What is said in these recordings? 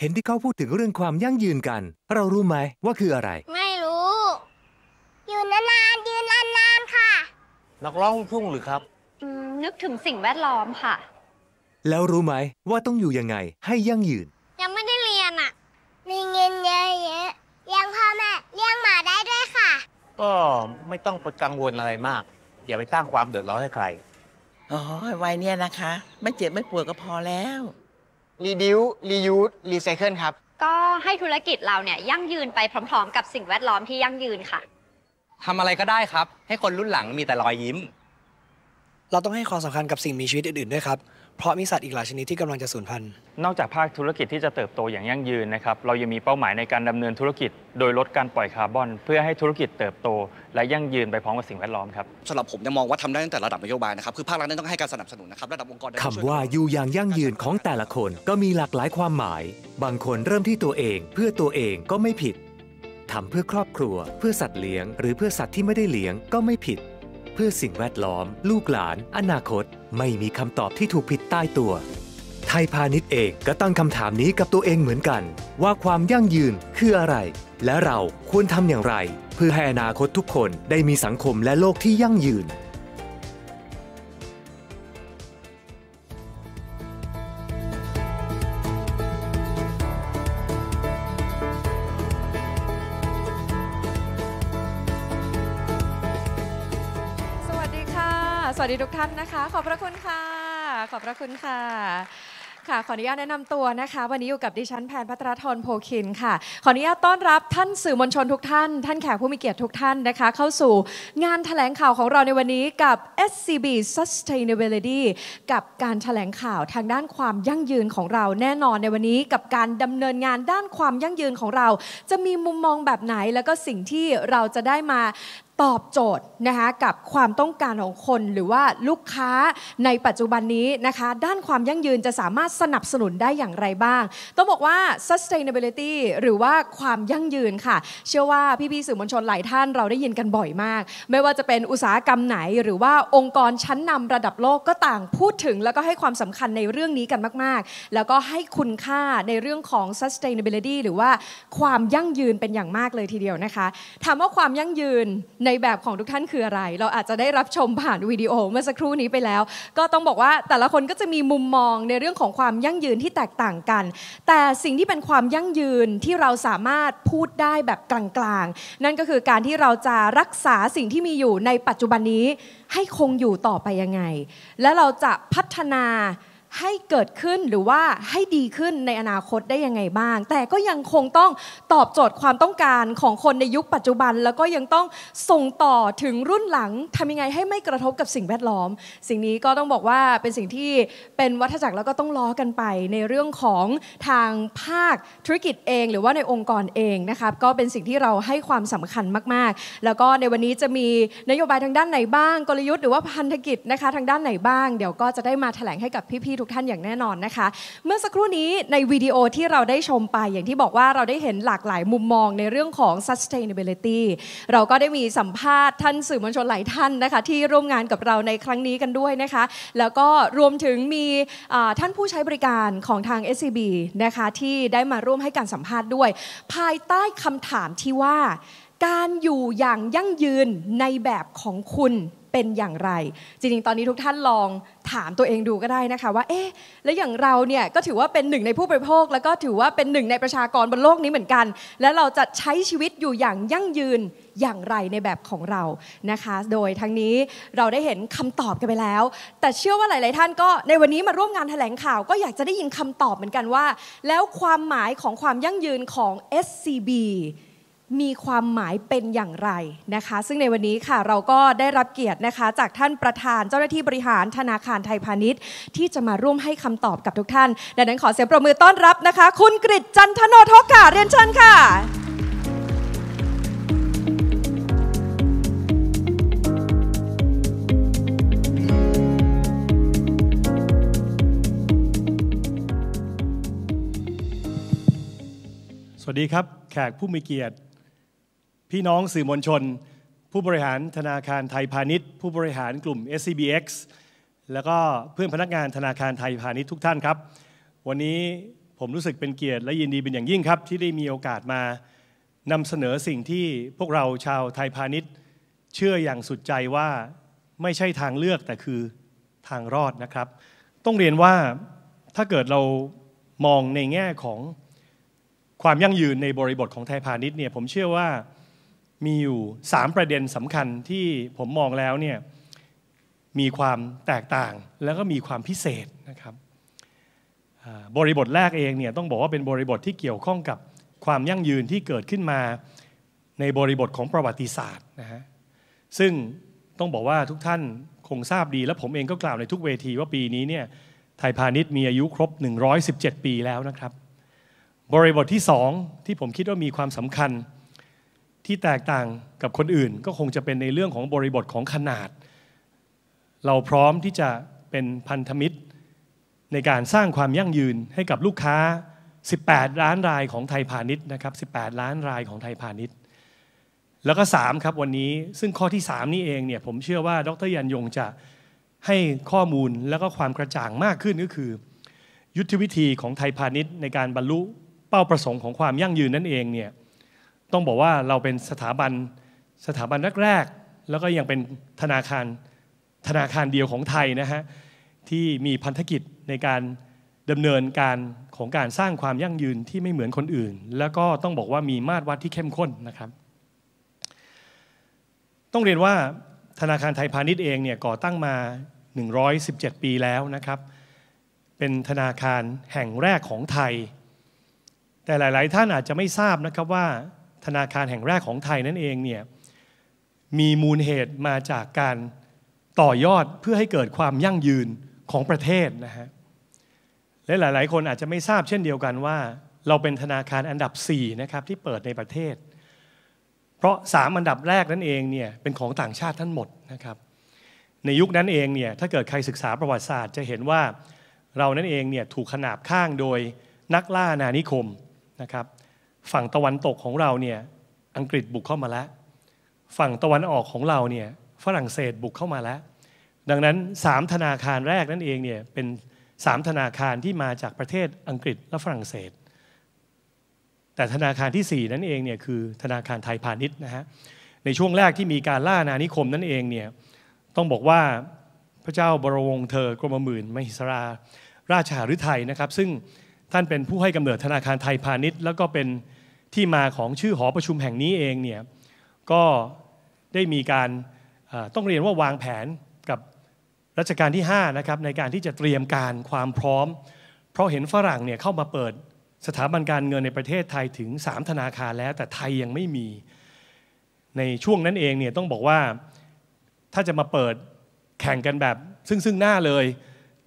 เห็นที่เขาพูดถึงเรื่องความยั่งยืนกัน เรารู้ไหมว่าคืออะไร ไม่รู้ อยู่นานๆยืนนานๆค่ะ นักร้องลทุ่งหรือครับนึกถึงสิ่งแวดล้อมค่ะ แล้วรู้ไหมว่าต้องอยู่ยังไงให้ยั่งยืน ยังไม่ได้เรียนอ่ะมีเงินเยอะๆเลี้ยงพ่อแม่เลี้ยงหมาได้ด้วยค่ะก็ไม่ต้องไปกังวลอะไรมากอย่าไปสร้างความเดือดร้อนให้ใครอ๋อวัยเนี่ยนะคะไม่เจ็บไม่ปวดก็พอแล้ว reduce reuse recycle ครับ ก็ให้ธุรกิจเราเนี่ยยั่งยืนไปพร้อมๆ กับสิ่งแวดล้อมที่ยั่งยืนค่ะ ทำอะไรก็ได้ครับ ให้คนรุ่นหลังมีแต่รอยยิ้ม เราต้องให้ความสำคัญกับสิ่งมีชีวิตอื่น ๆ ด้วยครับเพราะมีสัตว์อีกหลายชนิดที่กำลังจะสูญพันธุ์นอกจากภาคธุรกิจที่จะเติบโตอย่างยั่งยืนนะครับ เรายังมีเป้าหมายในการดำเนินธุรกิจ โดยลดการปล่อยคาร์บอน เพื่อให้ธุรกิจเติบโต และยั่งยืนไปพร้อมกับสิ่งแวดล้อมครับสำหรับผมจะมองว่าทำได้ตั้งแต่ระดับนโยบายนะครับคือภาครัฐต้องให้การสนับสนุนนะครับระดับองค์กรคำว่าอยู่อย่างยั่งยืนของแต่ละคนก็มีหลากหลายความหมาย บางคนเริ่มที่ตัวเอง เพื่อตัวเองก็ไม่ผิดทำเพื่อครอบครัวเพื่อสัตว์เลี้ยง หรือเพื่อสัตว์ที่ไม่ได้เลี้ยงก็ไม่ผิดเพื่อสิ่งแวดล้อม ลูกหลาน อนาคตไม่มีคำตอบที่ถูกผิดใต้ตัว ไทยพาณิชย์เองก็ตั้งคำถามนี้กับตัวเองเหมือนกัน ว่าความยั่งยืนคืออะไร และเราควรทำอย่างไร เพื่อให้อนาคตทุกคนได้มีสังคมและโลกที่ยั่งยืนวัสดีทุกท่านนะคะขอบพระคุณค่ะ ขอบพระคุณค่ะค่ะ ขออนุญาตแนะนำตัวนะคะ วันนี้อยู่กับดิฉันแพนพัทรธรโพคินค่ะ ขออนุญาตต้อนรับท่านสื่อมวลชนทุกท่าน ท่านแขกผู้มีเกียรติทุกท่านนะคะ เข้าสู่งานถแถลงข่าวของเราในวันนี้กับ SCB Sustainability กับการถแถลงข่าวทางด้านความยั่งยืนของเราแน่นอนในวันนี้กับการดำเนินงานด้านความยั่งยืนของเรา จะมีมุมมองแบบไหนแล้วก็สิ่งที่เราจะได้มาตอบโจทย์นะคะกับความต้องการของคนหรือว่าลูกค้าในปัจจุบันนี้นะคะด้านความยั่งยืนจะสามารถสนับสนุนได้อย่างไรบ้างต้องบอกว่า sustainability หรือว่าความยั่งยืนค่ะเชื่อว่าพี่ๆสื่อมวลชนหลายท่านเราได้ยินกันบ่อยมาก ไม่ว่าจะเป็นอุตสาหกรรมไหน หรือว่าองค์กรชั้นนำระดับโลกก็ต่างพูดถึง แล้วก็ให้ความสำคัญในเรื่องนี้กันมาก ๆ แล้วก็ให้คุณค่าในเรื่องของ sustainability หรือว่าความยั่งยืนเป็นอย่างมากเลยทีเดียวนะคะถามว่าความยั่งยืนในแบบของทุกท่านคืออะไร เราอาจจะได้รับชมผ่านวิดีโอเมื่อสักครู่นี้ไปแล้ว ก็ต้องบอกว่าแต่ละคนก็จะมีมุมมองในเรื่องของความยั่งยืนที่แตกต่างกัน แต่สิ่งที่เป็นความยั่งยืนที่เราสามารถพูดได้แบบกลางๆ นั่นก็คือการที่เราจะรักษาสิ่งที่มีอยู่ในปัจจุบันนี้ให้คงอยู่ต่อไปยังไง และเราจะพัฒนาให้เกิดขึ้นหรือว่าให้ดีขึ้นในอนาคตได้ยังไงบ้าง แต่ก็ยังคงต้องตอบโจทย์ความต้องการของคนในยุคปัจจุบัน แล้วก็ยังต้องส่งต่อถึงรุ่นหลังทำยังไงให้ไม่กระทบกับสิ่งแวดล้อม สิ่งนี้ก็ต้องบอกว่าเป็นสิ่งที่เป็นวัฏจักรแล้วก็ต้องล้อกันไป ในเรื่องของทางภาคธุรกิจเอง หรือว่าในองค์กรเองนะครับก็เป็นสิ่งที่เราให้ความสำคัญมาก ๆ แล้วก็ในวันนี้จะมีนโยบายทางด้านไหนบ้างกลยุทธ์หรือว่าพันธกิจนะคะทางด้านไหนบ้าง เดี๋ยวก็จะได้มาแถลงให้กับพี่ๆทุกกท่านอย่างแน่นอนนะคะ เมื่อสักครู่นี้ในวิดีโอที่เราได้ชมไปอย่างที่บอกว่าเราได้เห็นหลากหลายมุมมองในเรื่องของ sustainability เราก็ได้มีสัมภาษณ์ท่านสื่อมวลชนหลายท่านนะคะที่ร่วมงานกับเราในครั้งนี้กันด้วยนะคะ แล้วก็รวมถึงมีท่านผู้ใช้บริการของทาง SCB นะคะที่ได้มาร่วมให้การสัมภาษณ์ด้วย ภายใต้คำถามที่ว่าการอยู่อย่างยั่งยืนในแบบของคุณเป็นอย่างไรจริงๆตอนนี้ทุกท่านลองถามตัวเองดูก็ได้นะคะว่าเอ๊ะแล้วอย่างเราเนี่ยก็ถือว่าเป็นหนึ่งในผู้บริโภคแล้วก็ถือว่าเป็นหนึ่งในประชากรบนโลกนี้เหมือนกันและเราจะใช้ชีวิตอยู่อย่างยั่งยืนอย่างไรในแบบของเรานะคะ โดยทั้งนี้เราได้เห็นคำตอบกันไปแล้ว แต่เชื่อว่าหลาย ๆท่านก็ ในวันนี้มาร่วมงานแถลงข่าว ก็อยากจะได้ยินคำตอบเหมือนกันว่า แล้วความหมายของความยั่งยืนของ SCB มีความหมายเป็นอย่างไรนะคะ ซึ่งในวันนี้ค่ะเราก็ได้รับเกียรตินะคะ จากท่านประธานเจ้าหน้าที่บริหารธนาคารไทยพาณิชย์ที่จะมาร่วมให้คำตอบกับทุกท่านดังนั้นขอเสียงปรบมือต้อนรับนะคะ คุณกริจันทโนทกค่ะเรียนเชิญค่ะ สวัสดีครับ แขกผู้มีเกียรติี่น้องสื่อมวลชนผู้บริหารธนาคารไทยพาณิชย์ ผู้บริหารกลุ่ม SCBX แล้วก็เพื่อนพนักงานธนาคารไทยพาณิชย์ทุกท่านครับ วันนี้ผมรู้สึกเป็นเกียรติและยินดีเป็นอย่างยิ่งครับที่ได้มีโอกาสมานำเสนอสิ่งที่พวกเราชาวไทยพาณิชย์เชื่ออย่างสุดใจว่าไม่ใช่ทางเลือกแต่คือทางรอดนะครับ ต้องเรียนว่าถ้าเกิดเรามองในแง่ของความยั่งยืนในบริบทของไทยพาณิชย์เนี่ยผมเชื่อว่ามีอยู่3ประเด็นสำคัญที่ผมมองแล้วเนี่ยมีความแตกต่างแล้วก็มีความพิเศษนะครับบริบทแรกเองเนี่ยต้องบอกว่าเป็นบริบทที่เกี่ยวข้องกับความยั่งยืนที่เกิดขึ้นมาในบริบทของประวัติศาสตร์นะฮะซึ่งต้องบอกว่าทุกท่านคงทราบดีและผมเองก็กล่าวในทุกเวทีว่าปีนี้เนี่ยไทยพาณิชย์มีอายุครบ 117 ปีแล้วนะครับ บริบทที่2ที่ผมคิดว่ามีความสำคัญที่แตกต่างกับคนอื่นก็คงจะเป็นในเรื่องของบริบทของขนาด เราพร้อมที่จะเป็นพันธมิตร ในการสร้างความยั่งยืนให้กับลูกค้า 18 ล้านรายของไทยพาณิชย์นะครับ 18 ล้านรายของไทยพาณิชย์ แล้วก็3ครับวันนี้ซึ่งข้อที่ 3 นี่เองเนี่ยผมเชื่อว่าดรยันยงจะให้ข้อมูลแล้วก็ความกระจ่างมากขึ้นก็คือ ยุทธวิธีของไทยพาณิชย์ ในการบรรลุเป้าประสงค์ของความยั่งยืนนั่นเองเนี่ยต้องบอกว่าเราเป็นสถาบันสถาบันแรกๆแล้วก็ยังเป็นธนาคารธนาคารเดียวของไทยนะฮะที่มีพันธกิจในการดำเนินการของการสร้างความยั่งยืนที่ไม่เหมือนคนอื่น แล้วก็ต้องบอกว่ามีมาตรวัดที่เข้มข้นนะครับต้องเรียนว่าธนาคารไทยพาณิชย์เองเนี่ยก่อตั้งมา 117 ปีแล้วนะครับ เป็นธนาคารแห่งแรกของไทย แต่หลายๆท่านอาจจะไม่ทราบนะครับว่าธนาคารแห่งแรกของไทยนั่นเองเนี่ยมีมูลเหตุมาจากการต่อยอดเพื่อให้เกิดความยั่งยืนของประเทศนะฮะและหลาย ๆ คนอาจจะไม่ทราบเช่นเดียวกันว่า เราเป็นธนาคารอันดับ4นะครับที่เปิดในประเทศเพราะ3อันดับแรกนั่นเองเนี่ยเป็นของต่างชาติทั้งหมดนะครับ ในยุคนั้นเองเนี่ยถ้าเกิดใครศึกษาประวัติศาสตร์จะเห็นว่าเรานั่นเองเนี่ยถูกขนาบข้างโดยนักล่านานิคมนะครับฝั่งตะวันตกของเราเนี่ยอังกฤษบุกเข้ามาแล้วฝั่งตะวันออกของเราเนี่ยฝรั่งเศสบุกเข้ามาแล้วดังนั้นสามธนาคารแรกนั่นเองเนี่ยเป็นสามธนาคารที่มาจากประเทศอังกฤษและฝรั่งเศส แต่ธนาคารที่ 4 นั่นเองเนี่ยคือธนาคารไทยพาณิชย์นะฮะในช่วงแรกที่มีการล่านานิคมนั่นเองเนี่ยต้องบอกว่าพระเจ้าบรวงเธอกรมหมื่น มหิสรา ราชหฤทัยนะครับซึ่งท่านเป็นผู้ให้กำเนิดธนาคารไทยพาณิชย์แล้วก็เป็นที่มาของชื่อหอประชุมแห่งนี้เองเนี่ยก็ได้มีการต้องเรียนว่าวางแผนกับรัชกาลที่5นะครับในการที่จะเตรียมการความพร้อม เพราะเห็นฝรั่งเนี่ยเข้ามาเปิดสถาบันการเงินในประเทศไทยถึง 3 ธนาคารแล้ว แต่ไทยยังไม่มีในช่วงนั้นเองเนี่ยต้องบอกว่าถ้าจะมาเปิดแข่งกันแบบ ซึ่งซึ่งหน้าเลย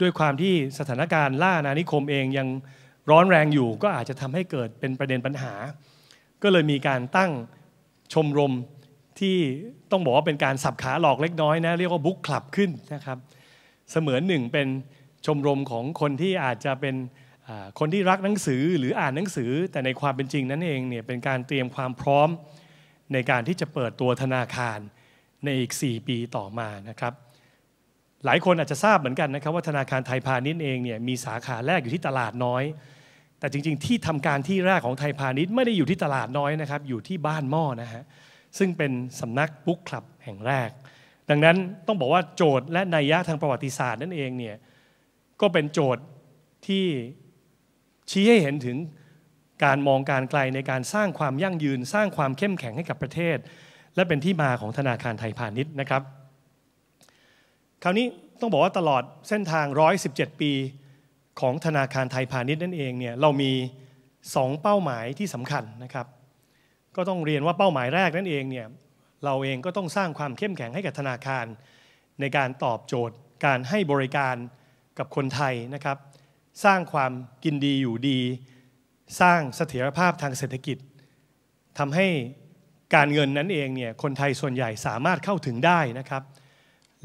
ด้วยความที่สถานการณ์ล่านานิคมเองยังร้อนแรงอยู่ ก็อาจจะทำให้เกิดเป็นประเด็นปัญหาก็เลยมีการตั้งชมรมที่ต้องบอกว่าเป็นการสับขาหลอกเล็กน้อยนะเรียกว่าบุ๊กคลับขึ้นนะครับเสมือนหนึ่งเป็นชมรมของคนที่อาจจะเป็นคนที่รักหนังสือ หรืออ่านหนังสือแต่ในความเป็นจริงนั่นเองเนี่ยเป็นการเตรียมความพร้อมในการที่จะเปิดตัวธนาคารในอีก 4 ปีต่อมานะครับหลายคนอาจจะทราบเหมือนกันนะครับว่าธนาคารไทยพาณิชย์เองเนี่ยมีสาขาแรกอยู่ที่ตลาดน้อยแต่จริง ๆ ที่ทำการที่แรกของไทยพาณิชย์ไม่ได้อยู่ที่ตลาดน้อยนะครับ อยู่ที่บ้านหม้อนะฮะ ซึ่งเป็นสำนักบุ๊กคลับแห่งแรก ดังนั้นต้องบอกว่าโจทย์และนัยยะทางประวัติศาสตร์นั่นเองเนี่ย ก็เป็นโจทย์ที่ชี้ให้เห็นถึงการมองการไกลในการสร้างความยั่งยืน สร้างความเข้มแข็งให้กับประเทศ และเป็นที่มาของธนาคารไทยพาณิชย์นะครับ คราวนี้ต้องบอกว่าตลอดเส้นทาง 117 ปีของธนาคารไทยพาณิชย์นั่นเองเนี่ยเรามี 2 เป้าหมายที่สำคัญนะครับ ก็ต้องเรียนว่าเป้าหมายแรกนั่นเองเนี่ยเราเองก็ต้องสร้างความเข้มแข็งให้กับธนาคาร ในการตอบโจทย์การให้บริการกับคนไทยนะครับ สร้างความกินดีอยู่ดี สร้างเสถียรภาพทางเศรษฐกิจ ทำให้การเงินนั้นเองเนี่ยคนไทยส่วนใหญ่สามารถเข้าถึงได้นะครับ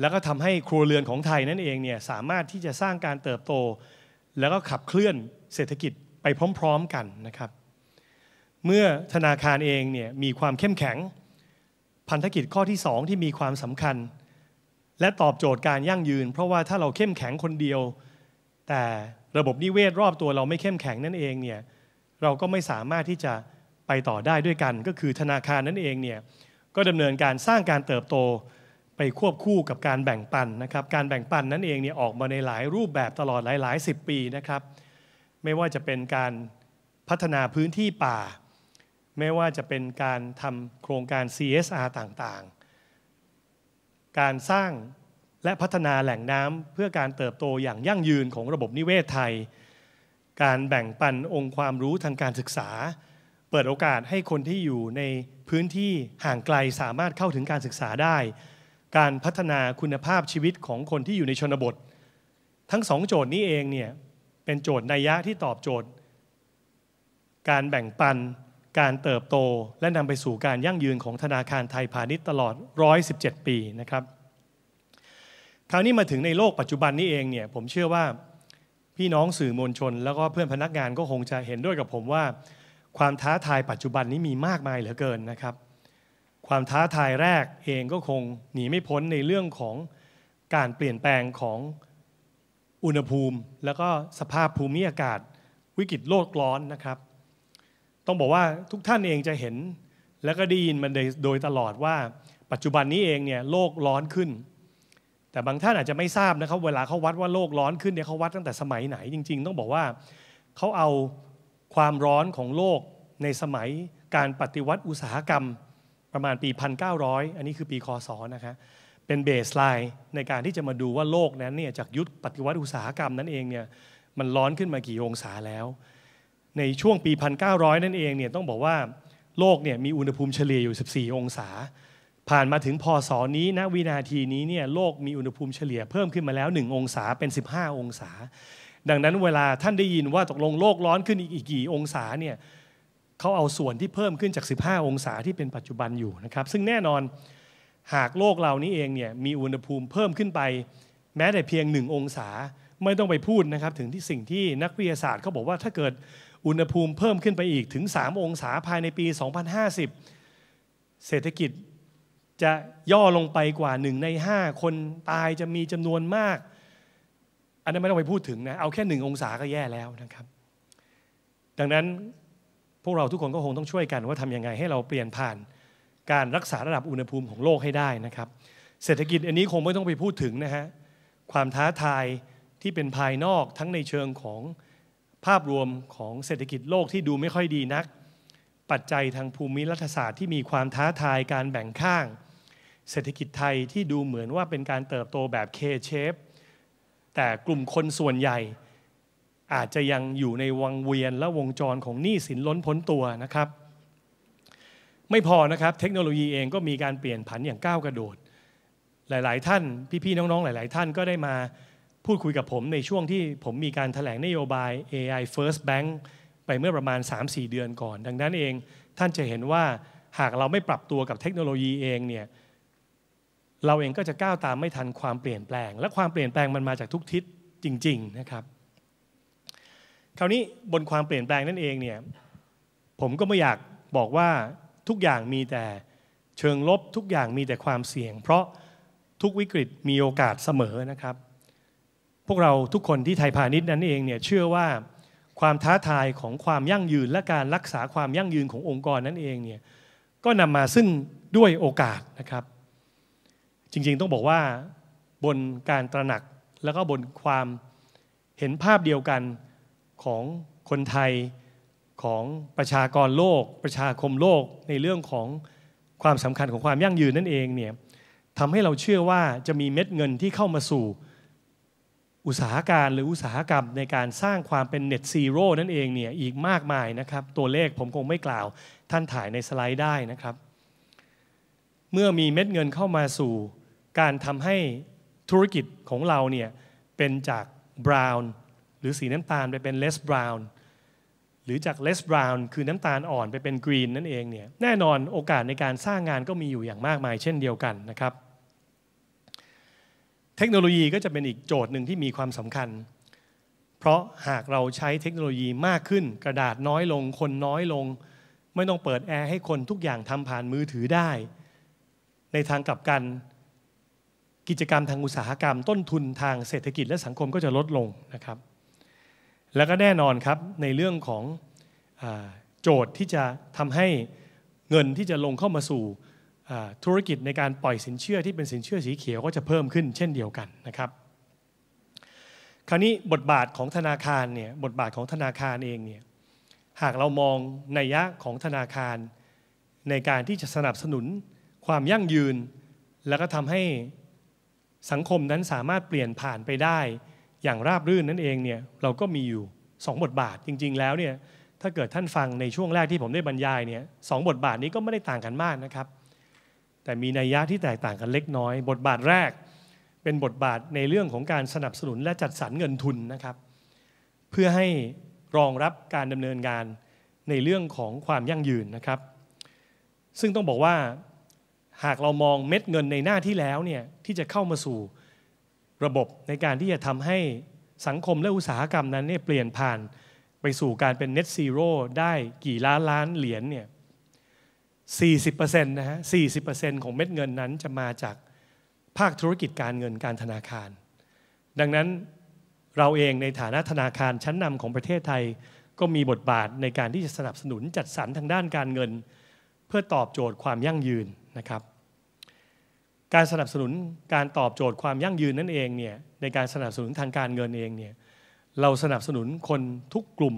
แล้วก็ทำให้ครัวเรือนของไทยนั่นเองเนี่ยสามารถที่จะสร้างการเติบโตแล้วก็ขับเคลื่อนเศรษฐกิจไปพร้อม ๆกันนะครับ เมื่อธนาคารเองเนี่ยมีความเข้มแข็ง พันธกิจข้อที่ 2 ที่มีความสำคัญ และตอบโจทย์การยั่งยืน เพราะว่าถ้าเราเข้มแข็งคนเดียว แต่ระบบนิเวศรอบตัวเราไม่เข้มแข็งนั่นเองเนี่ยเราก็ไม่สามารถที่จะไปต่อได้ด้วยกัน ก็คือธนาคารนั่นเองเนี่ยก็ดำเนินการสร้างการเติบโตไปควบคู่กับการแบ่งปันนะครับ การแบ่งปันนั่นเองเนี่ยออกมาในหลายรูปแบบตลอดหลาย ๆ 10 ปีนะครับ ไม่ว่าจะเป็นการพัฒนาพื้นที่ป่าไม่ว่าจะเป็นการทำโครงการ CSR ต่างๆการสร้างและพัฒนาแหล่งน้ำเพื่อการเติบโตอย่างยั่งยืนของระบบนิเวศไทย การแบ่งปันองค์ความรู้ทางการศึกษา เปิดโอกาสให้คนที่อยู่ในพื้นที่ห่างไกลสามารถเข้าถึงการศึกษาได้การพัฒนาคุณภาพชีวิตของคนที่อยู่ในชนบท ทั้งสองโจทย์นี้เองเนี่ยเป็นโจทย์นัยยะที่ตอบโจทย์ การแบ่งปันการเติบโตและนำไปสู่การยั่งยืนของธนาคารไทยพาณิชย์ตลอด117ปีนะครับคราวนี้มาถึงในโลกปัจจุบันนี้เองเนี่ย ผมเชื่อว่าพี่น้องสื่อมวลชน แล้วก็เพื่อนพนักงานก็คงจะเห็นด้วยกับผมว่า ความท้าทายปัจจุบันนี้มีมากมายเหลือเกินนะครับความท้าทายแรกเองก็คงหนีไม่พ้นในเรื่องของการเปลี่ยนแปลงของอุณหภูมิ แล้วก็สภาพภูมิอากาศวิกฤตโลกร้อนนะครับ ต้องบอกว่าทุกท่านเองจะเห็นแล้วก็ได้ยินมันโดยตลอดว่า ปัจจุบันนี้เองเนี่ยโลกร้อนขึ้น แต่บางท่านอาจจะไม่ทราบนะครับ เวลาเขาวัดว่าโลกร้อนขึ้นเนี่ยเขาวัดตั้งแต่สมัยไหนจริงๆ ต้องบอกว่าเขาเอาความร้อนของโลกในสมัยการปฏิวัติอุตสาหกรรมประมาณปี1900อันนี้คือปีคศนะคะเป็นเบสไลน์ในการที่จะมาดูว่าโลกนั้นเนี่ยจากยุคปฏิวัติอุตสาหกรรมนั่นเองเนี่ยมันร้อนขึ้นมากี่องศาแล้วในช่วงปี1900นั่นเองเนี่ยต้องบอกว่าโลกเนี่ยมีอุณหภูมิเฉลี่ยอยู่ 14 องศา ผ่านมาถึงพศนี้ณนะวินาทีนี้เนี่ยโลกมีอุณหภูมิเฉลี่ยเพิ่มขึ้นมาแล้ว 1 องศาเป็น 15 องศา ดังนั้นเวลาท่านได้ยินว่าตกลงโลกร้อนขึ้นอีกกี่องศาเนี่ยเขาเอาส่วนที่เพิ่มขึ้นจาก 15 องศาที่เป็นปัจจุบันอยู่นะครับซึ่งแน่นอนหากโลกเรานี้เองเนี่ยมีอุณหภูมิเพิ่มขึ้นไป แม้แต่เพียง1องศาไม่ต้องไปพูดนะครับถึงที่สิ่งที่นักวิทยาศาสตร์เขาบอกว่าถ้าเกิดอุณหภูมิเพิ่มขึ้นไปอีกถึง 3 องศาภายในปี 2050 เศรษฐกิจจะย่อลงไปกว่า1ใน5คนตายจะมีจำนวนมาก อันนั้นไม่ต้องไปพูดถึงนะเอาแค่1องศาก็แย่แล้วนะครับ ดังนั้นพวกเราทุกคนก็คงต้องช่วยกันว่าทํำยังไงให้เราเปลี่ยนผ่านการรักษาระดับอุณหภูมิของโลกให้ได้นะครับเศรษฐกิจอันนี้คงไม่ต้องไปพูดถึงนะฮะความท้าทายที่เป็นภายนอกทั้งในเชิงของภาพรวมของเศรษฐกิจโลกที่ดูไม่ค่อยดีนัก ปัจจัยทางภูมิรัฐศาสตร์ที่มีความท้าทายการแบ่งข้าง เศรษฐกิจไทยที่ดูเหมือนว่าเป็นการเติบโตแบบ K-shape แต่กลุ่มคนส่วนใหญ่อาจจะยังอยู่ในวังเวียนและวงจรของหนี้สินล้นพ้นตัวนะครับ ไม่พอนะครับเทคโนโลยีเองก็มีการเปลี่ยนผันอย่างก้าวกระโดดหลายๆ ท่านพี่ๆน้องๆหลาย ๆ ท่านก็ได้มาพูดคุยกับผมในช่วงที่ผมมีการถแถลงนโยบาย AI First Bank ไปเมื่อประมาณ3-4 เดือนก่อน ดังนั้นเองท่านจะเห็นว่าหากเราไม่ปรับตัวกับเทคโนโลยีเองเนี่ยเราเองก็จะก้าวตามไม่ทันความเปลี่ยนแปลง และความเปลี่ยนแปลงมันมาจากทุกทิศจริง ๆนะครับคราวนี้บนความเปลี่ยนแปลงนั่นเองเนี่ยผมก็ไม่อยากบอกว่าทุกอย่างมีแต่เชิงลบทุกอย่างมีแต่ความเสี่ยง เพราะทุกวิกฤตมีโอกาสเสมอนะครับ พวกเราทุกคนที่ไทยพาณิชย์นั่นเองเนี่ยเชื่อว่าความท้าทายของความยั่งยืน และการรักษาความยั่งยืนขององค์กรนั่นเองเนี่ยก็นำมาซึ่งด้วยโอกาสนะครับ จริงๆต้องบอกว่าบนการตระหนักแล้วก็บนความเห็นภาพเดียวกันของคนไทยของประชากรโลกประชาคมโลกในเรื่องของความสำคัญของความยั่งยืนนั่นเองเนี่ยทำให้เราเชื่อว่าจะมีเม็ดเงินที่เข้ามาสู่ อุตสาหการหรืออุตสาหกรรมในการสร้างความเป็น Net Zero นั่นเองเนี่ยอีกมากมายนะครับตัวเลขผมคงไม่กล่าวท่านถ่ายในสไลด์ได้นะครับ เมื่อมีเม็ดเงินเข้ามาสู่ การทำให้ธุรกิจของเราเนี่ยเป็นจาก Brown รือสีน้ำตาลไปเป็นเลสบราวน์หรือจากเลสบราวน์คือน้ำตาลอ่อนไปเป็นกรีนนั่นเองเนี่ย แน่นอนโอกาสในการสร้างงานก็มีอยู่อย่างมากมายเช่นเดียวกันนะครับ เทคโนโลยีก็จะเป็นอีกโจทย์หนึ่งที่มีความสำคัญ เพราะหากเราใช้เทคโนโลยีมากขึ้นกระดาษน้อยลง คนน้อยลง ไม่ต้องเปิดแอร์ให้คนทุกอย่างทำผ่านมือถือได้ ในทางกลับกันกิจกรรมทางอุตสาหกรรมต้นทุนทางเศรษฐกิจและสังคมก็จะลดลงนะครับแล้วก็แน่นอนครับในเรื่องของอโจทย์ที่จะทำให้เงินที่จะลงเข้ามาสู่ธุรกิจในการปล่อยสินเชื่อที่เป็นสินเชื่อสีเขียวก็จะเพิ่มขึ้น เช่นเดียวกันนะครับ คราวนี้บทบาทของธนาคารเนี่ยบทบาทของธนาคารเองเนี่ยหากเรามองนัยยะของธนาคารในการที่จะสนับสนุน ความยั่งยืน แล้วก็ทำให้สังคมนั้นสามารถเปลี่ยนผ่านไปได้อย่างราบรื่นนั่นเองเนี่ยเราก็มีอยู่ 2 บทบาทจริง ๆ แล้วเนี่ยถ้าเกิดท่านฟังในช่วงแรกที่ผมได้บรรยายเนี่ยสบทบาทนี้ก็ไม่ได้ต่างกันมากนะครับ แต่มีนัยยะที่แตกต่างกันเล็กน้อย บทบาทแรกเป็นบทบาทในเรื่องของการสนับสนุนและจัดสรรเงินทุนนะครับ เพื่อให้รองรับการดำเนินงานในเรื่องของความยั่งยืนนะครับ ซึ่งต้องบอกว่าหากเรามองเม็ดเงินในหน้าที่แล้วเนี่ยที่จะเข้ามาสู่ระบบในการที่จะทำให้สังคมและอุตสาหกรรมนั้นเนี่ยเปลี่ยนผ่านไปสู่การเป็น Net Zero ได้กี่ล้านล้านเหรียญเนี่ย 40%นะฮะ 40%ของเม็ดเงินนั้นจะมาจากภาคธุรกิจการเงินการธนาคาร ดังนั้นเราเองในฐานะธนาคารชั้นนำของประเทศไทยก็มีบทบาทในการที่จะสนับสนุนจัดสรรทางด้านการเงิน เพื่อตอบโจทย์ความยั่งยืนนะครับการสนับสนุนการตอบโจทย์ความยั่งยืนนั่นเองเนี่ยในการสนับสนุนทางการเงินเองเนี่ยเราสนับสนุนคนทุกกลุ่ม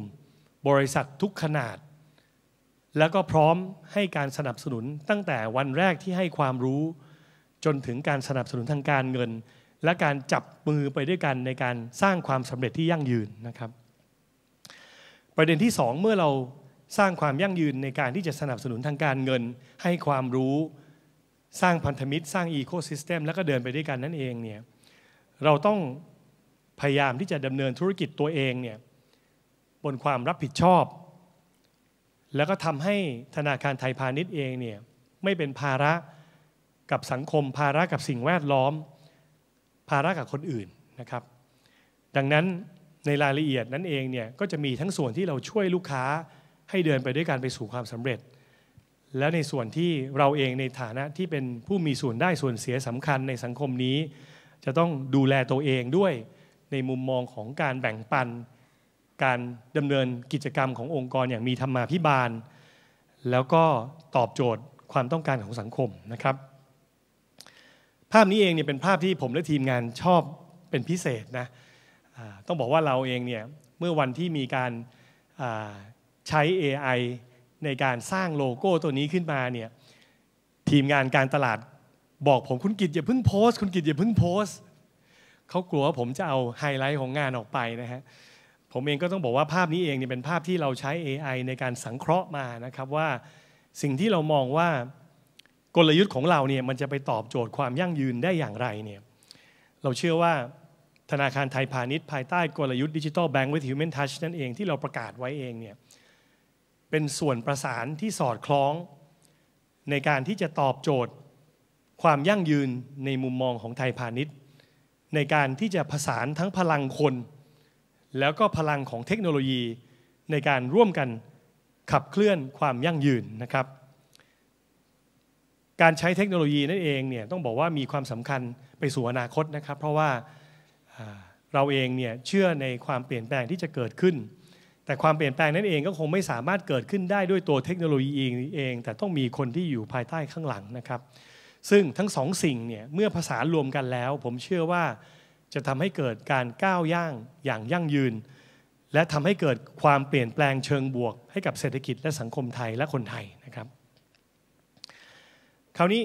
บริษัททุกขนาด แล้วก็พร้อมให้การสนับสนุนตั้งแต่วันแรกที่ให้ความรู้ จนถึงการสนับสนุนทางการเงิน และการจับมือไปด้วยกันในการสร้างความสำเร็จที่ยั่งยืนนะครับ ประเด็นที่ 2 เมื่อเราสร้างความยั่งยืนในการที่จะสนับสนุนทางการเงินให้ความรู้สร้างพันธมิตรสร้างอีโคซิสเต็มแล้วก็เดินไปด้วยกันนั่นเองเนี่ยเราต้องพยายามที่จะดำเนินธุรกิจตัวเองเนี่ยบนความรับผิดชอบ แล้วก็ทำให้ธนาคารไทยพาณิชย์เองเนี่ยไม่เป็นภาระกับสังคมภาระกับสิ่งแวดล้อม ภาระกับคนอื่นนะครับดังนั้นในรายละเอียดนั้นเองเนี่ยก็จะมีทั้งส่วนที่เราช่วยลูกค้าให้เดินไปด้วยกันไปสู่ความสำเร็จแล้วในส่วนที่เราเองในฐานะที่เป็นผู้มีส่วนได้ส่วนเสียสำคัญในสังคมนี้ จะต้องดูแลตัวเองด้วยในมุมมองของการแบ่งปัน การดำเนินกิจกรรมขององค์กรอย่างมีธรรมาภิบาล แล้วก็ตอบโจทย์ความต้องการของสังคมนะครับ ภาพนี้เองเนี่ยเป็นภาพที่ผมและทีมงานชอบเป็นพิเศษนะต้องบอกว่าเราเองเนี่ยเมื่อวันที่มีการใช้ AI ในการสร้างโลโก้ตัวนี้ขึ้นมาเนี่ยทีมงานการตลาดบอกผมคุณกิจอย่าเพิ่งโพสต์คุณกิจอย่าเพิ่งโพสต์เขากลัวว่าผมจะเอาไฮไลท์ของงานออกไปนะฮะผมเองก็ต้องบอกว่าภาพนี้เองเนี่ยเป็นภาพที่เราใช้ AI ในการสังเคราะห์มานะครับว่าสิ่งที่เรามองว่ากลยุทธ์ของเราเนี่ยมันจะไปตอบโจทย์ความยั่งยืนได้อย่างไรเนี่ยเราเชื่อว่าธนาคารไทยพาณิชย์ภายใต้กลยุทธ์ดิจิทัลแบงก์วิ t h Human Touch นั่นเองที่เราประกาศไว้เองเนี่ยเป็นส่วนประสานที่สอดคล้อง ในการที่จะตอบโจทย์ ความยั่งยืนในมุมมองของไทยพาณิชย์ในการที่จะผสานทั้งพลังคน แล้วก็พลังของเทคโนโลยีในการร่วมกันขับเคลื่อนความยั่งยืนนะครับ การใช้เทคโนโลยีนั่นเองเนี่ยต้องบอกว่ามีความสำคัญไปสู่อนาคตนะครับ เพราะว่าเราเองเนี่ยเชื่อในความเปลี่ยนแปลงที่จะเกิดขึ้นแต่ความเปลี่ยนแปลงนั้นเองก็คงไม่สามารถเกิดขึ้นได้ด้วยตัวเทคโนโลยีเองเองแต่ต้องมีคนที่อยู่ภายใต้ข้างหลังนะครับ ซึ่งทั้งสองสิ่งเนี่ยเมื่อผสานรวมกันแล้วผมเชื่อว่าจะทำให้เกิดการก้าวย่างอย่างยั่งยืน และทำให้เกิดความเปลี่ยนแปลงเชิงบวกให้กับเศรษฐกิจและสังคมไทยและคนไทยนะครับ คราวนี้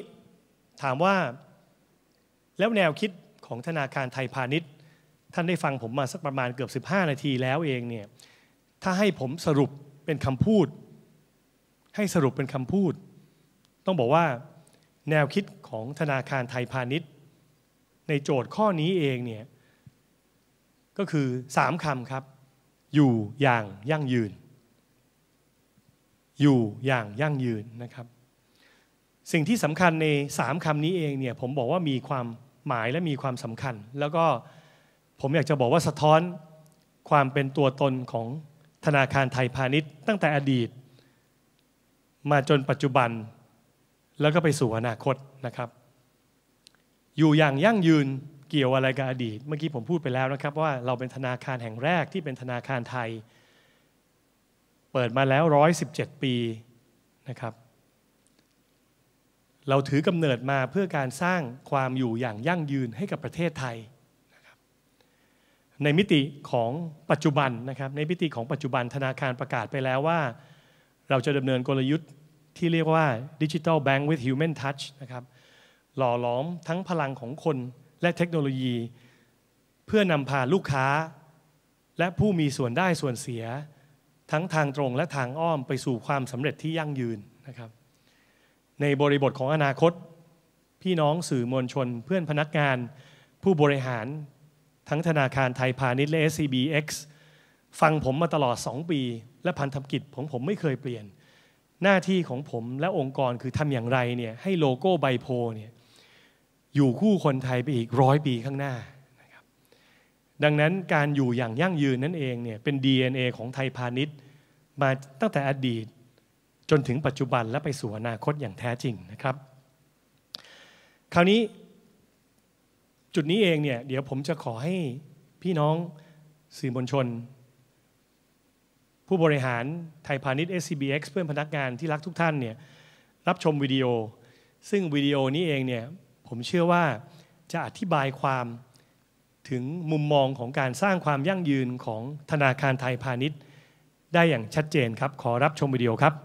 ถามว่าแล้วแนวคิดของธนาคารไทยพาณิชย์ ท่านได้ฟังผมมาสักประมาณเกือบ15 นาทีแล้วเองเนี่ยถ้าให้ผมสรุปเป็นคำพูด ให้สรุปเป็นคำพูด ต้องบอกว่าแนวคิดของธนาคารไทยพาณิชย์ ในโจทย์ข้อนี้เองเนี่ยก็คือสามคำครับ อยู่อย่างยั่งยืน อยู่อย่างยั่งยืนนะครับ สิ่งที่สำคัญในสามคำนี้เองเนี่ยผมบอกว่ามีความหมายและมีความสำคัญ แล้วก็ผมอยากจะบอกว่าสะท้อนความเป็นตัวตนของธนาคารไทยพาณิชย์ตั้งแต่อดีต มาจนปัจจุบันแล้วก็ไปสู่อนาคตนะครับ อยู่อย่างยั่งยืนเกี่ยวอะไรกับอดีต เมื่อกี้ผมพูดไปแล้วนะครับ ว่าเราเป็นธนาคารแห่งแรกที่เป็นธนาคารไทยเปิดมาแล้ว117ปีนะครับ เราถือกำเนิดมาเพื่อการสร้างความอยู่อย่างยั่งยืนให้กับประเทศไทยในมิติของปัจจุบันนะครับในมิติของปัจจุบันธนาคารประกาศไปแล้วว่า เราจะดำเนินกลยุทธ์ที่เรียกว่าดิจิทัลแบงก์ with human touch นะครับหล่อหลอมทั้งพลังของคนและเทคโนโลยี เพื่อนำพาลูกค้า และผู้มีส่วนได้ส่วนเสีย ทั้งทางตรงและทางอ้อมไปสู่ความสำเร็จที่ยั่งยืนนะครับในบริบทของอนาคต พี่น้องสื่อมวลชน เพื่อนพนักงาน ผู้บริหารทั้งธนาคารไทยพาณิชย์และ SCBX ฟังผมมาตลอด 2 ปี และพันธกิจของผมไม่เคยเปลี่ยน หน้าที่ของผมและองค์กรคือทำอย่างไรเนี่ยให้โลโก้ไบโพเนี่ยอยู่คู่คนไทยไปอีกร้อยปีข้างหน้านะครับ ดังนั้นการอยู่อย่างยั่งยืนนั่นเองเนี่ยเป็น DNA ของไทยพาณิชย์ มาตั้งแต่อดีตจนถึงปัจจุบันและไปสู่อนาคตอย่างแท้จริงนะครับ คราวนี้จุดนี้เองเนี่ยเดี๋ยวผมจะขอให้พี่น้องสื่อมวลชน ผู้บริหารไทยพาณิชย์ SCBX เพื่อนพนักงานที่รักทุกท่านเนี่ยรับชมวิดีโอ ซึ่งวิดีโอนี้เองเนี่ยผมเชื่อว่าจะอธิบายความถึงมุมมองของการสร้างความยั่งยืนของธนาคารไทยพาณิชย์ ได้อย่างชัดเจนครับขอรับชมวิดีโอครับ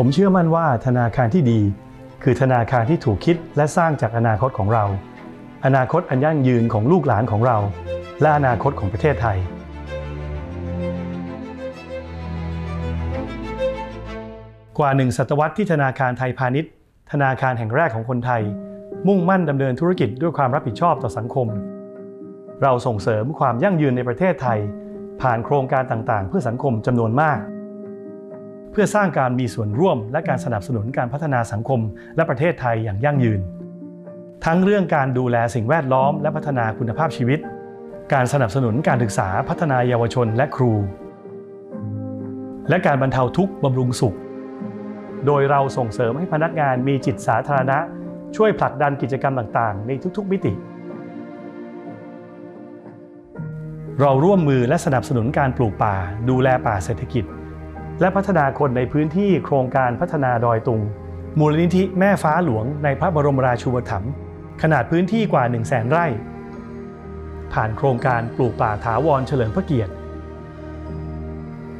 ผมเชื่อมั่นว่าธนาคารที่ดี คือธนาคารที่ถูกคิดและสร้างจากอนาคตของเรา อนาคตอันยั่งยืนของลูกหลานของเรา และอนาคตของประเทศไทย กว่าหนึ่งศตวรรษที่ธนาคารไทยพาณิชย์ ธนาคารแห่งแรกของคนไทย มุ่งมั่นดำเนินธุรกิจด้วยความรับผิดชอบต่อสังคม เราส่งเสริมความยั่งยืนในประเทศไทย ผ่านโครงการต่างๆ เพื่อสังคมจำนวนมากพื่อสร้างการมีส่วนร่วมและการสนับสนุนการพัฒนาสังคม และประเทศไทยอย่างยั่งยืน ทั้งเรื่องการดูแลสิ่งแวดล้อม และพัฒนาคุณภาพชีวิต การสนับสนุนการศึกษาพัฒนาเยาวชนและครู และการบรรเทาทุกข์บำรุงสุข โดยเราส่งเสริมให้พนักงานมีจิตสาธารณะ ช่วยผลักดันกิจกรรมต่างๆ ในทุกๆมิติ เราร่วมมือและสนับสนุนการปลูกป่า ดูแลป่าเศรษฐกิจและพัฒนาคนในพื้นที่โครงการพัฒนาดอยตุงมูลนิธิแม่ฟ้าหลวงในพระบรมราชูปถัมภ์ขนาดพื้นที่กว่า 1 0 0 0 0แสนไร่ ผ่านโครงการปลูกป่าถาวรเฉลิมพระเกียรติ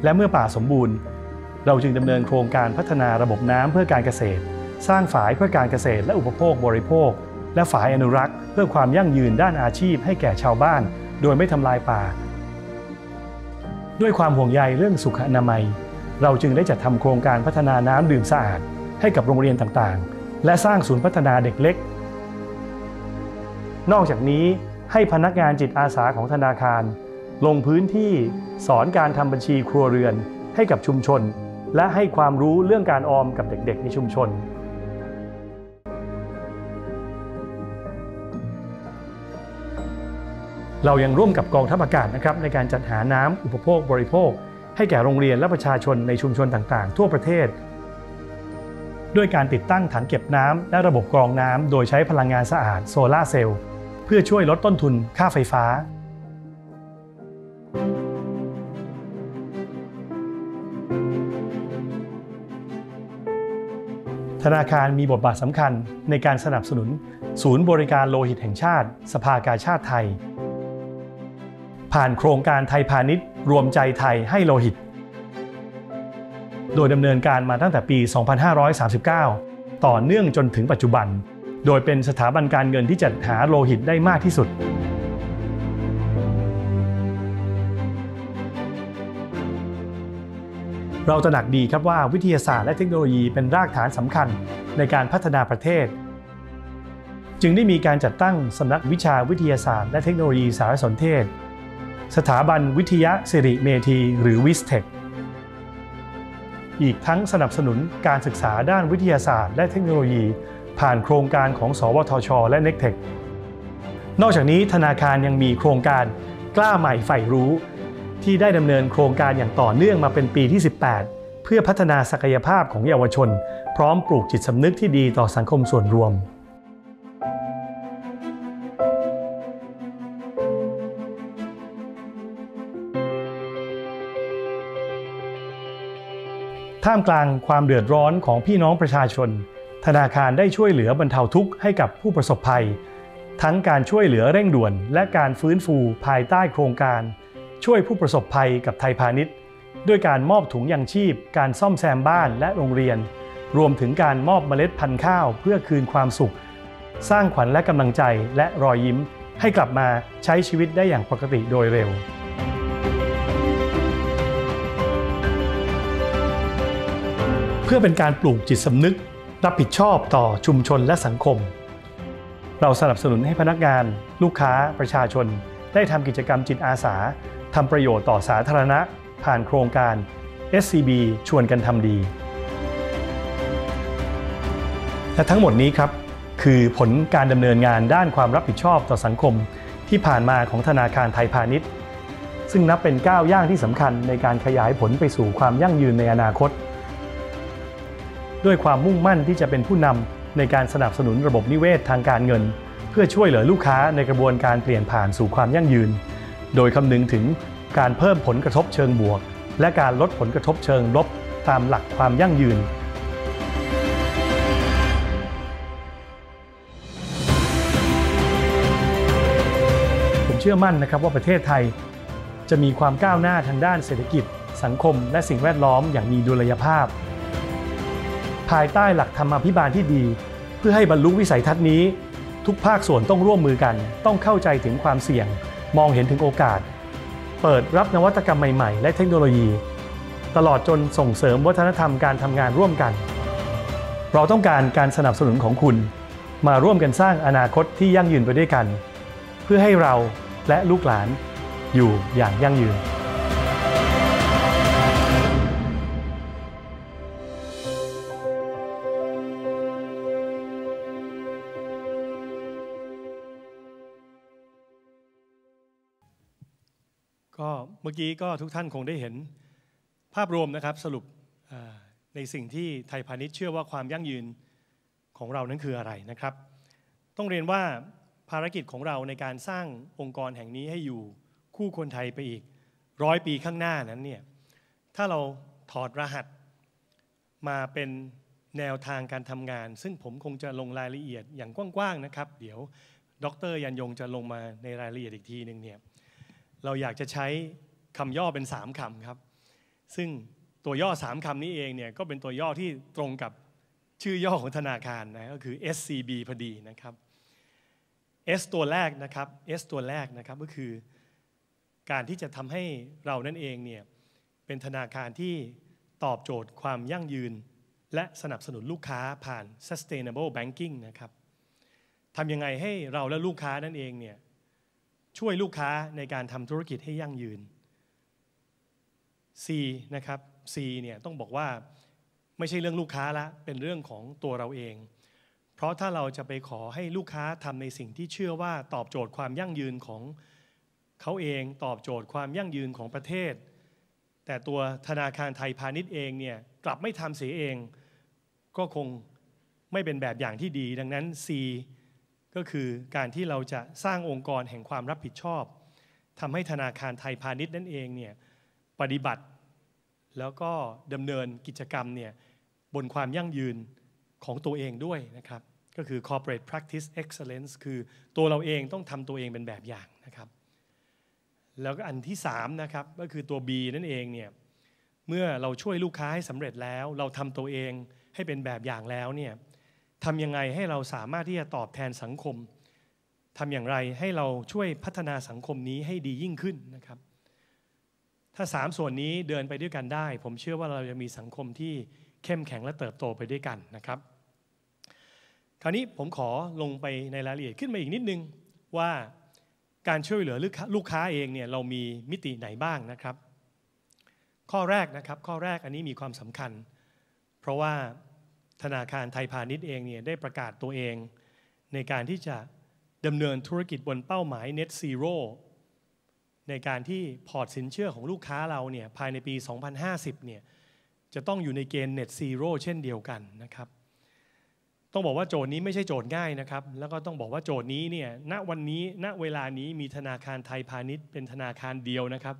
และเมื่อป่าสมบูรณ์ เราจึงดำเนินโครงการพัฒนาระบบน้ำเพื่อการเกษตร สร้างฝายเพื่อการเกษตรและอุปโภคบริโภค และฝายอนุรักษ์เพื่อความยั่งยืนด้านอาชีพให้แก่ชาวบ้าน โดยไม่ทำลายป่า ด้วยความห่วงใยเรื่องสุขอนามัยเราจึงได้จัดทำโครงการพัฒนาน้ำดื่มสะอาดให้กับโรงเรียนต่างๆ และสร้างศูนย์พัฒนาเด็กเล็ก นอกจากนี้ให้พนักงานจิตอาสาของธนาคาร ลงพื้นที่สอนการทำบัญชีครัวเรือนให้กับชุมชน และให้ความรู้เรื่องการออมกับเด็กๆในชุมชน เรายังร่วมกับกองทัพอากาศนะครับในการจัดหาน้ำอุปโภคบริโภคให้แก่โรงเรียนและประชาชนในชุมชนต่างๆ ทั่วประเทศ ด้วยการติดตั้งถังเก็บน้ำและระบบกรองน้ำโดยใช้พลังงานสะอาดโซลาเซลล์เพื่อช่วยลดต้นทุนค่าไฟฟ้า ธนาคารมีบทบาทสำคัญในการสนับสนุน ศูนย์บริการโลหิตแห่งชาติ สภากาชาติไทยผ่านโครงการไทยพาณิชย์รวมใจไทยให้โลหิต โดยดำเนินการมาตั้งแต่ปี 2539 ต่อเนื่องจนถึงปัจจุบัน โดยเป็นสถาบันการเงินที่จัดหาโลหิตได้มากที่สุด เราตระหนักดีครับว่าวิทยาศาสตร์และเทคโนโลยีเป็นรากฐานสำคัญในการพัฒนาประเทศ จึงได้มีการจัดตั้งสำนักวิชาวิทยาศาสตร์และเทคโนโลยีสารสนเทศสถาบันวิทยาสิริเมธีหรือวิสเทคอีกทั้งสนับสนุนการศึกษาด้านวิทยาศาสตร์ และเทคโนโลยี ผ่านโครงการของ สวทช และ n e c t e c นอกจากนี้ธนาคารยังมีโครงการกล้าใหม่ใฝ่รู้ ที่ได้ดำเนินโครงการอย่างต่อเนื่องมาเป็นปีที่ 18 เพื่อพัฒนาศักยภาพของเยาวชน พร้อมปลูกจิตสำนึกที่ดีต่อสังคมส่วนรวมท่ามกลางความเดือดร้อนของพี่น้องประชาชน ธนาคารได้ช่วยเหลือบรรเทาทุกข์ให้กับผู้ประสบภัย ทั้งการช่วยเหลือเร่งด่วน และการฟื้นฟูภายใต้โครงการ ช่วยผู้ประสบภัยกับไทยพาณิชย์ ด้วยการมอบถุงยางชีพ การซ่อมแซมบ้านและโรงเรียน รวมถึงการมอบเมล็ดพันธุ์ข้าวเพื่อคืนความสุข สร้างขวัญและกำลังใจและรอยยิ้มให้กลับมาใช้ชีวิตได้อย่างปกติโดยเร็วเพื่อเป็นการปลูกจิตสำนึก รับผิดชอบต่อชุมชนและสังคม เราสนับสนุนให้พนักงานลูกค้าประชาชน ได้ทำกิจกรรมจิตอาสาทำประโยชน์ต่อสาธารณะ ผ่านโครงการ SCB ชวนกันทำดี และทั้งหมดนี้ครับคือผลการดำเนินงานด้านความรับผิดชอบต่อสังคมที่ผ่านมาของธนาคารไทยพาณิชย์ ซึ่งนับเป็นก้าวย่างที่สำคัญในการขยายผลไปสู่ความยั่งยืนในอนาคตด้วยความมุ่งมั่นที่จะเป็นผู้นำในการสนับสนุนระบบนิเวศทางการเงิน เพื่อช่วยเหลือลูกค้าในกระบวนการเปลี่ยนผ่านสู่ความยั่งยืน โดยคำนึงถึงการเพิ่มผลกระทบเชิงบวก และการลดผลกระทบเชิงลบตามหลักความยั่งยืน ผมเชื่อมั่นนะครับว่าประเทศไทย จะมีความก้าวหน้าทางด้านเศรษฐกิจ สังคม และสิ่งแวดล้อมอย่างมีดุลยภาพภายใต้หลักธรรมอภิบาลที่ดี เพื่อให้บรรลุวิสัยทัศน์นี้ ทุกภาคส่วนต้องร่วมมือกันต้องเข้าใจถึงความเสี่ยง มองเห็นถึงโอกาส เปิดรับนวัตกรรมใหม่ ๆ และเทคโนโลยี ตลอดจนส่งเสริมวัฒนธรรมการทำงานร่วมกัน เราต้องการการสนับสนุนของคุณ มาร่วมกันสร้างอนาคตที่ยั่งยืนไปด้วยกัน เพื่อให้เราและลูกหลานอยู่อย่างยั่งยืนมื่อกี้ก็ทุกท่านคงได้เห็นภาพรวมนะครับสรุปในสิ่งที่ไทยพาณิชย์เชื่อว่าความยั่งยืนของเรานั้นคืออะไรนะครับ ต้องเรียนว่าภารกิจของเราในการสร้างองค์กรแห่งนี้ให้อยู่คู่คนไทยไปอีกร้อยปีข้างหน้านั้นเนี่ยถ้าเราถอดรหัสมาเป็นแนวทางการทำงาน ซึ่งผมคงจะลงรายละเอียดอย่างกว้างๆนะครับ เดี๋ยวดรยันยงจะลงมาในรายละเอียดอีกทีหนึ่งเนี่ยเราอยากจะใช้คำย่อเป็น 3คำครับ ซึ่งตัวย่อ 3คำนี้เองเนี่ยก็เป็นตัวย่อที่ตรงกับชื่อย่อของธนาคารนะก็คือ SCB พอดีนะครับ S ตัวแรกนะครับ S ตัวแรกนะครับก็คือการที่จะทำให้เรานั่นเองเนี่ยเป็นธนาคารที่ตอบโจทย์ความยั่งยืน และสนับสนุนลูกค้าผ่าน sustainable banking นะครับทำยังไงให้เราและลูกค้านั่นเองเนี่ยช่วยลูกค้าในการทำธุรกิจให้ยั่งยืน C นะครับ C เนี่ยต้องบอกว่าไม่ใช่เรื่องลูกค้าละเป็นเรื่องของตัวเราเองเพราะถ้าเราจะไปขอให้ลูกค้าทำในสิ่งที่เชื่อว่าตอบโจทย์ความยั่งยืนของเขาเองตอบโจทย์ความยั่งยืนของประเทศ แต่ตัวธนาคารไทยพาณิชย์เองเนี่ยกลับไม่ทำเสียเอง ก็คงไม่เป็นแบบอย่างที่ดี ดังนั้น C ก็คือการที่เราจะสร้างองค์กรแห่งความรับผิดชอบทำให้ธนาคารไทยพาณิชย์นั่นเองเนี่ยปฏิบัติแล้วก็ดำเนินกิจกรรมเนี่ยบนความยั่งยืนของตัวเองด้วยนะครับ ก็คือ corporate practice excellence คือตัวเราเองต้องทำตัวเองเป็นแบบอย่างนะครับ แล้วก็อันที่3นะครับก็คือตัว B นั่นเองเนี่ยเมื่อเราช่วยลูกค้าให้สำเร็จแล้ว เราทำตัวเองให้เป็นแบบอย่างแล้วเนี่ยทำยังไงให้เราสามารถที่จะตอบแทนสังคมทำอย่างไรให้เราช่วยพัฒนาสังคมนี้ให้ดียิ่งขึ้นนะครับถ้าสามส่วนนี้เดินไปด้วยกันได้ ผมเชื่อว่าเราจะมีสังคมที่เข้มแข็งและเติบโตไปด้วยกันนะครับ คราวนี้ผมขอลงไปในรายละเอียดขึ้นมาอีกนิดนึงว่าการช่วยเหลือลูกค้าเองเนี่ยเรามีมิติไหนบ้างนะครับ ข้อแรกนะครับข้อแรกอันนี้มีความสำคัญ เพราะว่าธนาคารไทยพาณิชย์เองเนี่ยได้ประกาศตัวเอง ในการที่จะดำเนินธุรกิจบนเป้าหมาย Net Zero ในการที่พอร์ตสินเชื่อของลูกค้าเราเนี่ยภายในปี 2050 เนี่ยจะต้องอยู่ในเกณฑ์ net zero เช่นเดียวกันนะครับ ต้องบอกว่าโจทย์นี้ไม่ใช่โจทย์ง่ายนะครับ แล้วก็ต้องบอกว่าโจทย์นี้เนี่ย ณ วันนี้ ณ เวลานี้ มีธนาคารไทยพาณิชย์ เป็นธนาคารเดียวนะครับ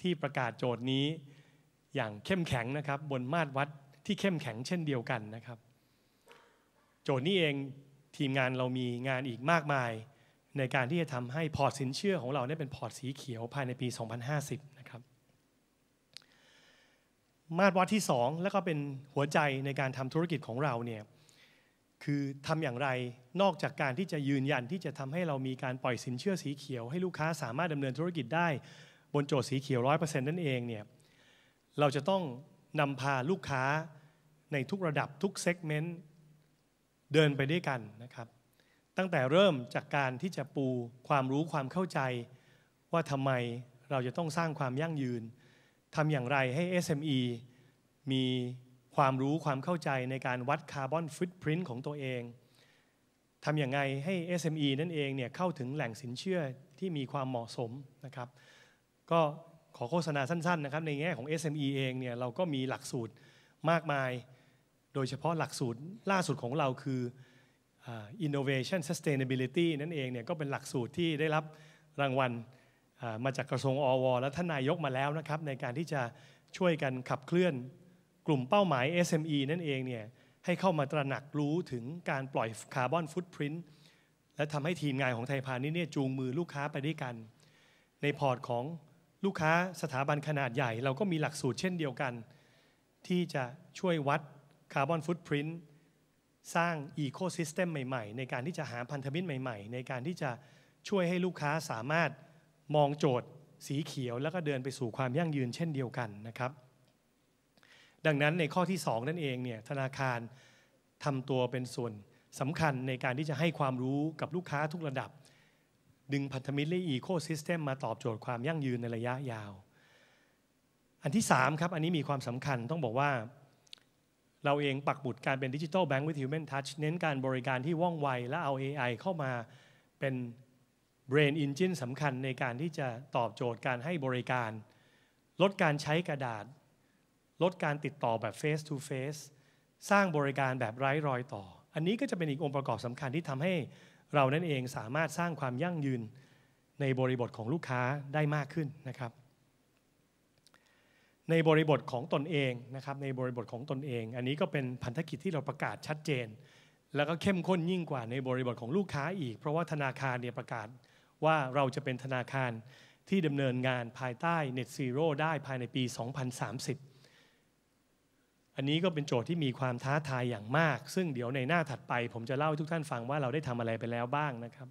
ที่ประกาศโจทย์นี้อย่างเข้มแข็งนะครับบนมาตรวัดที่เข้มแข็งเช่นเดียวกันนะครับโจทย์นี้เองทีมงานเรามีงานอีกมากมายในการที่จะทำให้พอร์ตสินเชื่อของเราเนี่ยเป็นพอร์ตสีเขียวภายในปี 2050 นะครับ มาตรวัดที่ 2 แล้วก็เป็นหัวใจในการทำธุรกิจของเราเนี่ย คือทำอย่างไรนอกจากการที่จะยืนยันที่จะทำให้เรามีการปล่อยสินเชื่อสีเขียวให้ลูกค้าสามารถดำเนินธุรกิจได้บนโจทย์สีเขียวร้อนั่นเองเนี่ย เราจะต้องนำพาลูกค้าในทุกระดับทุกเซกเมนต์เดินไปด้วยกันนะครับตั้งแต่เริ่มจากการที่จะปูความรู้ความเข้าใจ ว่าทำไมเราจะต้องสร้างความยั่งยืนทำอย่างไรให้ SME มีความรู้ความเข้าใจในการวัดคาร์บอนฟุตพิ้นของตัวเองทำอย่างไรให้ SME นั่นเองเนี่ยเข้าถึงแหล่งสินเชื่อที่มีความเหมาะสมนะครับ ก็ขอโฆษณาสั้นๆนะครับในแง่ของ SME เองเนี่ยเราก็มีหลักสูตรมากมาย โดยเฉพาะหลักสูตรล่าสุดของเราคือ Innovation Sustainability นั่นเองเนี่ยก็เป็นหลักสูตรที่ได้รับรางวัลมาจากกระทรวงอวและท่านนายกมาแล้วนะครับในการที่จะช่วยกันขับเคลื่อนกลุ่มเป้าหมาย SME นั่นเองเนี่ยให้เข้ามาตระหนักรู้ถึงการปล่อยคาร์บอนฟุตพิ้นและทำให้ทีมงานของไทยพาณิชย์เนี่ยจูงมือลูกค้าไปด้วยกัน ในพอร์ตของลูกค้าสถาบันขนาดใหญ่ เราก็มีหลักสูตรเช่นเดียวกัน ที่จะช่วยวัดคาร์บอนฟุตพิ้นสร้างอีโคซิสเต็มใหม่ๆ ในการที่จะหาพันธมิตรใหม่ๆ ในการที่จะช่วยให้ลูกค้าสามารถมองโจทย์สีเขียว แล้วก็เดินไปสู่ความยั่งยืนเช่นเดียวกันนะครับ ดังนั้นในข้อที่ 2 นั่นเองเนี่ยธนาคารทำตัวเป็นส่วนสำคัญในการที่จะให้ความรู้กับลูกค้าทุกระดับ ดึงพันธมิตรและอีโคซิสเต็มมาตอบโจทย์ความยั่งยืนในระยะยาว อันที่3ครับอันนี้มีความสำคัญต้องบอกว่าเราเองปักบุตรการเป็นดิจิทัลแบงก์วิธี u m a n ั o u เน้นการบริการที่ว่องไวและเอา AI เข้ามาเป็น Brain Engine สำคัญในการที่จะตอบโจทย์การให้บริการ ลดการใช้กระดาษ ลดการติดต่อแบบ Face to Face สร้างบริการแบบไร้รอยต่อ อันนี้ก็จะเป็นอีกองค์ประกอบสำคัญที่ทำให้เรานั่นเองสามารถสร้างความยั่งยืนในบริบทของลูกค้าได้มากขึ้นนะครับในบริบทของตนเองนะครับในบริบทของตนเอง อันนี้ก็เป็นพันธกิจที่เราประกาศชัดเจน แล้วก็เข้มข้นยิ่งกว่าในบริบทของลูกค้าอีก เพราะว่าธนาคารเนี่ยประกาศว่าเราจะเป็นธนาคารที่ดำเนินงานภายใต้ Net Zero ได้ภายในปี 2030 อันนี้ก็เป็นโจทย์ที่มีความท้าทายอย่างมาก ซึ่งเดี๋ยวในหน้าถัดไปผมจะเล่าให้ทุกท่านฟังว่าเราได้ทำอะไรไปแล้วบ้างนะครับ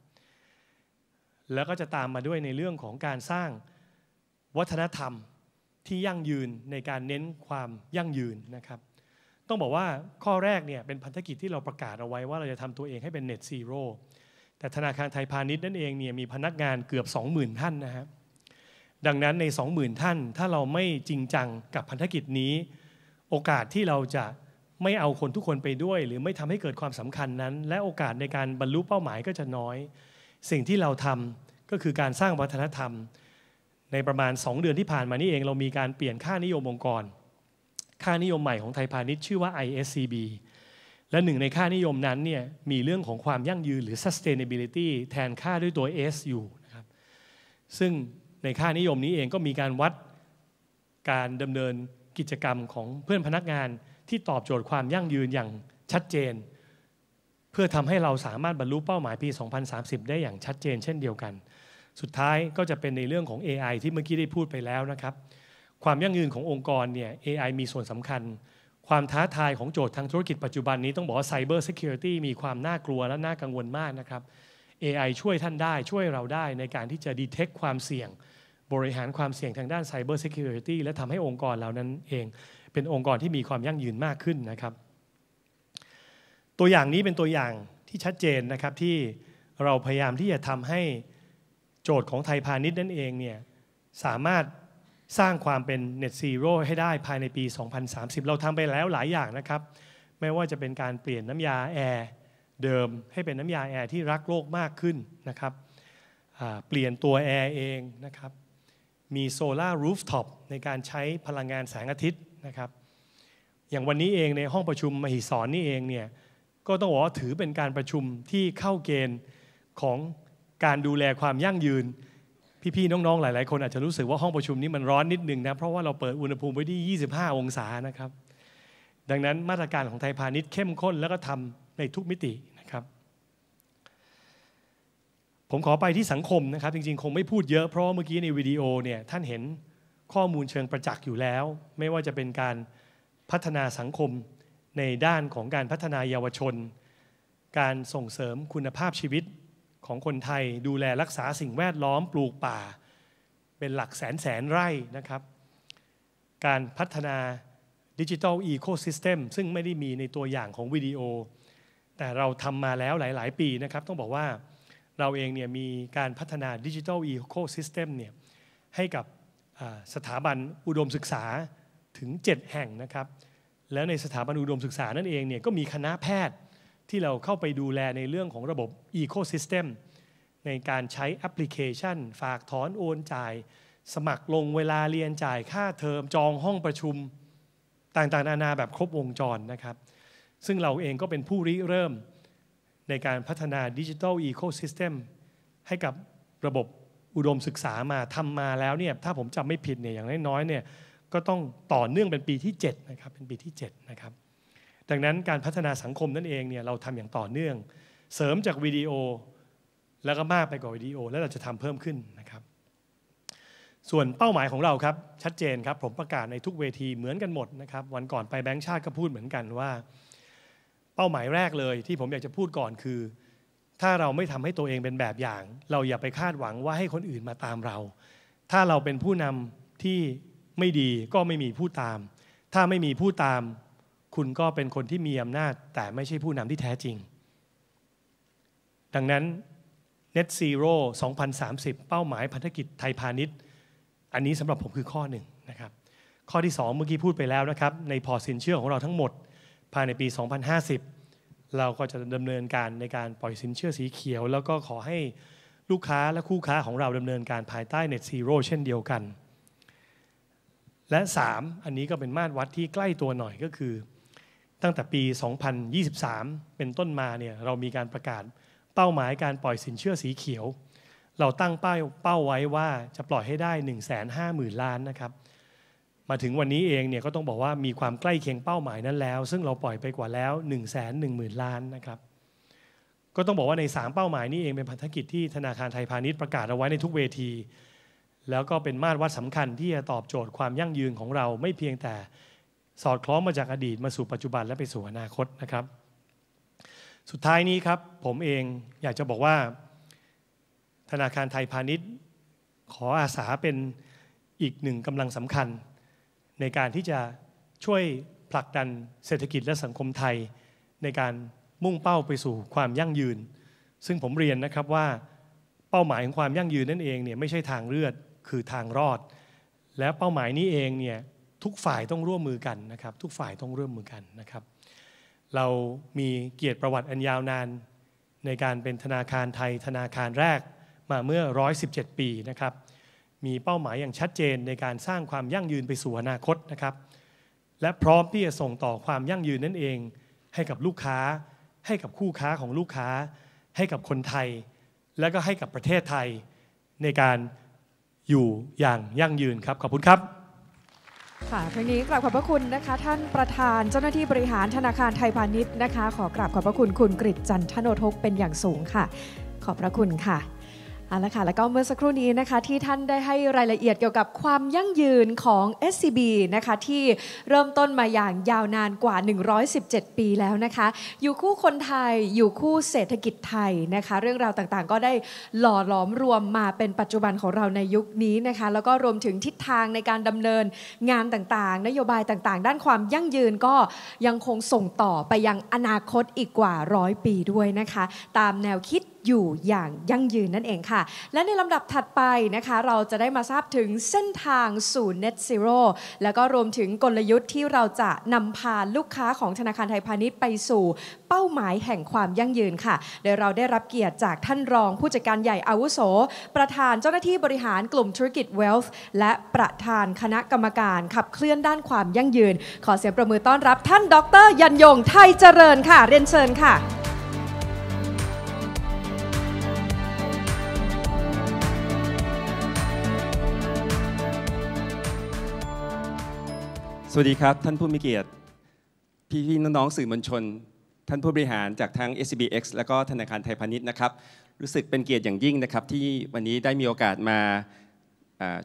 แล้วก็จะตามมาด้วยในเรื่องของการสร้างวัฒนธรรมที่ยั่งยืนในการเน้นความยั่งยืนนะครับ ต้องบอกว่าข้อแรกเนี่ยเป็นพันธกิจที่เราประกาศเอาไว้ว่า เราจะทำตัวเองให้เป็น Net Zero แต่ธนาคารไทยพาณิชย์นั่นเองเนี่ยมีพนักงานเกือบ 20,000ท่านนะครับดังนั้นใน20,000 ท่าน ถ้าเราไม่จริงจังกับพันธกิจนี้ โอกาสที่เราจะไม่เอาคนทุกคนไปด้วย หรือไม่ทำให้เกิดความสำคัญนั้น และโอกาสในการบรรลุเป้าหมายก็จะน้อย สิ่งที่เราทำก็คือการสร้างวัฒนธรรมในประมาณ2เดือนที่ผ่านมานี่เองเรามีการเปลี่ยนค่านิยมองค์กร ค่านิยมใหม่ของไทยพาณิชย์ชื่อว่า ISCB และหนึ่งในค่านิยมนั้นเนี่ยมีเรื่องของความยั่งยืนหรือ sustainability แทนค่าด้วยตัว S อยู่นะครับซึ่งในค่านิยมนี้เองก็มีการวัดการดำเนินกิจกรรมของเพื่อนพนักงานที่ตอบโจทย์ความยั่งยืนอย่างชัดเจน เพื่อทำให้เราสามารถบรรลุเป้าหมายปี 2030 ได้อย่างชัดเจนเช่นเดียวกันสุดท้ายก็จะเป็นในเรื่องของ AI ที่เมื่อกี้ได้พูดไปแล้วนะครับความยั่งยืนขององค์กรเนี่ย AI มีส่วนสำคัญ ความท้าทายของโจทย์ทางธุรกิจปัจจุบันนี้ต้องบอกว่าไซบอร์เ Security มีความน่ากลัวและน่ากังวลมากนะครับ AI ช่วยท่านได้ช่วยเราได้ในการที่จะดีเทคความเสี่ยง บริหารความเสี่ยงทางด้านไซบอร์เ Security และทำให้องค์กรเหล่านั้นเองเป็นองค์กรที่มีความยั่งยืนมากขึ้นนะครับ ตัวอย่างนี้เป็นตัวอย่างที่ชัดเจนนะครับที่เราพยายามที่จะทำให้โจทย์ของไทยพาณิชย์นั่นเองเนี่ยสามารถสร้างความเป็น Net Zero ให้ได้ภายในปี 2030 เราทำไปแล้วหลายอย่างนะครับไม่ว่าจะเป็นการเปลี่ยนน้ำยาแอร์เดิมให้เป็นน้ำยาแอร์ที่รักโลกมากขึ้นนะครับเปลี่ยนตัวแอร์เองนะครับมีโซลารูฟท็อปในการใช้พลังงานแสงอาทิตย์นะครับอย่างวันนี้เองในห้องประชุมมหิสรนนี่เองเนี่ยก็ต้องบอกว่าถือเป็นการประชุมที่เข้าเกณฑ์ของการดูแลความยั่งยืนพี่ๆน้องๆหลายๆคนอาจจะรู้สึกว่าห้องประชุมนี้มันร้อนนิดนึงนะเพราะว่าเราเปิดอุณหภูมิไว้ที่ 25 องศานะครับ ดังนั้นมาตรการของไทยพาณิชย์เข้มข้นแล้วก็ทำในทุกมิตินะครับ ผมขอไปที่สังคมนะครับจริงๆคงไม่พูดเยอะเพราะเมื่อกี้ในวิดีโอเนี่ยท่านเห็นข้อมูลเชิงประจักษ์อยู่แล้ว ไม่ว่าจะเป็นการพัฒนาสังคมในด้านของการพัฒนาเยาวชน การส่งเสริมคุณภาพชีวิตของคนไทยดูแลรักษาสิ่งแวดล้อมปลูกป่า เป็นหลักแสนแสนไร่นะครับการพัฒนาดิจิทัลอีโคซิสเต็มซึ่งไม่ได้มีในตัวอย่างของวิดีโอ แต่เราทำมาแล้วหลายๆ ปีนะครับต้องบอกว่าเราเองเนี่ยมีการพัฒนาดิจิทัลอีโคซิสเต็มเนี่ยให้กับสถาบันอุดมศึกษาถึง7 แห่งนะครับแล้วในสถาบันอุดมศึกษานั่นเองเนี่ยก็มีคณะแพทย์ที่เราเข้าไปดูแลในเรื่องของระบบอีโคซิสเต็มในการใช้แอปพลิเคชันฝากถอนโอนจ่าย สมัครลงเวลาเรียนจ่าย ค่าเทอมจองห้องประชุม ต่างๆนานาแบบครบวงจรนะครับ ซึ่งเราเองก็เป็นผู้ริเริ่มในการพัฒนาดิจิทัลอีโคซิสเต็มให้กับระบบอุดมศึกษามาทำมาแล้วเนี่ยถ้าผมจำไม่ผิดเนี่ยอย่างน้อยๆเนี่ยก็ต้องต่อเนื่องเป็นปีที่7นะครับเป็นปีที่ 7 นะครับดังนั้นการพัฒนาสังคมนั่นเองเนี่ยเราทำอย่างต่อเนื่อง เสริมจากวิดีโอแล้วก็มากไปกว่าวิดีโอ แล้วเราจะทำเพิ่มขึ้นนะครับ ส่วนเป้าหมายของเราครับชัดเจนครับผมประกาศในทุกเวทีเหมือนกันหมดนะครับวันก่อนไปแบงค์ชาติก็พูดเหมือนกันว่า เป้าหมายแรกเลยที่ผมอยากจะพูดก่อนคือ ถ้าเราไม่ทำให้ตัวเองเป็นแบบอย่าง เราอย่าไปคาดหวังว่าให้คนอื่นมาตามเรา ถ้าเราเป็นผู้นำที่ไม่ดีก็ไม่มีผู้ตาม ถ้าไม่มีผู้ตามคุณก็เป็นคนที่มีอำนาจแต่ไม่ใช่ผู้นำที่แท้จริง ดังนั้น Net Zero 2030 เป้าหมายพันธกิจไทยพาณิชย์อันนี้สำหรับผมคือข้อหนึ่งนะครับข้อที่ 2 เมื่อกี้พูดไปแล้วนะครับในพอสินเชื่อของเราทั้งหมดภายในปี 2050 เราก็จะดำเนินการในการปล่อยสินเชื่อสีเขียว แล้วก็ขอให้ลูกค้าและคู่ค้าของเราดำเนินการภายใต้ Net Zero เช่นเดียวกัน และ 3 อันนี้ก็เป็นมาตรวัดที่ใกล้ตัวหน่อยก็คือตั้งแต่ปี 2023 เป็นต้นมาเนี่ยเรามีการประกาศเป้าหมายการปล่อยสินเชื่อสีเขียว เราตั้งป้ายเป้าไว้ว่าจะปล่อยให้ได้ 150,000 ล้านนะครับมาถึงวันนี้เองเนี่ยก็ต้องบอกว่ามีความใกล้เคียงเป้าหมายนั้นแล้ว ซึ่งเราปล่อยไปกว่าแล้ว 1 1 0 0 0 0 ล้านนะครับก็ต้องบอกว่าใน3เป้าหมายนี้เองเป็นพันธกิจที่ธนาคารไทยพาณิชย์ประกาศเอาไว้ในทุกเวที แล้วก็เป็นมาตรวัดสำคัญที่จะตอบโจทย์ความยั่งยืนของเราไม่เพียงแต่สอดคล้องมาจากอดีตมาสู่ปัจจุบันและไปสู่อนาคตนะครับ สุดท้ายนี้ครับผมเองอยากจะบอกว่าธนาคารไทยพาณิชย์ ขออาสาเป็นอีกหนึ่งกำลังสำคัญ ในการที่จะช่วยผลักดันเศรษฐกิจและสังคมไทย ในการมุ่งเป้าไปสู่ความยั่งยืน ซึ่งผมเรียนนะครับว่าเป้าหมายของความยั่งยืนนั่นเองเนี่ยไม่ใช่ทางเลือดคือทางรอด และเป้าหมายนี้เองเนี่ยทุกฝ่ายต้องร่วมมือกันนะครับ ทุกฝ่ายต้องร่วมมือกันนะครับเรามีเกียรติประวัติอันยาวนานในการเป็นธนาคารไทยธนาคารแรกมาเมื่อ117ปีนะครับ มีเป้าหมายอย่างชัดเจนในการสร้างความยั่งยืนไปสู่อนาคตนะครับ และพร้อมที่จะส่งต่อความยั่งยืนนั่นเอง ให้กับลูกค้าให้กับคู่ค้าของลูกค้า ให้กับคนไทย และก็ให้กับประเทศไทยในการอยู่อย่างยั่งยืนครับขอบคุณครับค่ะทีนี้กราบขอบพระคุณนะคะ ท่านประธานเจ้าหน้าที่บริหารธนาคารไทยพาณิชย์นะคะ ขอกราบขอบพระคุณ คุณกริจจันทโนทกเป็นอย่างสูงค่ะ ขอบพระคุณค่ะอาละค่ะ แล้วก็เมื่อสักครู่นี้นะคะที่ท่านได้ให้รายละเอียดเกี่ยวกับความยั่งยืนของ SCB นะคะที่เริ่มต้นมาอย่างยาวนานกว่า 117 ปีแล้วนะคะ อยู่คู่คนไทย อยู่คู่เศรษฐกิจไทยนะคะ เรื่องราวต่างๆ ก็ได้หล่อหลอมรวมมาเป็นปัจจุบันของเราในยุคนี้นะคะ แล้วก็รวมถึงทิศทางในการดำเนินงานต่างๆ นโยบายต่างๆ ด้านความยั่งยืนก็ยังคงส่งต่อไปยังอนาคตอีกกว่าร้อยปีด้วยนะคะ ตามแนวคิดอยู่อย่างยั่งยืนนั่นเองค่ะและในลำดับถัดไปนะคะเราจะได้มาทราบถึงเส้นทางสู่ net zero แล้วก็รวมถึงกลยุทธ์ที่เราจะนำพาลูกค้าของธนาคารไทยพาณิชย์ไปสู่ เป้าหมายแห่งความยั่งยืนค่ะโดยเราได้รับเกียรติจากท่านรองผู้จัดการใหญ่อาวุโส ประธานเจ้าหน้าที่บริหารกลุ่มธุรกิจ wealth และประธานคณะกรรมการขับเคลื่อนด้านความยั่งยืน ขอเสียงประมือต้อนรับ ท่านดรยันยง ไทยเจริญค่ะ เรียนเชิญค่ะสวัสดีครับท่านผู้มีเกียรติพี่่น้องๆสื่อมวลชน ท่านผู้บริหารจากทั้ง SBX และก็ธนาคารไทยพาณิชย์นะครับ รู้สึกเป็นเกียรติอย่างยิ่งนะครับ ที่วันนี้ได้มีโอกาสมา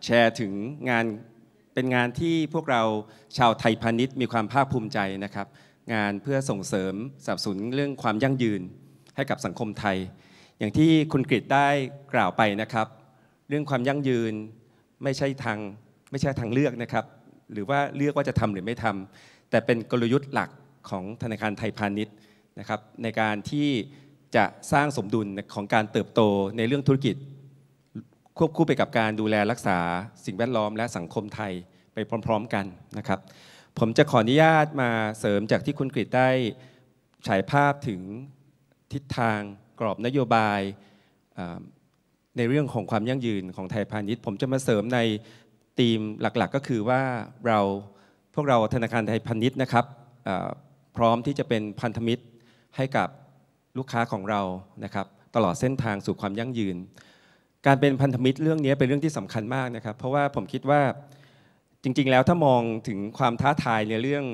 แชร์ถึงงานเป็นงานที่พวกเราชาวไทยพาณิชย์ มีความภาคภูมิใจนะครับ งานเพื่อส่งเสริมสับสนเรื่องความยั่งยืนให้กับสังคมไทย อย่างที่คุณกรษได้กล่าวไปนะครับ เรื่องความยั่งยืนไม่ใช่ทางไม่ใช่ทางเลือกนะครับหรือว่าเลือกว่าจะทำหรือไม่ทำ แต่เป็นกลยุทธ์หลักของธนาคารไทยพาณิชย์นะครับในการที่จะสร้างสมดุลของการเติบโตในเรื่องธุรกิจ ควบคู่ไปกับการดูแลรักษา สิ่งแวดล้อมและสังคมไทยไปพร้อม ๆกันนะครับ ผมจะขออนุญาตมาเสริมจากที่คุณกฤษได้ฉายภาพถึงทิศทางกรอบนโยบายในเรื่องของความยั่งยืนของไทยพาณิชย์ ผมจะมาเสริมในธีมหลักๆ ก็คือว่าเราพวกเราธนาคารไทยพาณิชย์นะครับพร้อมที่จะเป็นพันธมิตรให้กับลูกค้าของเรานะครับตลอดเส้นทางสู่ความยั่งยืน การเป็นพันธมิตรเรื่องนี้เป็นเรื่องที่สำคัญมากนะครับ เพราะว่าผมคิดว่าจริงๆแล้วถ้ามองถึงความท้าทายในเรื่อง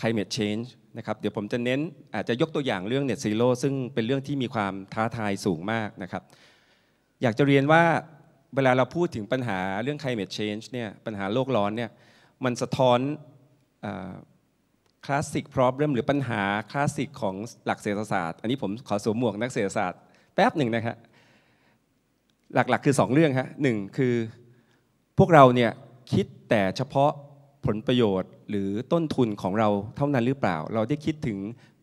climate change นะครับเดี๋ยวผมจะเน้นอาจจะยกตัวอย่างเรื่อง net zero ซึ่งเป็นเรื่องที่มีความท้าทายสูงมากนะครับอยากจะเรียนว่าเวลาเราพูดถึงปัญหาเรื่อง climate change เนี่ย ปัญหาโลกร้อนเนี่ย มันสะท้อนคลาสสิก problem หรือปัญหาคลาสสิกของหลักเศรษฐศาสตร์ อันนี้ผมขอสวมหมวกนักเศรษฐศาสตร์แป๊บหนึ่งนะครับหลักๆคือ 2 เรื่องับหนึ่งคือพวกเราเนี่ยคิดแต่เฉพาะผลประโยชน์หรือต้นทุนของเราเท่านั้นหรือเปล่า เราได้คิดถึง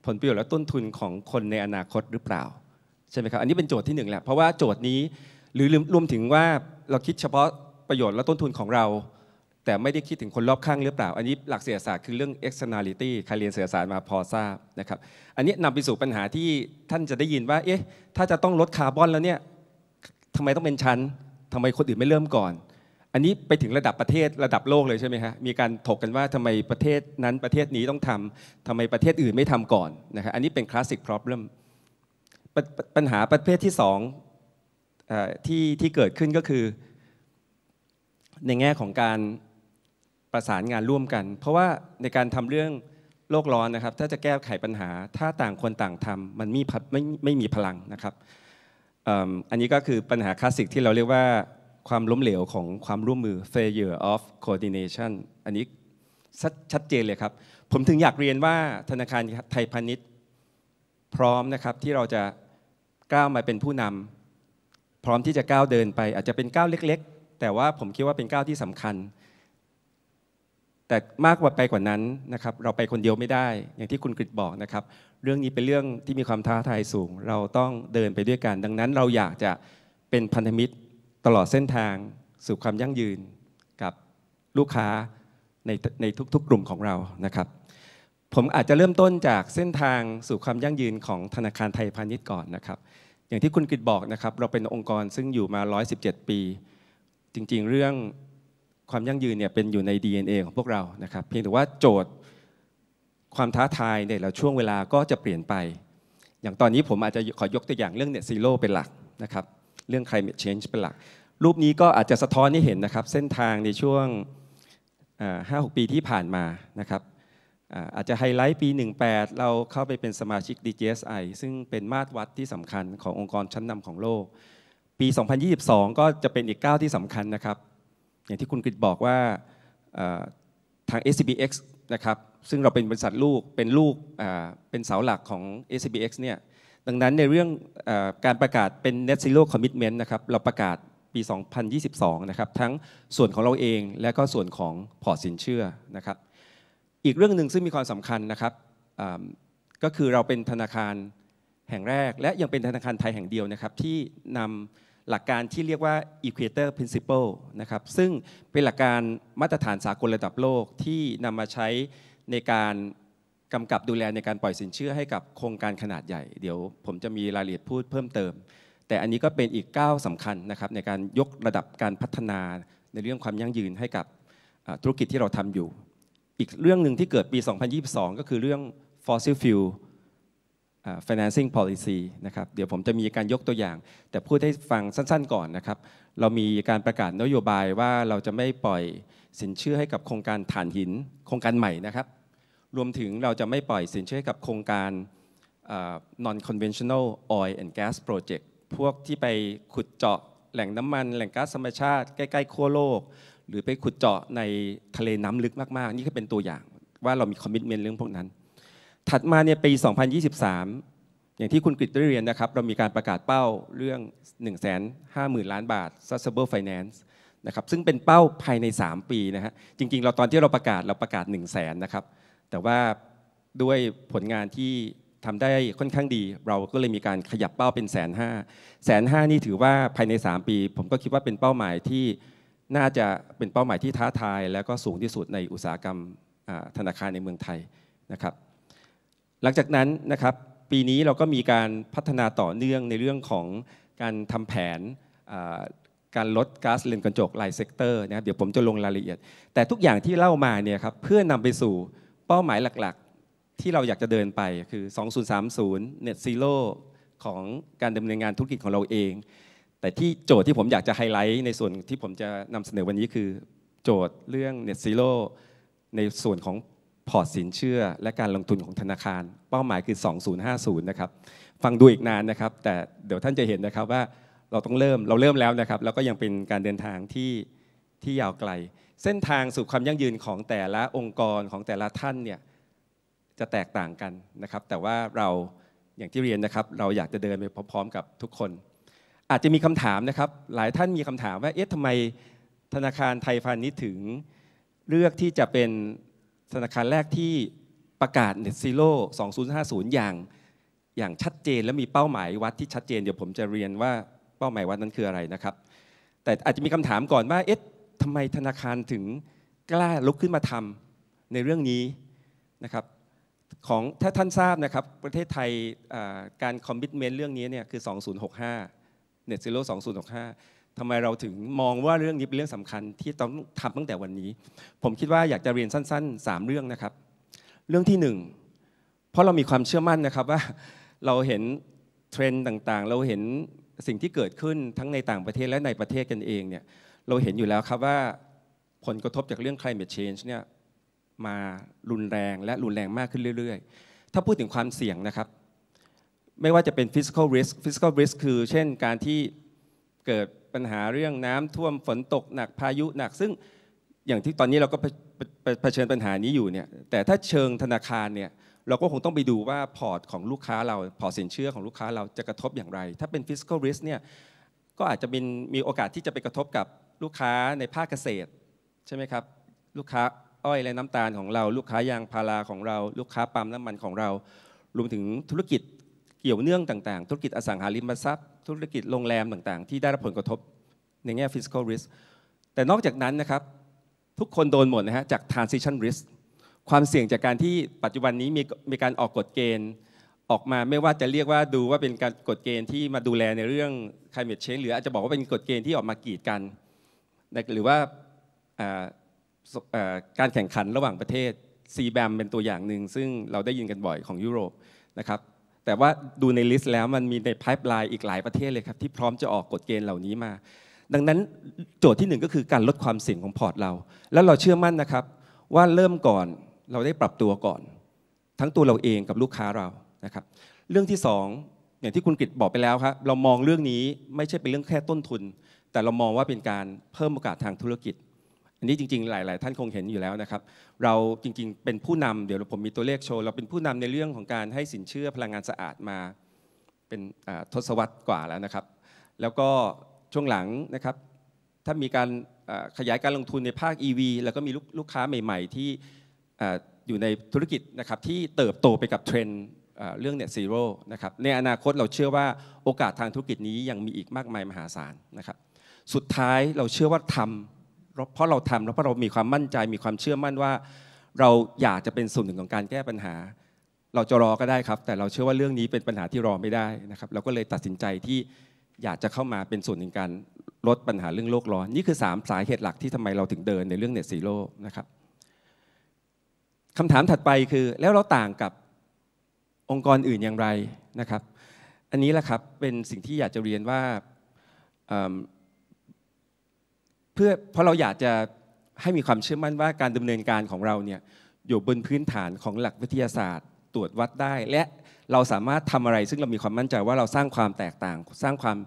ผลประโยชน์และต้นทุนของคนในอนาคตหรือเปล่าใช่ไหมครับ อันนี้เป็นโจทย์ที่หนึ่งแหละเพราะว่าโจทย์นี้หรือรวมถึงว่าเราคิดเฉพาะประโยชน์และต้นทุนของเรา แต่ไม่ได้คิดถึงคนรอบข้างหรือเปล่า อันนี้หลักเศรษฐศาสตร์คือเรื่อง externality ใครเรียนเศรษฐศาสตร์มาพอทราบนะครับอันนี้นำไปสู่ปัญหาที่ท่านจะได้ยินว่าเอ๊ะถ้าจะต้องลดคาร์บอนแล้วเนี่ยทำไมต้องเป็นชั้นทำไมคนอื่นไม่เริ่มก่อน อันนี้ไปถึงระดับประเทศระดับโลกเลยใช่ไหมฮะมีการถกกันว่าทำไมประเทศนั้นประเทศนี้ต้องทำทำไมประเทศอื่นไม่ทำก่อนนะครับอันนี้เป็นคลาสสิกป r o b l ปัญหาประเภทที่ 2ที่ที่เกิดขึ้นก็คือ ในแง่ของการประสานงานร่วมกัน เพราะว่าในการทำเรื่องโลกร้อนนะครับ ถ้าจะแก้ไขปัญหาถ้าต่างคนต่างทำมันมีไม่ไม่มีพลังนะครับอันนี้ก็คือปัญหาคลาสสิกที่เราเรียกว่าความล้มเหลวของความร่วมมือ failure of coordination อันนี้ชัดเจนเลยครับผมถึงอยากเรียนว่าธนาคารไทยพาณิชย์พร้อมนะครับที่เราจะก้าวมาเป็นผู้นำพร้อมที่จะก้าวเดินไปอาจจะเป็นก้าวเล็กๆแต่ว่าผมคิดว่าเป็นก้าวที่สำคัญ แต่มากกว่าไปกว่านั้นนะครับ เราไปคนเดียวไม่ได้ อย่างที่คุณกฤิบอกนะครับ เรื่องนี้เป็นเรื่องที่มีความท้าทายสูงเราต้องเดินไปด้วยกัน ดังนั้นเราอยากจะเป็นพันธมิตรตลอดเส้นทางสู่ความยั่งยืนกับลูกค้าในในทุก ๆกลุ่มของเรานะครับ ผมอาจจะเริ่มต้นจากเส้นทางสู่ความยั่งยืนของธนาคารไทยพาณิชย์ก่อนนะครับอย่างที่คุณกิตบอกนะครับเราเป็นองค์กรซึ่งอยู่มา 117 ปี จริงๆ เรื่องความยั่งยืนเนี่ยเป็นอยู่ใน DNA ของพวกเรานะครับ เพียงแต่ว่าโจทย์ความท้าทายในแต่ละช่วงเวลาก็จะเปลี่ยนไป อย่างตอนนี้ผมอาจจะขอยกตัวอย่างเรื่องเน่ยซีโร่เป็นหลักนะครับเรื่อง Climate Change เป็นหลัก รูปนี้ก็อาจจะสะท้อนให้เห็นนะครับ เส้นทางในช่วง5-6 ปีที่ผ่านมานะครับอาจจะไฮไลท์ปี 18 เราเข้าไปเป็นสมาชิก d j s i ซึ่งเป็นมาตรวัดที่สำคัญขององค์กรชั้นนำของโลก ปี 2022 ก็จะเป็นอีกก้าวที่สำคัญนะครับ อย่างที่คุณกฤษบอกว่าทาง s b x นะครับซึ่งเราเป็นบริษัทลูกเป็นลูกเป็นเสาหลักของ s b x เนี่ยดังนั้นในเรื่องอการประกาศเป็น Net Zero Commitment นะครับเราประกาศปี2022นะครับทั้งส่วนของเราเองและก็ส่วนของพอร์ตสินเชื่อนะครับอีกเรื่องหนึ่งซึ่งมีความสำคัญนะครับก็คือเราเป็นธนาคารแห่งแรก และยังเป็นธนาคารไทยแห่งเดียวนะครับที่นำหลักการที่เรียกว่า Equator Principle นะครับซึ่งเป็นหลักการมาตรฐานสากลระดับโลกที่นำมาใช้ในการกำกับดูแลในการปล่อยสินเชื่อให้กับโครงการขนาดใหญ่ เดี๋ยวผมจะมีรายละเอียดพูดเพิ่มเติม แต่อันนี้ก็เป็นอีกก้าวสำคัญนะครับในการยกระดับการพัฒนา ในเรื่องความยั่งยืนให้กับธุรกิจที่เราทำอยู่อีกเรื่องหนึ่งที่เกิดปี 2022 ก็คือเรื่อง fossil fuel financing policy นะครับ เดี๋ยวผมจะมีการยกตัวอย่าง แต่พูดให้ฟังสั้น ๆก่อนนะครับ เรามีการประกาศนโยบายว่าเราจะไม่ปล่อยสินเชื่อให้กับโครงการถ่านหินโครงการใหม่นะครับ รวมถึงเราจะไม่ปล่อยสินเชื่อให้กับโครงการ non conventional oil and gas project พวกที่ไปขุดเจาะแหล่งน้ำมัน แหล่งก๊าซธรรมชาติใกล้ๆขั้วโลกหรือไปขุดเจาะในทะเลน้ำลึกมากๆนี่ก็เป็นตัวอย่างว่าเรามีคอมมิชเมนต์เรื่องพวกนั้น ถัดมาเนี่ยปี 2023 อย่างที่คุณกริตได้เรียนนะครับเรามีการประกาศเป้าเรื่อง 150,000 ล้านบาท sustainable finance นะครับซึ่งเป็นเป้าภายใน 3 ปีนะฮะจริงๆ เราตอนที่เราประกาศเราประกาศ 1 0 0 0 0 0นนะครับแต่ว่าด้วยผลงานที่ทำได้ค่อนข้างดีเราก็เลยมีการขยับเป้าเป็นแสนห้าแสนห้านี่ถือว่าภายใน 3 ปี ผมก็คิดว่าเป็นเป้าหมายที่น่าจะเป็นเป้าหมายที่ท้าทายและก็สูงที่สุดในอุตสาหกรรมธนาคารในเมืองไทยนะครับหลังจากนั้นนะครับปีนี้เราก็มีการพัฒนาต่อเนื่องในเรื่องของการทำแผนการลดก๊าซเรือนกระจกหลายเซกเตอร์นะครับเดี๋ยวผมจะลงรายละเอียดแต่ทุกอย่างที่เล่ามาเนี่ยครับเพื่อนำไปสู่เป้าหมายหลักๆที่เราอยากจะเดินไปคือ 2030 Net Zero ของการดำเนินงานธุรกิจของเราเองแต่ที่โจทย์ที่ผมอยากจะไฮไลท์ในส่วนที่ผมจะนำเสนอวันนี้คือ โจทย์เรื่อง Net Zero ในส่วนของพอร์ตสินเชื่อและการลงทุนของธนาคารเป้าหมายคือ2050นะครับฟังดูอีกนานนะครับ แต่เดี๋ยวท่านจะเห็นนะครับว่าเราต้องเริ่มเราเริ่มแล้วนะครับแล้วก็ยังเป็นการเดินทางที่ที่ยาวไกล เส้นทางสู่ความยั่งยืนของแต่ละองค์กรของแต่ละท่านเนี่ยจะแตกต่างกันนะครับแต่ว่าเราอย่างที่เรียนนะครับเราอยากจะเดินไปพร้อมๆกับทุกคนอาจจะมีคำถามนะครับหลายท่านมีคำถามว่าเอ๊ะทำไมธนาคารไทยพาณิชย์ถึง เลือกที่จะเป็นธนาคารแรกที่ประกาศ Net Zero 2050อย่างอย่างชัดเจนและมีเป้าหมายวัดที่ชัดเจนเดี๋ยวผมจะเรียนว่า เป้าหมายวัดนั้นคืออะไรนะครับแต่อาจจะมีคำถามก่อนว่าเอ๊ะทำไมธนาคารถึงกล้าลุกขึ้นมาทำในเรื่องนี้นะครับของถ้าท่านทราบนะครับประเทศไทยการคอมมิชเมนต์เรื่องนี้เนี่ยคือ 2065เน็ตซโร่สองศูนย์หกห้าทำไมเราถึงมองว่าเรื่องนี้เป็นเรื่องสำคัญที่ต้องทำตั้งแต่วันนี้ ผมคิดว่าอยากจะเรียนสั้นๆ3เรื่องนะครับ เรื่องที่1เพราะเรามีความเชื่อมั่นนะครับว่าเราเห็นเทรนด์ต่างๆ เราเห็นสิ่งที่เกิดขึ้นทั้งในต่างประเทศและในประเทศกันเองเนี่ย เราเห็นอยู่แล้วครับว่าผลกระทบจากเรื่อง climate change เนี่ย มารุนแรงและรุนแรงมากขึ้นเรื่อย ๆ ถ้าพูดถึงความเสี่ยงนะครับไม่ว่าจะเป็น physical risk physical risk คือเช่น การที่เกิดปัญหาเรื่องน้ำท่วม ฝนตกหนัก พายุหนัก ซึ่งอย่างที่ตอนนี้เราก็เผชิญปัญหานี้อยู่เนี่ย แต่ถ้าเชิงธนาคารเนี่ยเราก็คงต้องไปดูว่าพอร์ตของลูกค้าเรา พอร์ตสินเชื่อของลูกค้าเราจะกระทบอย่างไร ถ้าเป็น fiscal risk เนี่ยก็อาจจะมมีโอกาสที่จะไปกระทบกับลูกค้าในภาคเกษตรใช่ไหมครับ ลูกค้าอ้อยและน้ำตาลของเรา ลูกค้ายางพาราของเรา ลูกค้าปั๊มน้ำมันของเรา รวมถึงธุรกิจเกี่ยวเนื่องต่างๆ ธุรกิจอสังหาริมทรัพย์ ธุรกิจโรงแรมต่างๆ ที่ได้รับผลกระทบในแง่ fiscal risk แต่นอกจากนั้นนะครับทุกคนโดนหมดนะฮะจาก transition risk ความเสี่ยงจากการที่ปัจจุบันนี้มีมีการออกกฎเกณฑ์ออกมาไม่ว่าจะเรียกว่าดูว่าเป็นการกฎเกณฑ์ที่มาดูแลในเรื่อง climate change หรืออาจจะบอกว่าเป็นกฎเกณฑ์ที่ออกมากีดกัน หรือว่าการแข่งขันระหว่างประเทศ c b a m เป็นตัวอย่างหนึ่งซึ่งเราได้ยินกันบ่อยของยุโรปนะครับแต่ว่าดูในลิสต์แล้วมันมีในไพ่ปลายอีกหลายประเทศเลยครับที่พร้อมจะออกกฎเกณฑ์เหล่านี้มา ดังนั้นโจทย์ที่1ก็คือการลดความเสี่ยงของพอร์ตเราแล้วเราเชื่อมั่นนะครับ ว่าเริ่มก่อนเราได้ปรับตัวก่อน ทั้งตัวเราเองกับลูกค้าเรานะครับเรื่องที่ 2 อย่างที่คุณกิตบอกไปแล้วครับเรามองเรื่องนี้ไม่ใช่เป็นเรื่องแค่ต้นทุน แต่เรามองว่าเป็นการเพิ่มโอกาสทางธุรกิจันนี้จริงๆหลายๆท่านคงเห็นอยู่แล้วนะครับเราจริงๆ เป็นผู้นำเดี๋ยวผมมีตัวเลขโชว์เราเป็นผู้นำในเรื่องของการให้สินเชื่อพลังงานสะอาดมาเป็นทศวรรษกว่าแล้วนะครับแล้วก็ช่วงหลังนะครับถ้ามีการขยายการลงทุนในภาค EV แล้วก็มีลูกค้าใหม่ๆ ที่อยู่ในธุรกิจนะครับที่เติบโตไปกับเทรนเรื่องเน็ตซีโร่นะครับในอนาคตเราเชื่อว่าโอกาสทางธุรกิจนี้ยังมีอีกมากมายมหาศาลนะครับสุดท้ายเราเชื่อว่าทำเพราะเราทำแล้วเพราะเรามีความมั่นใจมีความเชื่อมั่นว่าเราอยากจะเป็นส่วนหนึ่งของการแก้ปัญหา เราจะรอก็ได้ครับ แต่เราเชื่อว่าเรื่องนี้เป็นปัญหาที่รอไม่ได้นะครับเราก็เลยตัดสินใจที่อยากจะเข้ามาเป็นส่วนหนึ่งการลดปัญหาเรื่องโลกร้อน นี่คือ 3 สาเหตุหลักที่ทำไมเราถึงเดินในเรื่องเน็ตซีโร่นะครับคำถามถัดไปคือแล้วเราต่างกับองค์กรอื่นอย่างไรนะครับ อันนี้แหละครับเป็นสิ่งที่อยากจะเรียนว่าเพื่อเพราะเราอยากจะให้มีความเชื่อมั่นว่าการดำเนินการของเราเนี่ยอยู่บนพื้นฐานของหลักวิทยาศาสตร์ ตรวจวัดได้ และเราสามารถทำอะไร ซึ่งเรามีความมั่นใจว่าเราสร้างความแตกต่าง สร้างความ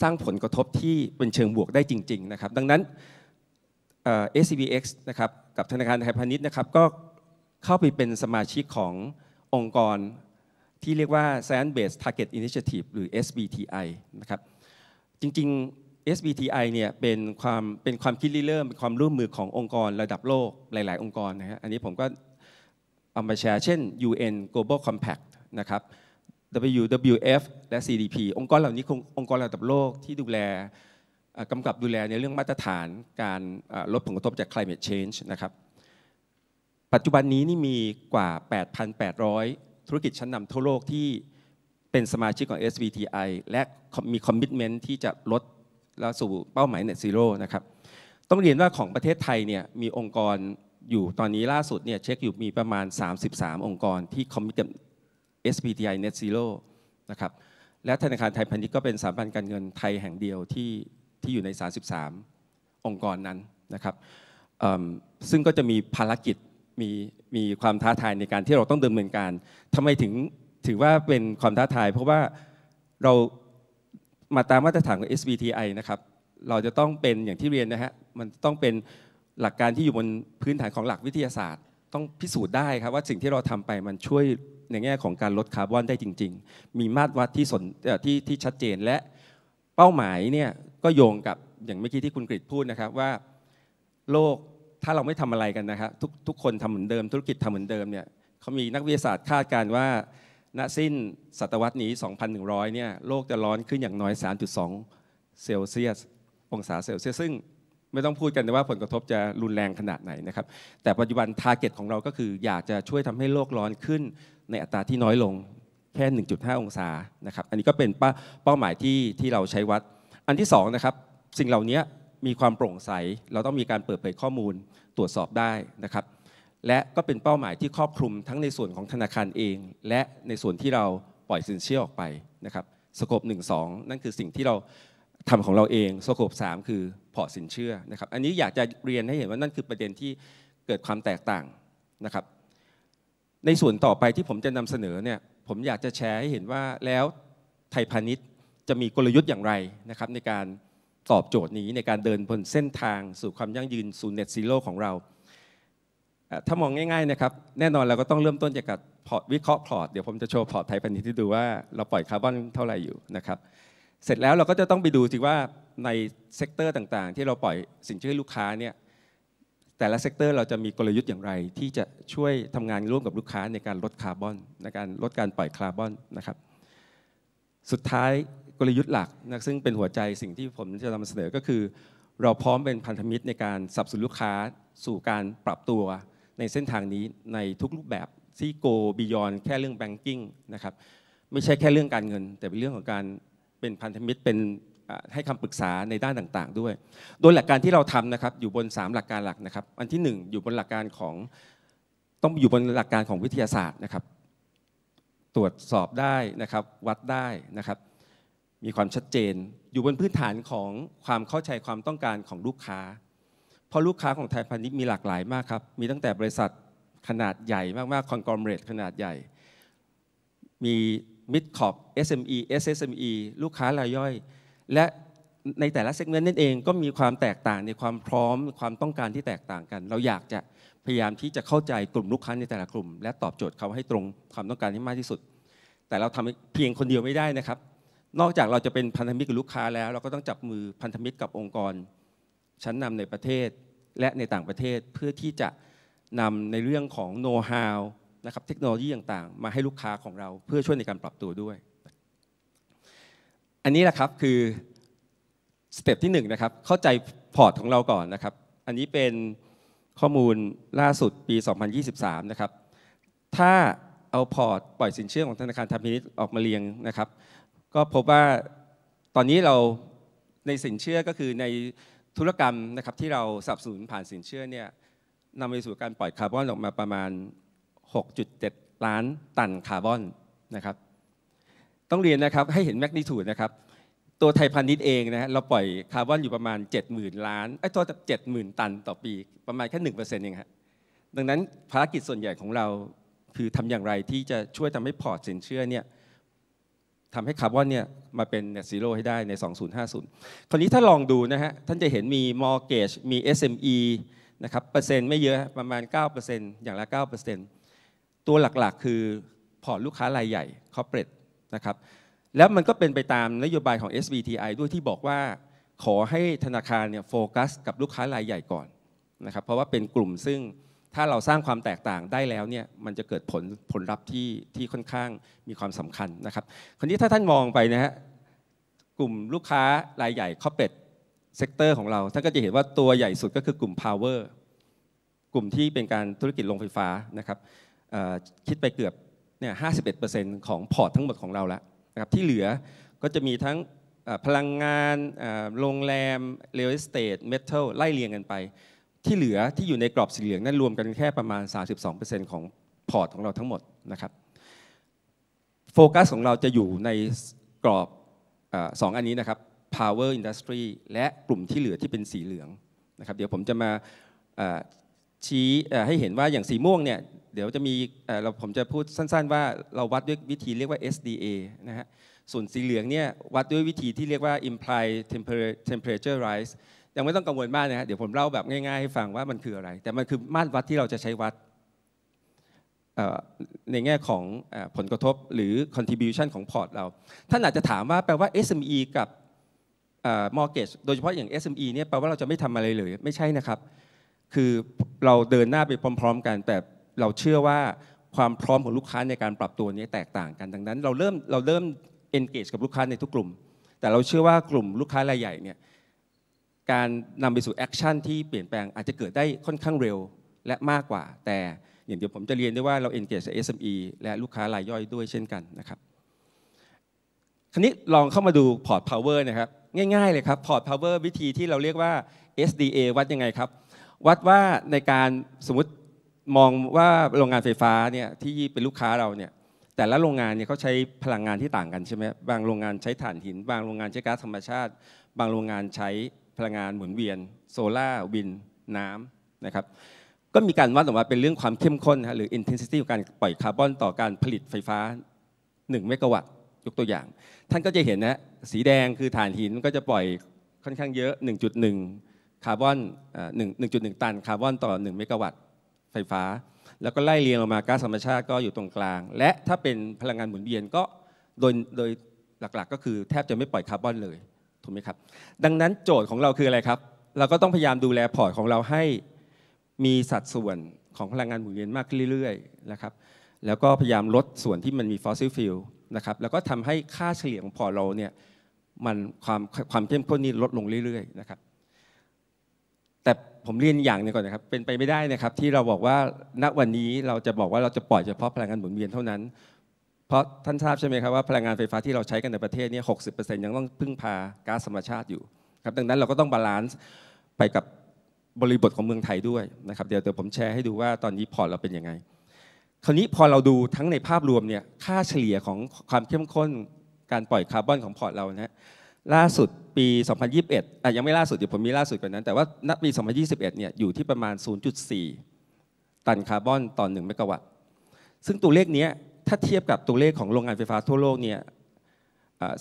สร้างผลกระทบที่เป็นเชิงบวกได้จริงๆนะครับดังนั้น SCBX นะครับกับธนาคารไทยพาณิชย์นะครับก็เข้าไปเป็นสมาชิกขององค์กรที่เรียกว่า Science Based Target Initiative หรือ SBTI นะครับจริง ๆ SBTI เนี่ยเป็นความเป็นความคิดริเริ่มเป็นความร่วมมือขององค์กรระดับโลกหลาย ๆ องค์กรนะฮะอันนี้ผมก็เอามาแชร์เช่น UN Global Compact นะครับ WWF และ CDP องค์กรเหล่านี้องค์กรระดับโลกที่ดูแลกำกับดูแลในเรื่องมาตรฐานการลดผลกระทบจาก climate change นะครับปัจจุบันนี้นี่มีกว่า 8,800 ธุรกิจชั้นนำทั่วโลกที่เป็นสมาชิกของ SBTI และมีคอมมิชเมนท์ที่จะลดล้วสู่เป้าหมายเน็ตซีโร่นะครับ ต้องเรียนว่าของประเทศไทยเนี่ยมีองค์กรอยู่ตอนนี้ล่าสุดเนี่ยเช็คอยู่มีประมาณ 33 องค์กร ที่คอมมิตตับ SBTI Net Zero นะครับ และธนาคารไทยพาณิชย์ก็เป็นสถาบันการเงินไทยแห่งเดียวที่ที่อยู่ใน 33 องค์กรนั้นนะครับซึ่งก็จะมีภารกิจมีมีความท้าทายในการที่เราต้องดำเนินการทำไมถึงถือว่าเป็นความท้าทายเพราะว่าเรามาตามมาตรฐานของ SBTI นะครับ เราจะต้องเป็นอย่างที่เรียนนะฮะ มันต้องเป็นหลักการที่อยู่บนพื้นฐานของหลักวิทยาศาสตร์ ต้องพิสูจน์ได้ครับ ว่าสิ่งที่เราทำไปมันช่วยในแง่ของการลดคาร์บอนได้จริง ๆ มีมาตรวัดที่สนที่ที่ชัดเจนและเป้าหมายเนี่ยก็โยงกับอย่างเมื่อกี้ที่คุณกริดพูดนะครับว่าโลกถ้าเราไม่ทำอะไรกันนะครับทุกทุกคนทำเหมือนเดิมธุรกิจทำเหมือนเดิมเนี่ยเขามีนักวิทยาศาสตร์คาดการณ์ว่าณสิ้น ศตวรรษนี้ 2,100 เนี่ย โลกจะร้อนขึ้นอย่างน้อย 3.2เซลเซียสองศาเซลเซียส ซึ่งไม่ต้องพูดกันว่าผลกระทบจะรุนแรงขนาดไหนนะครับ แต่ปัจจุบันทาร์เก็ตของเราก็คืออยากจะช่วยทำให้โลกร้อนขึ้นในอัตราที่น้อยลงแค่ 1.5 องศา นะครับ อันนี้ก็เป็นเป้าหมายที่ที่เราใช้วัด อันที่2นะครับ สิ่งเหล่านี้มีความโปร่งใส เราต้องมีการเปิดเผยข้อมูลตรวจสอบได้นะครับและก็เป็นเป้าหมายที่ครอบคลุมทั้งในส่วนของธนาคารเอง และในส่วนที่เราปล่อยสินเชื่อออกไปนะครับสกบหนึ่งสองนั่นคือสิ่งที่เราทำของเราเองสกบสามคือพอร์ตสินเชื่อนะครับอันนี้อยากจะเรียนให้เห็นว่านั่นคือประเด็นที่เกิดความแตกต่างนะครับในส่วนต่อไปที่ผมจะนำเสนอเนี่ยผมอยากจะแชร์ให้เห็นว่าแล้วไทยพาณิชย์จะมีกลยุทธ์อย่างไรนะครับในการตอบโจทย์นี้ในการเดินบนเส้นทางสู่ความยั่งยืนสู่เน็ตซีโร่ของเราถ้ามองง่ายๆนะครับแน่นอนเราก็ต้องเริ่มต้นจากการวิเคราะห์พอร์ตเดี๋ยวผมจะโชว์พอร์ตไทยพันธุ์ที่ดูว่าเราปล่อยคาร์บอนเท่าไหร่อยู่นะครับเสร็จแล้วเราก็จะต้องไปดูสิว่าในเซกเตอร์ต่างๆที่เราปล่อยสินเชื่อลูกค้าเนี่ยแต่ละเซกเตอร์เราจะมีกลยุทธ์อย่างไร ที่จะช่วยทำงานร่วมกับลูกค้าในการลดคาร์บอน ในการลดการปล่อยคาร์บอนนะครับสุดท้ายกลยุทธ์หลักนะซึ่งเป็นหัวใจสิ่งที่ผมจะนำเสนอก็คือ เราพร้อมเป็นพันธมิตรในการสับสนลูกค้าสู่การปรับตัวในเส้นทางนี้ในทุกรูปแบบที่โกบิยอนแค่เรื่องแบงกิ้งนะครับไม่ใช่แค่เรื่องการเงิน แต่เป็นเรื่องของการเป็นพันธมิตรเป็นให้คำปรึกษาในด้านต่างๆ ด้วยโดยหลักการที่เราทำนะครับอยู่บน 3 หลักการหลักนะครับอันที่ 1 อยู่บนหลักการของต้องอยู่บนหลักการของวิทยาศาสตร์นะครับ ตรวจสอบได้นะครับวัดได้นะครับมีความชัดเจน อยู่บนพื้นฐานของความเข้าใจความต้องการของลูกค้าพราะลูกค้าของไทยพาณิชย์มีหลากหลายมากครับ มีตั้งแต่บริษัทขนาดใหญ่ มากๆคอนกรมเรทขนาดใหญ่มีมิดคอป SME SSME ลูกค้ารายย่อย และในแต่ละเซกเมนต์นั่นเอง ก็มีความแตกต่างในความพร้อมความต้องการที่แตกต่างกัน เราอยากจะพยายามที่จะเข้าใจกลุ่มลูกค้าในแต่ละกลุ่ม และตอบโจทย์เขาให้ตรงความต้องการที่มากที่สุด แต่เราทำเพียงคนเดียวไม่ได้นะครับ นอกจากเราจะเป็นพันธมิตรกับลูกค้าแล้วเราก็ต้องจับมือพันธมิตรกับองค์กรชั้นนำในประเทศและในต่างประเทศเพื่อที่จะนำในเรื่องของโน้ตฮาวนะครับ เทคโนโลยีต่าง ๆ มาให้ลูกค้าของเรา เพื่อช่วยในการปรับตัวด้วย อันนี้แหละครับคือสเต็ปที่1นนะครับ เข้าใจพอร์ตของเราก่อนนะครับ อันนี้เป็นข้อมูลล่าสุดปี 2023นะครับ ถ้าเอาพอร์ตปล่อยสินเชื่อของธนาคารทำมินิตออกมาเรียงนะครับ ก็พบว่าตอนนี้เราในสินเชื่อก็คือในธุรกรรมนะครับที่เราสนับสนุนผ่านสินเชื่อเนี่ยนำไปสู่การปล่อยคาร์บอนออกมาประมาณ 6.7 ล้าน ตันคาร์บอนนะครับต้องเรียนนะครับให้เห็นแมกนิทูดนะครับตัวไทยพาณิชย์เองนะฮะเราปล่อยคาร์บอนอยู่ประมาณ 70,000 ล้านไอ้ตัวจะ7 0 0 0 0 ตันต่อปีประมาณแค่1%่เปอร์เซ็นต์เองฮะดังนั้นภารกิจส่วนใหญ่ของเราคือทำอย่างไรที่จะช่วยทำให้พอร์ตสินเชื่อเนี่ยทำให้คาร์บอนเนี่ยมาเป็นเนซีโร่ให้ได้ใน2050คราวนี้ถ้าลองดูนะฮะท่านจะเห็นมีมอร์เกจมี SME นะครับเปอร์เซ็นต์ไม่เยอะประมาณ 9%อย่างละ9%ตัวหลักๆคือพอร์ตลูกค้ารายใหญ่คอร์เปรสนะครับแล้วมันก็เป็นไปตามนโยบายของ SBTI ด้วยที่บอกว่า ขอให้ธนาคารเนี่ยโฟกัส กับลูกค้ารายใหญ่ก่อนนะครับเพราะว่าเป็นกลุ่มซึ่งถ้าเราสร้างความแตกต่างได้แล้วเนี่ยมันจะเกิดผลผลลัพธ์ที่ที่ค่อนข้างมีความสำคัญนะครับคนนี้ถ้าท่านมองไปนะฮะกลุ่มลูกค้ารายใหญ่คอเป็ดเซกเตอร์ของเราท่านก็จะเห็นว่าตัวใหญ่สุดก็คือกลุ่ม power กลุ่มที่เป็นการธุรกิจโรงไฟฟ้านะครับคิดไปเกือบเนี่ย51%ของพอร์ตทั้งหมดของเราแล้วนะครับที่เหลือก็จะมีทั้งพลังงานโรงแรมเรียลเอสเตทเมทัลไล่เรียงกันไปที่เหลือที่อยู่ในกรอบสีเหลืองนั้นรวมกันแค่ประมาณ 32%ของพอร์ตของเราทั้งหมดนะครับโฟกัสของเราจะอยู่ในกรอบสองอันนี้นะครับ power industry และกลุ่มที่เหลือที่เป็นสีเหลืองนะครับเดี๋ยวผมจะมาชี้ให้เห็นว่าอย่างสีม่วงเนี่ยเดี๋ยวจะมีเราผมจะพูดสั้นๆว่าเราวัดด้วยวิธีเรียกว่า SDA นะฮะส่วนสีเหลืองเนี่ยวัดด้วยวิธีที่เรียกว่า implied temperature rise ยังไม่ต้องกังวลมากนะฮะเดี๋ยวผมเล่าแบบง่ายๆให้ฟังว่ามันคืออะไร แต่มันคือมาตรวัดที่เราจะใช้วัดในแง่ของผลกระทบหรือ contribution ของพอร์ตเราท่านอาจจะถามว่าแปลว่า SME กับ mortgage โดยเฉพาะอย่าง SME เนี่ยแปลว่าเราจะไม่ทำอะไรเลยไม่ใช่นะครับคือเราเดินหน้าไปพร้อม ๆ กันแต่เราเชื่อว่าความพร้อมของลูกค้าในการปรับตัวนี้แตกต่างกัน ดังนั้น เราเริ่มเราเริ่ม engage กับลูกค้าในทุกกลุ่ม แต่เราเชื่อว่ากลุ่มลูกค้ารายใหญ่เนี่ยการนำไปสู่แอคชั่นที่เปลี่ยนแปลงอาจจะเกิดได้ค่อนข้างเร็วและมากกว่าแต่อย่างเดียวผมจะเรียนได้ว่าเราเอนเกจเอส SME และลูกค้ารายย่อยด้วยเช่นกันนะครับคราวนี้ลองเข้ามาดูพอร์ตพาวเวอร์นะครับง่ายๆเลยครับพอร์ตพาวเวอร์วิธีที่เราเรียกว่า SDA วัดยังไงครับ วัดว่าในการสมมติมองว่าโรงงานไฟฟ้าเนี่ยที่เป็นลูกค้าเราเนี่ยแต่ละโรงงานเนี่ยเขาใช้พลังงานที่ต่างกันใช่ไหมบางโรงงานใช้ถ่านหิน บางโรงงานใช้ก๊าซธรรมชาติ บางโรงงานใช้พลังงานหมุนเวียนโซลา่าวินน้ำนะครับก็มีการวัดออกมาเป็นเรื่องความเข้มข้นหรือ intensity ของการปล่อยคาร์บอนต่อการผลิตไฟฟ้า 1 เมกะวัตต์ยกตัวอย่าง ท่านก็จะเห็นนะสีแดงคือถ่านหินก็จะปล่อยค่อนข้างเยอะ 1.1 คาร์บอน1.1 ตันคาร์บอนต่อ 1 เมกะวัตต์ไฟฟ้า แล้วก็ไล่เรียงลงมาก๊าซธรรมชาติก็อยู่ตรงกลาง และถ้าเป็นพลังงานหมุนเวียนก็โดยโดยหลักๆ ก็คือแทบจะไม่ปล่อยคาร์บอนเลยูกไหมครับดังนั้นโจทย์ของเราคืออะไรครับเราก็ต้องพยายามดูแลพอร์ตของเราให้มีสัดส่วนของพลังงานหมุนเวียนมากขึ้นเรื่อยๆนะครับแล้วก็พยายามลดส่วนที่มันมีฟอสซิลฟิลนะครับแล้วก็ทำให้ค่าเฉลี่ยของพอร์ตเราเนี่ยมันความความเข้มข้นนี้ลดลงเรื่อยๆนะครับแต่ผมเรียนอย่างนึงก่อนนะครับเป็นไปไม่ได้นะครับที่เราบอกว่าณวันนี้เราจะบอกว่าเราจะปล่อยเฉพาะพลังงานหมุนเวียนเท่านั้นเพราะท่านทราบใช่ไหมครับว่า พลังงานไฟฟ้าที่เราใช้กันในประเทศนี่หกยังต้องพึ่งพาก๊าซธรรมชาติอยู่ครับ ดังนั้นเราก็ต้องบาลานซ์ไปกับบริบทของเมืองไทยด้วยนะครับ เดี๋ยวเดี๋ยวผมแชร์ให้ดูว่าตอนนี้พอร์ตเราเป็นยังไง คราวนี้พอเราดูทั้งในภาพรวมเนี่ย ค่าเฉลี่ยของความเข้มข้นการปล่อยคาร์บอนของพอร์ตเรานะล่าสุดปี 2021อ่ะยังไม่ล่าสุดเดี๋ยวผมมีล่าสุดกว่านั้น แต่ว่านับปี 2021 เนี่ย อยู่ที่ประมาณ 0.4 ตันคาร์บอนต่อ1เมกะวัตต์ซึ่งตัวเลขนี้ถ้าเทียบกับตัวเลขของโรงงานไฟฟ้าทั่วโลกเนี่ย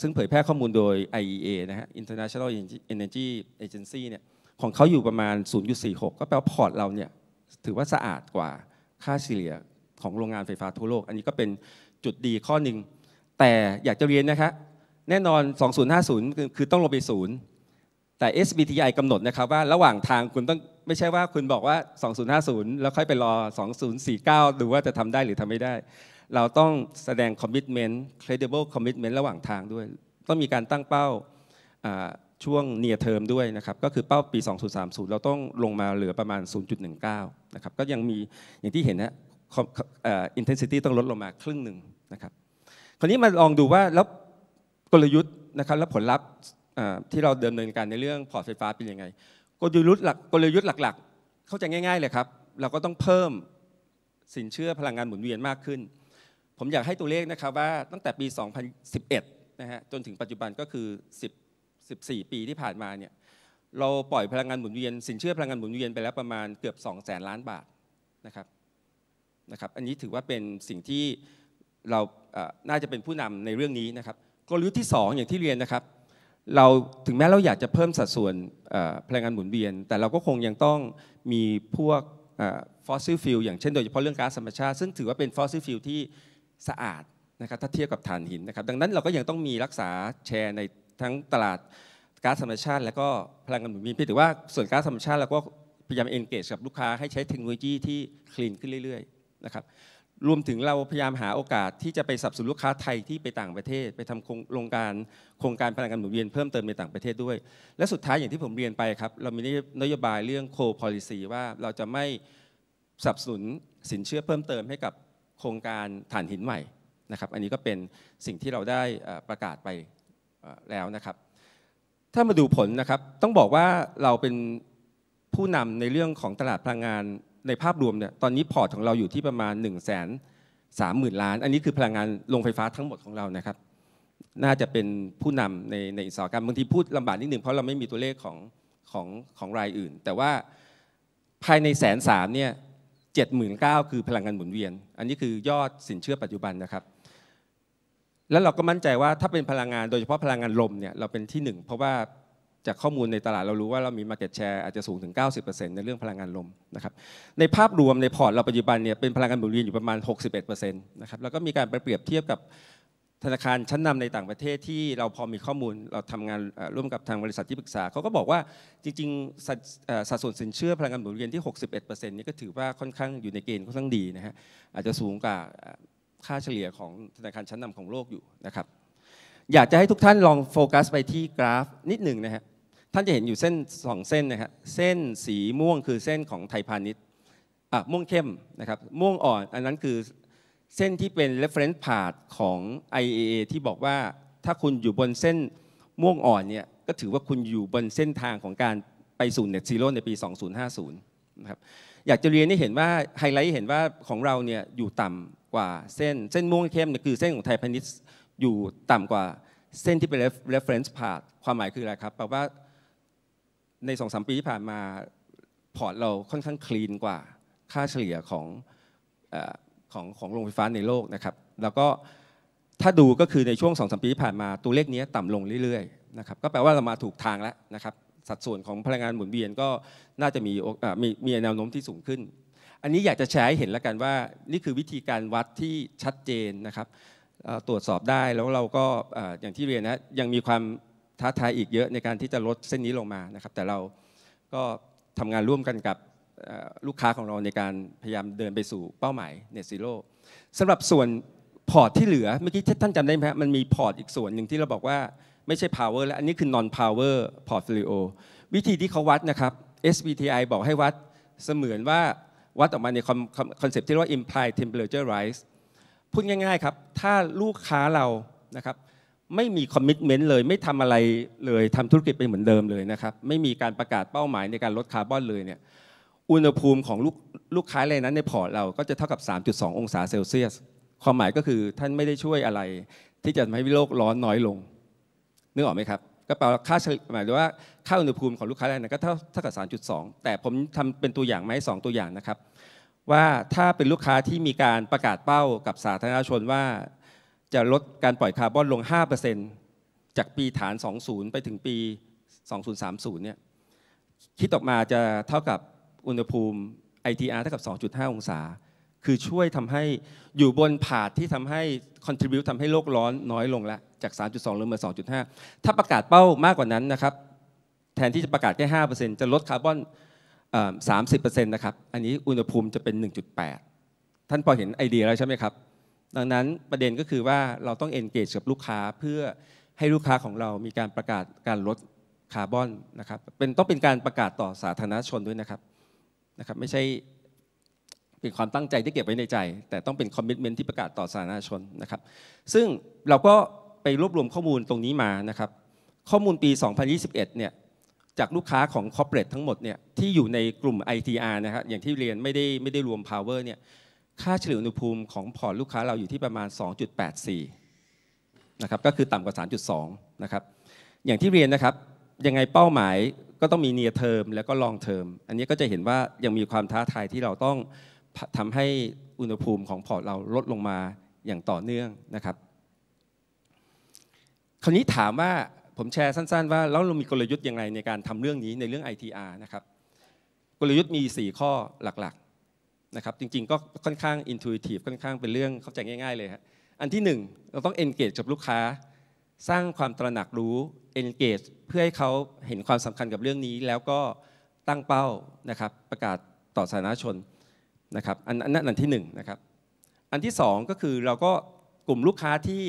ซึ่งเผยแพร่ข้อมูลโดย IEA นะฮะ International Energy Agency เนี่ย ของเขาอยู่ประมาณ 0.46 ก็แปลว่าพอร์ตเราเนี่ย ถือว่าสะอาดกว่าค่าเฉลี่ยของโรงงานไฟฟ้าทั่วโลก อันนี้ก็เป็นจุดดีข้อหนึ่งแต่อยากจะเรียนนะครับแน่นอน2050 คือต้องลงไปศูนย์แต่ SBTI กำหนดนะครับว่าระหว่างทางคุณต้องไม่ใช่ว่าคุณบอกว่า2050 แล้วค่อยไปรอ 2049 ดูว่าจะทำได้หรือทำไม่ได้เราต้องแสดงคอมมิชเมนต์ credible อมมิชเมนต์ระหว่างทางด้วย ต้องมีการตั้งเป้าช่วงเนียเทอมด้วยนะครับก็คือเป้าปี2030เราต้องลงมาเหลือประมาณ 0.19นะครับก็ยังมีอย่างที่เห็นนะอินเทนซิตี้ต้องลดลงมาครึ่งหนึ่งนะครับคราวนี้มาลองดูว่าแล้วกลยุทธ์นะครับและผลลัพธ์ที่เราเดิมเนินการในเรื่องพอร์ตไฟฟ้าเป็นยังไง กลยุทธ์หลักกลยุทธ์หลักๆ เข้าใจง่าย ๆเลยครับเราก็ต้องเพิ่มสินเชื่อพลังงานหมุนเวียนมากขึ้นผมอยากให้ตัวเลขนะครับว่าตั้งแต่ปี 2011 นะฮะจนถึงปัจจุบันก็คือ 10 14 ปีที่ผ่านมาเนี่ยเราปล่อยพลังงานหมุนเวียนสินเชื่อพลังงานหมุนเวียนไปแล้วประมาณเกือบ 2 0 0แสนล้านบาทนะครับนะครับอันนี้ถือว่าเป็นสิ่งที่เราน่าจะเป็นผู้นำในเรื่องนี้นะครับกลยุทธ์ที่ 2 อย่างที่เรียนนะครับเราถึงแม้เราอยากจะเพิ่มสัดส่วนพลังงานหมุนเวียน แต่เราก็คงยังต้องมีพวกฟอสซิลฟิลอย่างเช่น โดยเฉพาะเรื่องก๊าซธรรมชาติซึ่งถือว่าเป็นฟอสซิลฟิลที่สะอาดนะครับถ้าเทียบกับถ่านหินนะครับดังนั้นเราก็ยังต้องมีรักษาแชร์ในทั้งตลาดก๊าซธรรมชาติ และก็พลังงานหมุนเวียนพี่ถือว่า ส่วนก๊าซธรรมชาติเราก็พยายามเอนเกจกับลูกค้าให้ใช้เทคโนโลยีที่คลีนขึ้นเรื่อยๆนะครับรวมถึงเราพยายามหาโอกาส ที่จะไปสับสนลูกค้าไทยที่ไปต่างประเทศ ไปทำโครงการโครงการพลังงานหมุนเวียนเพิ่มเติมในต่างประเทศด้วย และสุดท้ายอย่างที่ผมเรียนไปครับเรามีนโยบายเรื่องโค policy ว่าเราจะไม่สับสนสินเชื่อเพิ่มเติมให้กับโครงการฐานหินใหม่นะครับอันนี้ก็เป็นสิ่งที่เราได้ประกาศไปแล้วนะครับ ถ้ามาดูผลนะครับต้องบอกว่าเราเป็นผู้นำในเรื่องของตลาดพลังงานในภาพรวมเนี่ยตอนนี้พอร์ตของเราอยู่ที่ประมาณ1 3 0 0 0 0 ล้าน อันนี้คือพลังงานโรงไฟฟ้าทั้งหมดของเรานะครับ น่าจะเป็นผู้นำในในอุตสาหกรรมบางทีพูดลำบากนิดหนึ่งเพราะเราไม่มีตัวเลขของของของรายอื่น แต่ว่าภายในแสนสามเนี่ย79,000คือพลังงานหมุนเวียน อันนี้คือยอดสินเชื่อปัจจุบันนะครับแล้วเราก็มั่นใจว่าถ้าเป็นพลังงานโดยเฉพาะพลังงานลมเนี่ยเราเป็นที่ 1 เพราะว่าจากข้อมูลในตลาดเรารู้ว่าเรามี Market Share อาจจะสูงถึง90%ในเรื่องพลังงานลมนะครับในภาพรวมในพอร์ตเราปัจจุบันเนี่ยเป็นพลังงานหมุนเวียนอยู่ประมาณ 61%นะครับแล้วก็มีการไปเปรียบเทียบกับธนาคารชั้นนำในต่างประเทศที่เราพอมีข้อมูลเราทำงานร่วมกับทางบริษัทที่ปรึกษาเขาก็บอกว่าจริงๆสัดส่วนสินเชื่อพลังงานหมุนเวียนที่61%นี่ก็ถือว่าค่อนข้างอยู่ในเกณฑ์ค่อนข้างดีนะฮะอาจจะสูงกว่าค่าเฉลี่ยของธนาคารชั้นนำของโลกอยู่นะครับอยากจะให้ทุกท่านลองโฟกัสไปที่กราฟนิดหนึ่งนะฮะท่านจะเห็นอยู่เส้น2เส้นนะฮะเส้นสีม่วงคือเส้นของไทยพาณิชย์ม่วงเข้มนะครับม่วงอ่อนอันนั้นคือเส้นที่เป็น reference path ของ IAA ที่บอกว่าถ้าคุณอยู่บนเส้นม่วงอ่อนเนี่ยก็ถือว่าคุณอยู่บนเส้นทางของการไปสู่ net zero ในปี 2050 นะครับ อยากจะเรียนให้เห็นว่าไฮไลท์เห็นว่าของเราเนี่ยอยู่ต่ำกว่าเส้นเส้นม่วงเข้มเนี่ยคือ เส้นของไทยพาณิชย์อยู่ต่ำกว่า เส้นที่เป็น reference path ความหมายคืออะไรครับแปลว่าในสองสามปีที่ผ่านมาพอร์ตเราค่อนข้างคลีนกว่าค่าเฉลี่ยของของของโรงไฟฟ้าในโลกนะครับแล้วก็ถ้าดูก็คือในช่วง2อสปีที่ผ่านมาตัวเลขนี้ต่ำลงเรื่อยๆนะครับก็แปลว่าเรามาถูกทางแล้วนะครับสัดส่วนของพลังงานหมุนเวียนก็น่าจะมีมีมีแนวโน้มที่สูงขึ้น อันนี้อยากจะแชร์ให้เห็นแล้วกันว่า นี่คือวิธีการวัดที่ชัดเจนนะครับตรวจสอบได้แล้วเราก็อย่างที่เรียนนะยังมีความท้าทายอีกเยอะในการที่จะลดเส้นนี้ลงมานะครับแต่เราก็ทำงานร่วมกันกับลูกค้าของเราในการพยายามเดินไปสู่เป้าหมายเนซ z โร่สำหรับส่วนพอร์ตที่เหลือเมื่อกี้ท่านจำได้ไหมมันมีพอร์ต อีกส่วนหนึ่งที่เราบอกว่าไม่ใช่พาวเวอร์แล้วอันนี้คือนนอ n o ว power p o r t ฟลิโอวิธีที่เขาวัดนะครับ SBTI บอกให้วัดเสมือนว่าวัดออกมาในคอนเซ็ปต์ที่เรียกว่า implied temperature rise พูดง่ายๆครับถ้าลูกค้าเรานะครับไม่มีคอมมิชเมนต์เลยไม่ทำอะไรเลยทำธุรกิจไปเหมือนเดิมเลยนะครับไม่มีการประกาศเป้าหมายในการลดคาร์บอนเลยเนี่ยอุณหภูมิของลูกลูกค้ารายนั้นในพอร์ตเราก็จะเท่ากับ 3.2 องศาเซลเซียส ความหมายก็คือท่านไม่ได้ช่วยอะไร ที่จะทำให้โลกร้อนน้อยลงนึกออกไหมครับก็แปลว่าค่าหมายถึงว่าค่าอุณหภูมิของลูกค้ารายนั้นก็เท่าเท่ากับ 3.2 แต่ผมทำเป็นตัวอย่างไหมสองตัวอย่างนะครับ ว่าถ้าเป็นลูกค้าที่มีการประกาศเป้ากับสาธารณชนว่า จะลดการปล่อยคาร์บอนลง5%จากปีฐาน 20 ไปถึงปี 2030เนี่ยคิดออกมาจะเท่ากับอุณหภูมิ ITR เท่ากับ 2.5 องศา คือช่วยทำให้อยู่บนผาดที่ทำให้ contribute ทำให้โลกร้อนน้อยลงแล้วจาก 3.2เหลือมา 2.5 ถ้าประกาศเป้ามากกว่านั้นนะครับแทนที่จะประกาศแค่ 5%จะลดคาร์บอน 30%นะครับ อันนี้อุณหภูมิจะเป็น 1.8 ท่านพอเห็นไอเดียแล้วใช่ไหมครับ ดังนั้นประเด็นก็คือว่าเราต้อง engage กับลูกค้าเพื่อให้ลูกค้าของเรามีการประกาศการลดคาร์บอนนะครับ เป็นต้องเป็นการประกาศต่อสาธารณชนด้วยนะครับนะครับไม่ใช่เป็นความตั้งใจที่เก็บไว้ในใจแต่ต้องเป็นคอมมิชเมนที่ประกาศต่อสาธารณชนนะครับซึ่งเราก็ไปรวบรวมข้อมูลตรงนี้มานะครับข้อมูลปี 2021เนี่ยจากลูกค้าของคอร์เปรสทั้งหมดเนี่ยที่อยู่ในกลุ่ม ITR นะครับอย่างที่เรียนไม่ได้ไม่ได้รวม Power เนี่ยค่าเฉลี่ยอุณหภูมิของพอร์ตลูกค้าเราอยู่ที่ประมาณ 2.84นะครับก็คือต่ำกว่า3.2นะครับอย่างที่เรียนนะครับยังไงเป้าหมายก็ต้องมีเนียเทอมแล้วก็ลองเทอมอันนี้ก็จะเห็นว่ายังมีความท้าทายที่เราต้องทำให้อุณหภูมิของพอร์ตเราลดลงมาอย่างต่อเนื่องนะครับ คราวนี้ถามว่าผมแชร์สั้นๆ ว่าแล้วเรามีกลยุทธ์ยังไงในการทำเรื่องนี้ในเรื่อง ITR นะครับกลยุทธ์มี 4 ข้อหลักๆนะครับจริงๆ ก็ค่อนข้าง intuitive ค่อนข้างเป็นเรื่องเข้าใจง่ายๆเลยครอันที่1เราต้อง engage กับลูกค้า สร้างความตระหนักรู้เอนเกจเพื่อให้เขาเห็นความสำคัญกับเรื่องนี้แล้วก็ตั้งเป้านะครับประกาศต่อสาธารณชนนะครับอันนั้นอันที่1นนะครับอันที่2ก็คือเราก็กลุ่มลูกค้าที่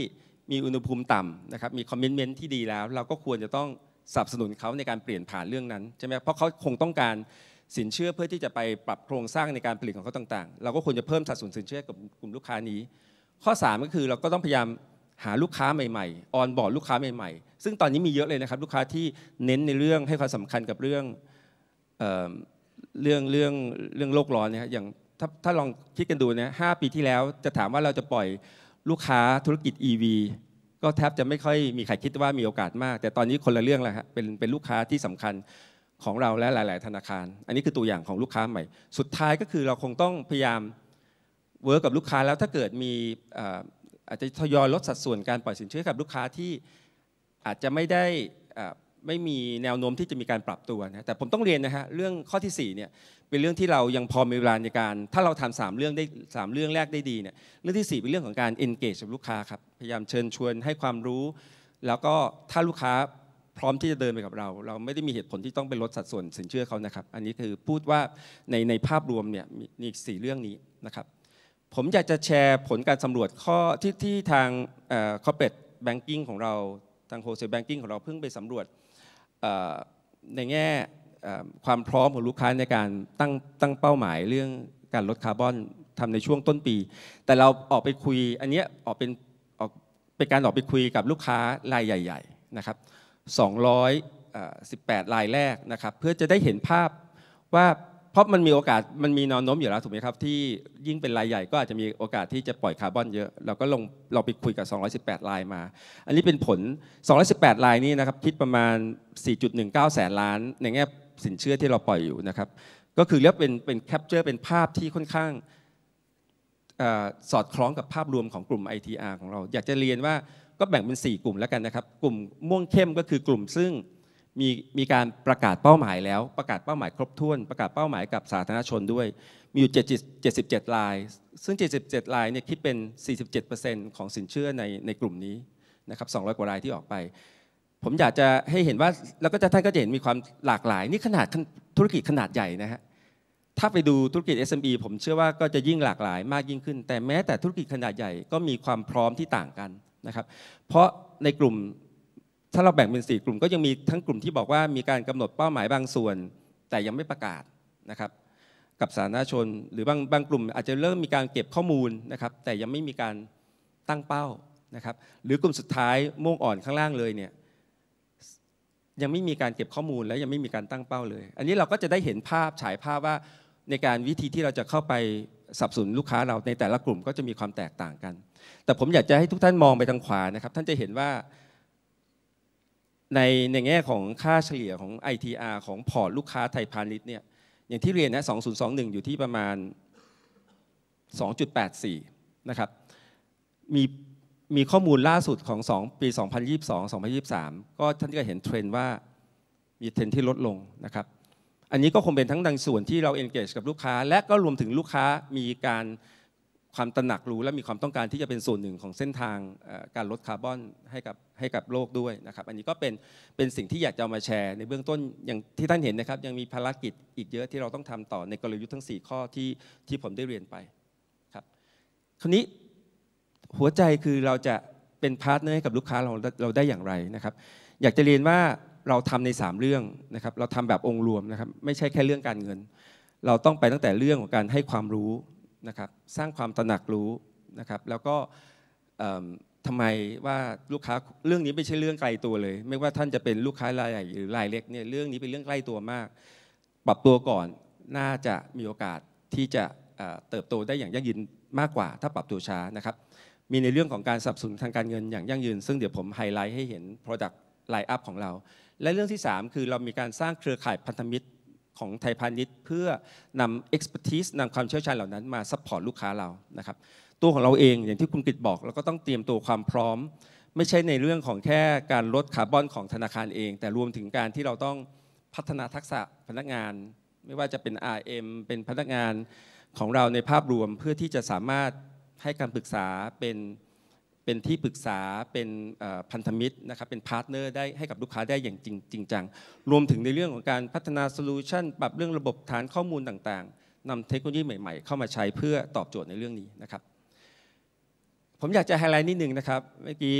มีอุณหภูมิต่ำนะครับมีคอมมเมนที่ดีแล้ว เราก็ควรจะต้องสนับสนุนเขาในการเปลี่ยนผ่านเรื่องนั้นใช่ไหมเพราะเขาคงต้องการสินเชื่อเพื่อที่จะไปปรับโครงสร้างในการผลิตของเขาต่าง ๆ เราก็ควรจะเพิ่มสัดส่วนสินเชื่อกับกลุ่มลูกค้านี้ ข้อ3ก็คือเราก็ต้องพยายามหาลูกค้าใหม่ ๆ ออนบอร์ดลูกค้าใหม่ๆ ซึ่งตอนนี้มีเยอะเลยนะครับลูกค้าที่เน้นในเรื่องให้ความสำคัญกับเรื่องเรื่องเรื่องเรื่องโลกร้อนนะครอย่างถ้าถ้าลองคิดกันดูนะหปีที่แล้วจะถามว่าเราจะปล่อยลูกค้าธุรกิจ EV ก็แทบจะไม่ค่อยมีใครคิดว่ามีโอกาสมาก แต่ตอนนี้คนละเรื่องแล้วครับเป็นเป็นลูกค้าที่สำคัญของเราและหลาย ๆธนาคาร อันนี้คือตัวอย่างของลูกค้าใหม่ สุดท้ายก็คือเราคงต้องพยายามเวิร์กกับลูกค้าแล้วถ้าเกิดมีอาจจะทยอยลดสัดส่วนการปล่อยสินเชื่อกับลูกค้าที่อาจจะไม่ได้ไม่มีแนวโน้มที่จะมีการปรับตัวนะแต่ผมต้องเรียนนะฮะเรื่องข้อที่4เนี่ยเป็นเรื่องที่เรายังพอมีเวลาในการ ถ้าเราทำสามเรื่องได้สามเรื่องแรกได้ดีเนี่ยเรื่องที่4เป็นเรื่องของการ engage กับลูกค้าครับพยายามเชิญชวนให้ความรู้ แล้วก็ถ้าลูกค้าพร้อมที่จะเดินไปกับเรา เราไม่ได้มีเหตุผลที่ต้องไปลดสัดส่วนสินเชื่อเขานะครับ อันนี้คือพูดว่าในในภาพรวมเนี่ยมีอีกสี่เรื่องนี้นะครับผมอยากจะแชร์ผลการสำรวจข้อที่ที่ทางคอเป o r a t e b a n k ของเราทางโฮเซ e แบงกิ้งของเราเพิ่งไปสำรวจในแง่ความพร้อมของลูกค้าในการตั้งตั้งเป้าหมายเรื่องการลดคาร์บอนทำในช่วงต้นปี แต่เราออกไปคุยอันนี้ออกเป็นออกเป็นการออกไปคุยกับลูกค้ารายใหญ่ ๆ นะครับ218รายแรกนะครับเพื่อจะได้เห็นภาพว่าราะมันมีโอกาสมันมีแนวโน้มอยู่แล้วถูกไหมครับที่ยิ่งเป็นรายใหญ่ก็อาจจะมีโอกาสที่จะปล่อยคาร์บอนเยอะเราก็ลงเราไปคุยกับ 218ลายมาอันนี้เป็นผล 218ลายนี้นะครับคิดประมาณ 4.19 แสนล้าน ในแง่สินเชื่อที่เราปล่อยอยู่นะครับก็คือเรียกเป็นเป็นแคปเจอร์เป็นภาพที่ค่อนข้างสอดคล้องกับภาพรวมของกลุ่ม ITR ของเราอยากจะเรียนว่าก็แบ่งเป็น 4 กลุ่มแล้วกันนะครับกลุ่มม่วงเข้มก็คือกลุ่มซึ่งมีมีการประกาศเป้าหมายแล้วประกาศเป้าหมายครบถ้วนประกาศเป้าหมายกับสาธารณชนด้วยมีอยู่77ลายซึ่ง 77ลายเนี่ยคิดเป็น 47%ของสินเชื่อในในกลุ่มนี้นะครับ200กว่ารายที่ออกไป ผมอยากจะให้เห็นว่าแล้วก็จะท่านก็จะเห็นมีความหลากหลายนี่ขนาดธุรกิจขนาดใหญ่นะฮะถ้าไปดูธุรกิจ SME ผมเชื่อว่าก็จะยิ่งหลากหลาย มากยิ่งขึ้นแต่แม้แต่ธุรกิจขนาดใหญ่ก็มีความพร้อมที่ต่างกันนะครับเพราะในกลุ่มถ้าเราแบ่งเป็น4กลุ่ม ก็ยังมีทั้งกลุ่มที่บอกว่ามีการกำหนดเป้าหมายบางส่วน แต่ยังไม่ประกาศนะครับกับสาธารณชน หรือบางบางกลุ่ม อาจจะเริ่มมีการเก็บข้อมูลนะครับแต่ยังไม่มีการตั้งเป้านะครับหรือกลุ่มสุดท้ายม่วงอ่อนข้างล่างเลยเนี่ยยังไม่มีการเก็บข้อมูลและยังไม่มีการตั้งเป้าเลย อันนี้เราก็จะได้เห็นภาพฉายภาพว่าในการวิธีที่เราจะเข้าไปสับสนลูกค้าเราในแต่ละกลุ่มก็จะมีความแตกต่างกัน แต่ผมอยากจะให้ทุกท่านมองไปทางขวานะครับท่านจะเห็นว่าในในแง่ของค่าเฉลี่ยของ ITR ของพอร์ตลูกค้าไทยพาณิชย์เนี่ยอย่างที่เรียนนะ 2021 อยู่ที่ประมาณ2.84นะครับมีมีข้อมูลล่าสุดของ 2 ปี 2022 2023 ก็ท่านก็เห็นเทรนว่ามีเทรนที่ลดลงนะครับ อันนี้ก็คงเป็นทั้งดังส่วนที่เราเอนเกจกับลูกค้า และก็รวมถึงลูกค้ามีการความตระหนักรู้และมีความต้องการที่จะเป็นส่วนหนึ่งของเส้นทางการลดคาร์บอนให้กับให้กับโลกด้วยนะครับอันนี้ก็เป็นเป็นสิ่งที่อยากจะามาแชร์ ในเบื้องต้นอย่างที่ท่านเห็นนะครับยังมีภารกิจอีกเยอะที่เราต้องทำต่อในกลยุทธ์ทั้ง4ข้อที่ที่ผมได้เรียนไปครับคราวนี้หัวใจคือเราจะเป็นพาร์ทเนอร์ให้กับลูกค้าเราเราได้อย่างไรนะครับ อยากจะเรียนว่าเราทำใน3เรื่องนะครับเราทำแบบองค์รวมนะครับ ไม่ใช่แค่เรื่องการเงิน เราต้องไปตั้งแต่เรื่องของการให้ความรู้นะครับสร้างความตระหนักรู้นะครับแล้วก็ทำไมว่าลูกค้าเรื่องนี้ไม่ใช่เรื่องไกลตัวเลย ไม่ว่าท่านจะเป็นลูกค้ารายใหญ่หรือรายเล็กเนี่ยเรื่องนี้เป็นเรื่องใกล้ตัวมาก ปรับตัวก่อนน่าจะมีโอกาสที่จะเติบโตได้อย่างยั่งยืนมากกว่า ถ้าปรับตัวช้านะครับมีในเรื่องของการสนับสนุนทางการเงินอย่างยั่งยืนซึ่งเดี๋ยวผมไฮไลท์ให้เห็น Product Line Up ของเรา และเรื่องที่ 3 คือเรามีการสร้างเครือข่ายพันธมิตรของไทยพาณิชย์เพื่อนำเอ e x p e r t i ส์นำความเชี่ยวชาญเหล่านั้นมาซัพพอร์ตลูกค้าเรานะครับตัวของเราเองอย่างที่คุณกิตบอกเราก็ต้องเตรียมตัวความพร้อม ไม่ใช่ในเรื่องของแค่การลดคาร์บอนของธนาคารเอง แต่รวมถึงการที่เราต้องพัฒนาทักษะพนักงาน ไม่ว่าจะเป็น RM เป็นพนักงานของเราในภาพรวมเพื่อที่จะสามารถให้การปรึกษาเป็นเป็นที่ปรึกษาเป็นพันธมิตรนะครับเป็นพาร์ทเนอร์ได้ให้กับลูกค้าได้อย่างจริงจริงจังรวมถึงในเรื่องของการพัฒนาโซลูชันปรับเรื่องระบบฐานข้อมูลต่าง ๆนำเทคโนโลยีใหม่ๆเข้ามาใช้เพื่อตอบโจทย์ในเรื่องนี้นะครับผมอยากจะไฮไลท์นิดนึงนะครับเมื่อกี้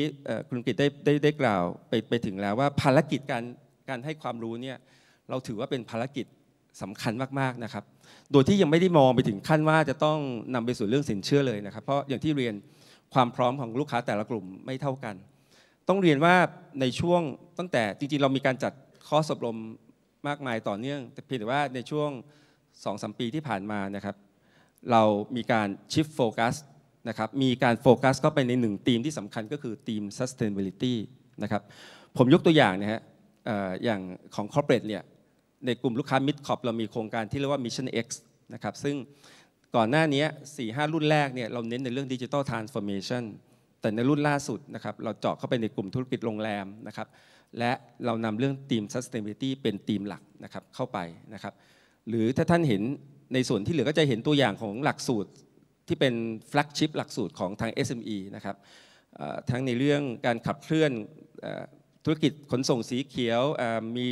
คุณกิตได้ได้ได้กล่าวไปไปถึงแล้วว่าภารกิจการการให้ความรู้เนี่ยเราถือว่าเป็นภารกิจสำคัญมากๆนะครับโดยที่ยังไม่ได้มองไปถึงขั้นว่าจะต้องนำไปสู่เรื่องสินเชื่อเลยนะครับเพราะอย่างที่เรียนความพร้อมของลูกค้าแต่ละกลุ่มไม่เท่ากัน ต้องเรียนว่าในช่วงตั้งแต่จริงๆเรามีการจัดคอสอบรมมากมายต่อเนื่อง แต่เพียงแต่ว่าในช่วง2-3ปีที่ผ่านมานะครับเรามีการชิฟโฟกัสนะครับมีการโฟกัสเข้าไปในหนึ่งธีมที่สำคัญก็คือธีม sustainability นะครับผมยกตัวอย่างนะฮะอย่างของ corporate เนี่ยในกลุ่มลูกค้า mid corp เรามีโครงการที่เรียกว่า mission x นะครับซึ่งก่อนหน้านี้สี่ห้ารุ่นแรกเนี่ยเราเน้นในเรื่องดิจิทัลทรานส์ฟอร์เมชันแต่ในรุ่นล่าสุดนะครับเราเจาะเข้าไปในกลุ่มธุรกิจโรงแรมนะครับและเรานำเรื่องทีม sustainability เป็นทีมหลักนะครับเข้าไปนะครับหรือถ้าท่านเห็นในส่วนที่เหลือก็จะเห็นตัวอย่างของหลักสูตรที่เป็นแฟลกชิพหลักสูตรของทาง SME นะครับทั้งในเรื่องการขับเคลื่อนธุรกิจขนส่งสีเขียวมี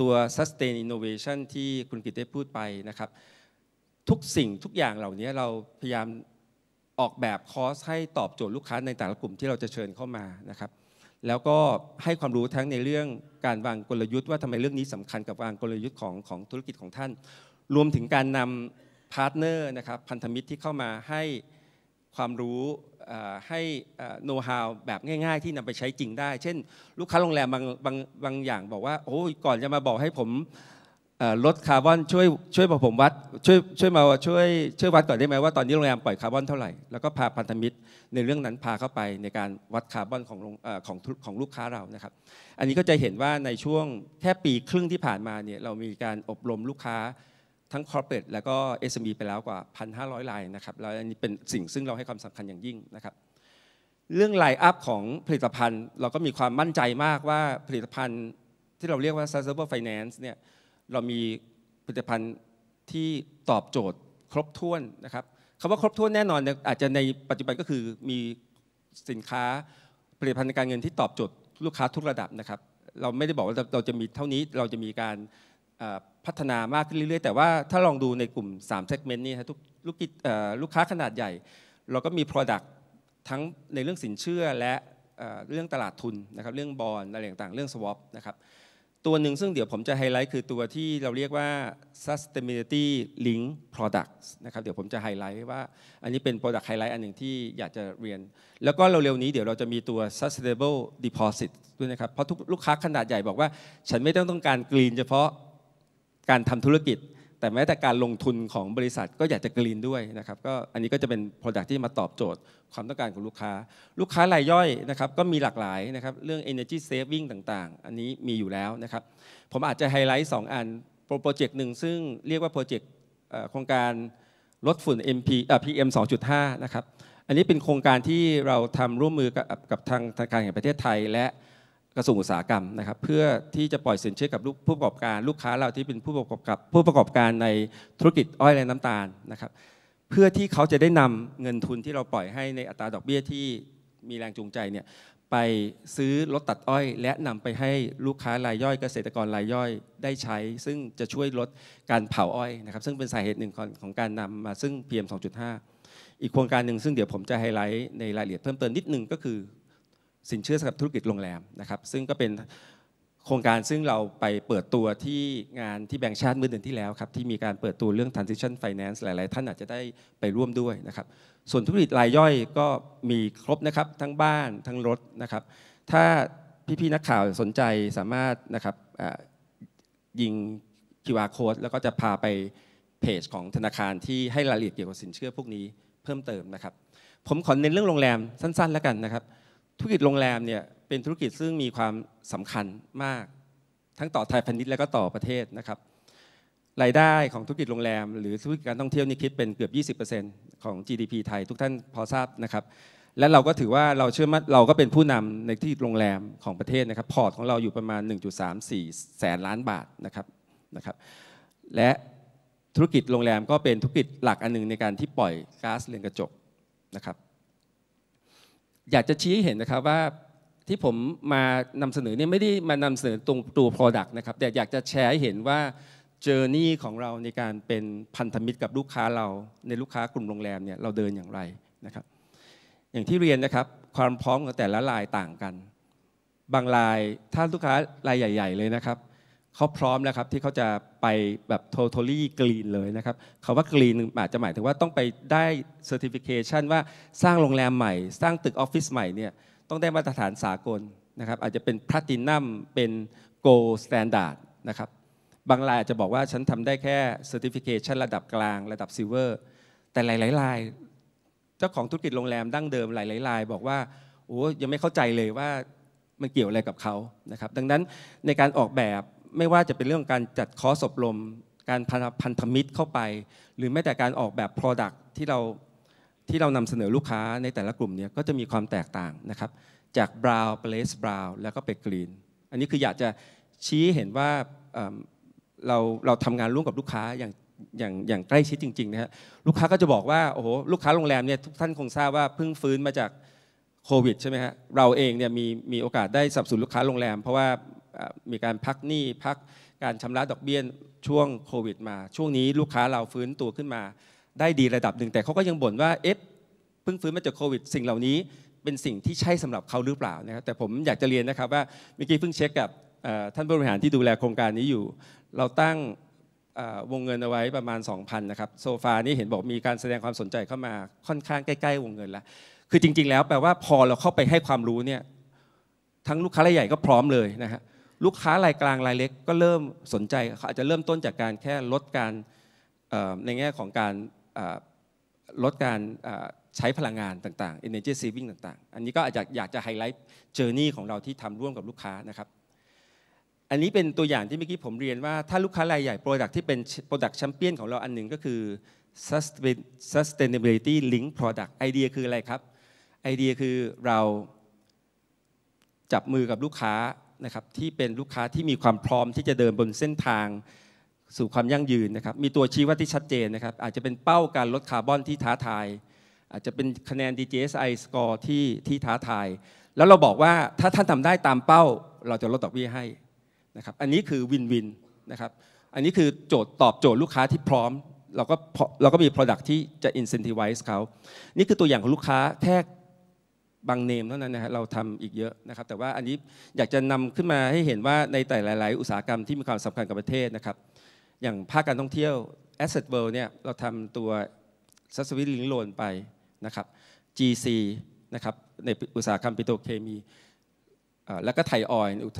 ตัว sustain innovation ที่คุณกิตได้พูดไปนะครับทุกสิ่งทุกอย่างเหล่านี้เราพยายามออกแบบคอร์สให้ตอบโจทย์ลูกค้าในแต่ละกลุ่มที่เราจะเชิญเข้ามานะครับแล้วก็ให้ความรู้ทั้งในเรื่องการวางกลยุทธ์ว่าทำไมเรื่องนี้สำคัญกับวางกลยุทธ์ของของธุรกิจของท่าน รวมถึงการนำพาร์ทเนอร์นะครับพันธมิตรที่เข้ามาให้ความรู้ให้โน้ตฮาวแบบง่าย ๆ ที่นำไปใช้จริงได้ เช่น ลูกค้าโรงแรมบางบางบางอย่างบอกว่าโอ้ยก่อนจะมาบอกให้ผมลดคาร์บอนช่วยช่วยผมวัดช่วยช่วยมาช่วยช่วยวัดก่อนได้ไหมว่าตอนนี้โรงแรมปล่อยคาร์บอนเท่าไหร่แล้วก็พาพันธมิตรในเรื่องนั้นพาเข้าไปในการวัดคาร์บอนของของของลูกค้าเรานะครับอันนี้ก็จะเห็นว่าในช่วงแค่ปีครึ่งที่ผ่านมาเนี่ยเรามีการอบรมลูกค้าทั้งคอร์เปรแล้วก็ SME ไปแล้วกว่า1,500รายนะครับแล้วอันนี้เป็นสิ่งซึ่งเราให้ความสำคัญอย่างยิ่งนะครับเรื่องไลน์อัพของผลิตภัณฑ์เราก็มีความมั่นใจมากว่าผลิตภัณฑ์ที่เราเรียกว่า sustainable finance เนี่ยเรามีผลิตภัณฑ์ที่ตอบโจทย์ครบถ้วนนะครับคำว่าครบถ้วนแน่นอนอาจจะในปัจจุบันก็คือมีสินค้าผลิตภัณฑ์การเงินที่ตอบโจทย์ ลูกค้าทุกระดับนะครับ เราไม่ได้บอกว่าเราจะมีเท่านี้เราจะมีการพัฒนามากขึ้นเรื่อย ๆ แต่ว่าถ้าลองดูในกลุ่ม3ามเซกเมนี้ครับทุกลูกลูกค้าขนาดใหญ่ เราก็มี Product ทั้งในเรื่องสินเชื่อและเรื่องตลาดทุนนะครับ เรื่องบอลอะไรต่างๆเรื่องสวอปนะครับตัวหนึ่งซึ่งเดี๋ยวผมจะไฮไลท์คือตัวที่เราเรียกว่า sustainability link products นะครับ เดี๋ยวผมจะไฮไลท์ว่าอันนี้เป็น product ไฮไลท์อันหนึ่งที่อยากจะเรียน แล้วก็เร็วๆนี้เดี๋ยวเราจะมีตัว sustainable deposit ด้วยนะครับ เพราะทุกลูกค้าขนาดใหญ่บอกว่า ฉันไม่ต้องต้องการกรีนเฉพาะการทำธุรกิจแต่แม้แต่การลงทุนของบริษัทก็อยากจะกรีนด้วยนะครับก็อันนี้ก็จะเป็นโปรดักที่มาตอบโจทย์ความต้องการของลูกค้า ลูกค้ารายย่อยนะครับก็มีหลากหลายนะครับเรื่อง energy saving ต่างๆ อันนี้มีอยู่แล้วนะครับผมอาจจะไฮไลท์2 อันโปรเจกต์หนึ่งซึ่งเรียกว่าโปรเจกต์โครงการลดฝุ่น MP อ PM 2.5นะครับอันนี้เป็นโครงการที่เราทำร่วมมือกับกับทางธนาคารแห่งประเทศไทยและกระทรวงอุตสาหกรรมนะครับเพื่อที่จะปล่อยสินเชื่อกับผู้ประกอบการ ลูกค้าเราที่เป็นผู้ประกอบกับผู้ประกอบการในธุรกิจอ้อยและน้ำตาลนะครับเพื่อที่เขาจะได้นำเงินทุนที่เราปล่อยให้ในอัตราดอกเบี้ยที่มีแรงจูงใจเนี่ยไปซื้อรถตัดอ้อย และนำไปให้ลูกค้ารายย่อยเกษตรกรรายย่อยได้ใช้ ซึ่งจะช่วยลดการเผาอ้อยนะครับ ซึ่งเป็นสาเหตุหนึ่งของการนำมาซึ่ง PM 2.5 อีกโครงการหนึ่งซึ่งเดี๋ยวผมจะไฮไลท์ในรายละเอียดเพิ่มเติมนิดนึงก็คือสินเชื่อสำหรับธุรกิจโรงแรมนะครับ ซึ่งก็เป็นโครงการซึ่งเราไปเปิดตัวที่งานที่แบงค์ชาติเมื่อเดือนที่แล้วครับที่มีการเปิดตัวเรื่อง transition finance หลายๆท่านอาจจะได้ไปร่วมด้วยนะครับ ส่วนธุรกิจรายย่อยก็มีครบนะครับทั้งบ้านทั้งรถนะครับ ถ้าพี่ๆนักข่าวสนใจสามารถนะครับยิง QR code แล้วก็จะพาไปเพจ ของธนาคารที่ให้รายละเอียดเกี่ยวกับสินเชื่อพวกนี้เพิ่มเติมนะครับ ผมขอเน้นเรื่องโรงแรมสั้นๆ แล้วกันนะครับธุรกิจโรงแรมเนี่ยเป็นธุรกิจซึ่งมีความสำคัญมาก ทั้งต่อไทยพธุ์นิ์และก็ต่อประเทศนะครับรายได้ของธุรกิจโรงแรมหรือธุรกิจการท่องเที่ยวนี่คิดเป็นเกือบ20%ของ GDP ไทยทุกท่านพอทราบนะครับและเราก็ถือว่าเราเชื่อมั่นเราก็เป็นผู้นำในที่โรงแรมของประเทศนะครับ พอร์ตของเราอยู่ประมาณ 1.34แสนล้านบาทนะครับนะครับ และธุรกิจโรงแรมก็เป็นธุรกิจหลักอันนึงในการที่ปล่อยก๊าซเรือนกระจกนะครับอยากจะชี้ให้เห็นนะครับว่าที่ผมมานำเสนอเนี่ยไม่ได้มานำเสนอตรงตัว Product นะครับแต่อยากจะแชร์ให้เห็นว่าเจอร์นี่ของเราในการเป็นพันธมิตรกับลูกค้าเราในลูกค้ากลุ่มโรงแรมเนี่ยเราเดินอย่างไรนะครับอย่างที่เรียนนะครับความพร้อมของแต่ละรายต่างกัน บางรายถ้าลูกค้ารายใหญ่ ๆ เลยนะครับเขาพร้อมแล้วครับที่เขาจะไปแบบ totally green เลยนะครับคาว่า green อาจจะหมายถึงว่าต้องไปได้ certification ว่าสร้างโรงแรมใหม่ สร้างตึกออฟฟิศใหม่เนี่ยต้องได้มาตรฐานสากลนะครับอาจจะเป็นพลาตินัมเป็น gold standard นะครับบางรายอาจจะบอกว่าฉันทำได้แค่ certification ระดับกลางระดับ silver แต่หลายๆรายเจ้าของธุรกิจโรงแรมดั้งเดิมหลายๆรายบอกว่าโอ้ยังไม่เข้าใจเลยว่ามันเกี่ยวอะไรกับเขานะครับดังนั้นในการออกแบบไม่ว่าจะเป็นเรื่องการจัดคอสอบรมการพันธมิตรเข้าไป หรือแม้แต่การออกแบบ Product ที่เราที่เรานำเสนอลูกค้าในแต่ละกลุ่มเนี่ยก็จะมีความแตกต่างนะครับจากบราวน์ไปเลสบราว์แล้วก็เป็ก e ีนอันนี้คืออยากจะชี้เห็นว่าเราเราทำงานร่วมกับลูกค้าอย่างอย่างอย่างใกล้ชิดจริงๆนะฮะลูกค้าก็จะบอกว่าโอ้โหลูกค้าโรงแรมเนี่ยทุกท่านคงทราบว่าเพิ่งฟื้นมาจากโควิดใช่ไหมฮะเราเองเนี่ยมีมีโอกาสได้สับสนลูกค้าโรงแรม เพราะว่ามีการพักหนี้พักการชำระดอกเบี้ยช่วงโควิดมา ช่วงนี้ลูกค้าเราฟื้นตัวขึ้นมา ได้ดีระดับหนึ่งแต่เขาก็ยังบ่นว่าเอ๊ะเพิ่งฟื้นมาจากโควิดสิ่งเหล่านี้เป็นสิ่งที่ใช่สำหรับเขาหรือเปล่านะครับแต่ผมอยากจะเรียนนะครับว่าเมื่อกี้เพิ่งเช็คกับท่านผู้บริหารที่ดูแลโครงการนี้อยู่เราตั้งวงเงินเอาไว้ประมาณ2,000นะครับ โซฟานี่เห็นบอกมีการแสดงความสนใจเข้ามาค่อนข้างใกล้ ๆ วงเงินแล้ว คือจริงๆแล้วแปลว่าพอเราเข้าไปให้ความรู้เนี่ยทั้งลูกค้ารายใหญ่ก็พร้อมเลยนะครับลูกค้ารายกลางรายเล็ก ก็เริ่มสนใจเขาอาจจะเริ่มต้นจากการแค่ลดการในแง่ของการลดการใช้พลังงานต่างๆ energy saving ต่าง ๆ อันนี้ก็อาจจะอยากจะไฮไลท์เจอร์นี่ของเราที่ทำร่วมกับลูกค้านะครับ อันนี้เป็นตัวอย่างที่เมื่อกี้ผมเรียนว่า ถ้าลูกค้ารายใหญ่โปรดักที่เป็นโปรดักแชมเปี้ยนของเราอันหนึ่งก็คือ sustainability link product ไอเดียคืออะไรครับ ไอเดียคือเราจับมือกับลูกค้านะครับที่เป็นลูกค้าที่มีความพร้อมที่จะเดินบนเส้นทางสู่ความยั่งยืนนะครับมีตัวชี้วัดที่ชัดเจนนะครับอาจจะเป็นเป้าการลดคาร์บอนที่ท้าทายอาจจะเป็นคะแนน DJSI score ที่ที่ท้าทาย แล้วเราบอกว่าถ้าท่านทำได้ตามเป้าเราจะลดดอกเบี้ยให้นะครับอันนี้คือวินวินนะครับอันนี้คือโจทย์ตอบโจทย์ลูกค้าที่พร้อมเราก็เราก็มี Product ที่จะ incentivize เขานี่คือตัวอย่างของลูกค้าแค่บางเนมเท่านั้นนะครเราทำอีกเยอะนะครับ แต่ว่าอันนี้อยากจะนำขึ้นมาให้เห็นว่าในแต่หลาย ๆ อุตสาหกรรมที่มีความสำคัญกับประเทศนะครับ อย่างภาคการท่องเที่ยว Asset World เนี่ยเราทำตัวซัสวิตลิงโลนไปนะครับ GC นะครับในอุตสาหกรรมปิโตรเคมีแล้วก็ไทยออยอุต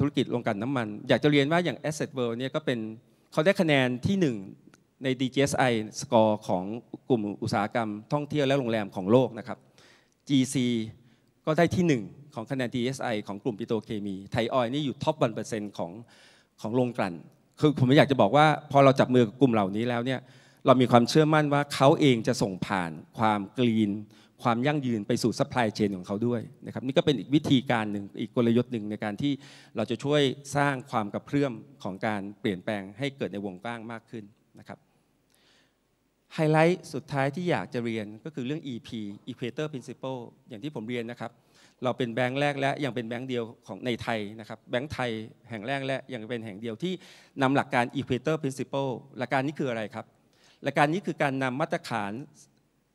ธุรกิจโรงกลั่นน้ำมัน อยากจะเรียนว่าอย่าง Asset World เนี่ยก็เป็นเขาได้คะแนนที่1ใน DGSI สกอร์ของกลุ่มอุตสาหกรรมท่องเที่ยวและโรงแรมของโลกนะครับ GC ก็ได้ที่ 1 ของคะแนน DSI ของกลุ่มปิโตเคมีไทยออยนี่อยู่ท็อป 1%ของของโรงกลั่น คือผมอยากจะบอกว่าพอเราจับมือกับกลุ่มเหล่านี้แล้วเนี่ยเรามีความเชื่อมั่นว่าเขาเองจะส่งผ่าน ความกรีนความยั่งยืนไปสู่ซัพพลายเชนของเขาด้วยนะครับ นี่ก็เป็นอีกวิธีการหนึ่งอีกกลยุทธ์หนึ่งในการที่เราจะช่วยสร้างความกระเพื่อมของการเปลี่ยนแปลงให้เกิดในวงกว้างมากขึ้นนะครับไฮไลท์สุดท้ายที่อยากจะเรียนก็คือเรื่อง EP Equator Principle อย่างที่ผมเรียนนะครับเราเป็นแบงค์แรก และยังเป็นแบงค์เดียวของในไทยนะครับแบงค์ไทยแห่งแรกและยังเป็นแห่งเดียวที่นำหลักการ Equator Principle หลักการนี้คืออะไรครับหลักการนี้คือการนำมาตรฐาน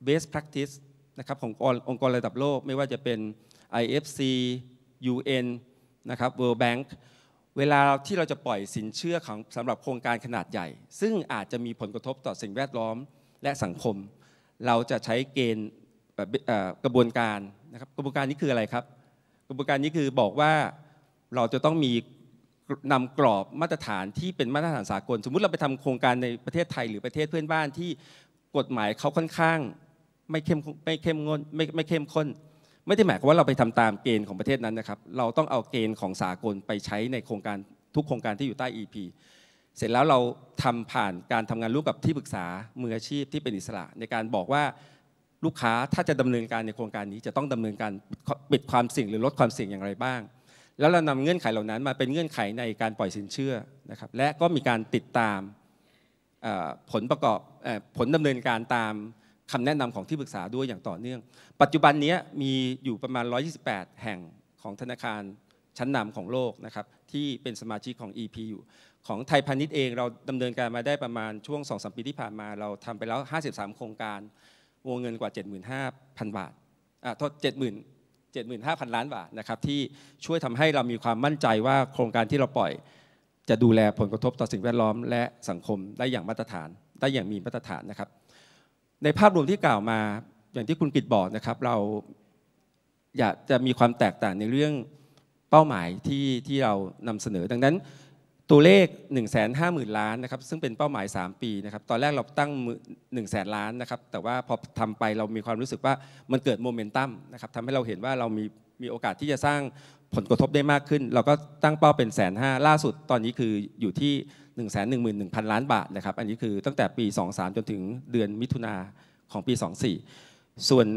Best Practice นะครับขององค์กรระดับโลกไม่ว่าจะเป็น IFC UN นะครับ World Bank เวลาที่เราจะปล่อยสินเชื่อของสำหรับโครงการขนาดใหญ่ ซึ่งอาจจะมีผลกระทบต่อสิ่งแวดล้อมและสังคมเราจะใช้เกณฑ์กระบวนการนะครับกระบวนการนี้คืออะไรครับ กระบวนการนี้คือบอกว่าเราจะต้องมีนำกรอบมาตรฐานที่เป็นมาตรฐานสากล สมมุติเราไปทำโครงการในประเทศไทยหรือประเทศเพื่อนบ้านที่กฎหมายเขาค่อนข้างไม่เข้มไม่เข้มงวดไม่ไม่เข้มข้น ไม่ได้หมายความว่าเราไปทำตามเกณฑ์ของประเทศนั้นนะครับเราต้องเอาเกณฑ์ของสากลไปใช้ในโครงการทุกโครงการที่อยู่ใต้ EP เสร็จแล้วเราทำผ่านการทำงานร่วมกับที่ปรึกษามืออาชีพที่เป็นอิสระในการบอกว่าลูกค้าถ้าจะดำเนินการในโครงการนี้จะต้องดำเนินการปิดความเสี่ยงหรือลดความเสี่ยงอย่างไรบ้าง แล้วเรานำเงื่อนไขเหล่านั้นมาเป็นเงื่อนไขในการปล่อยสินเชื่อนะครับและก็มีการติดตามผลประกอบผลดำเนินการตามคำแนะนำของที่ปรึกษาด้วยอย่างต่อเนื่อง ปัจจุบันนี้มีอยู่ประมาณ 128 แห่งของธนาคารชั้นนำของโลกนะครับที่เป็นสมาชิกของ EP อยู่ของไทยพาณิชย์เองเราดำเนินการมาได้ประมาณช่วง2-3ปีที่ผ่านมา เราทำไปแล้ว53โครงการวงเงินกว่า75,000บาทอ่าโทษ70,000 7 5พันล้านบาทนะครับที่ช่วยทำให้เรามีความมั่นใจว่าโครงการที่เราปล่อย จะดูแลผลกระทบต่อสิ่งแวดล้อม และสังคมได้อย่างมาตรฐาน ได้อย่างมีมาตรฐานนะครับในภาพรวมที่กล่าวมาอย่างที่คุณกิตบอกนะครับเราอยากจะมีความแตกต่างในเรื่องเป้าหมายที่ที่เรานำเสนอ ดังนั้นตัวเลข1 5 0 0 0 0 ล้านนะครับซึ่งเป็นเป้าหมาย 3 ปีนะครับตอนแรกเราตั้ง 1 0 0 0 0นล้านนะครับแต่ว่าพอทำไปเรามีความรู้สึกว่ามันเกิดโมเมนตัมนะครับทำให้เราเห็นว่าเรามีมีโอกาสที่จะสร้างผลกระทบได้มากขึ้นเราก็ตั้งเป้าเป็นแสนห้าล่าสุด ตอนนี้คืออยู่ที่1 1 1 1 0 0 0 ล้านบาทนะครับอันนี้คือตั้งแต่ปี 23 จนถึงเดือนมิถุนาของปี 24ส่วน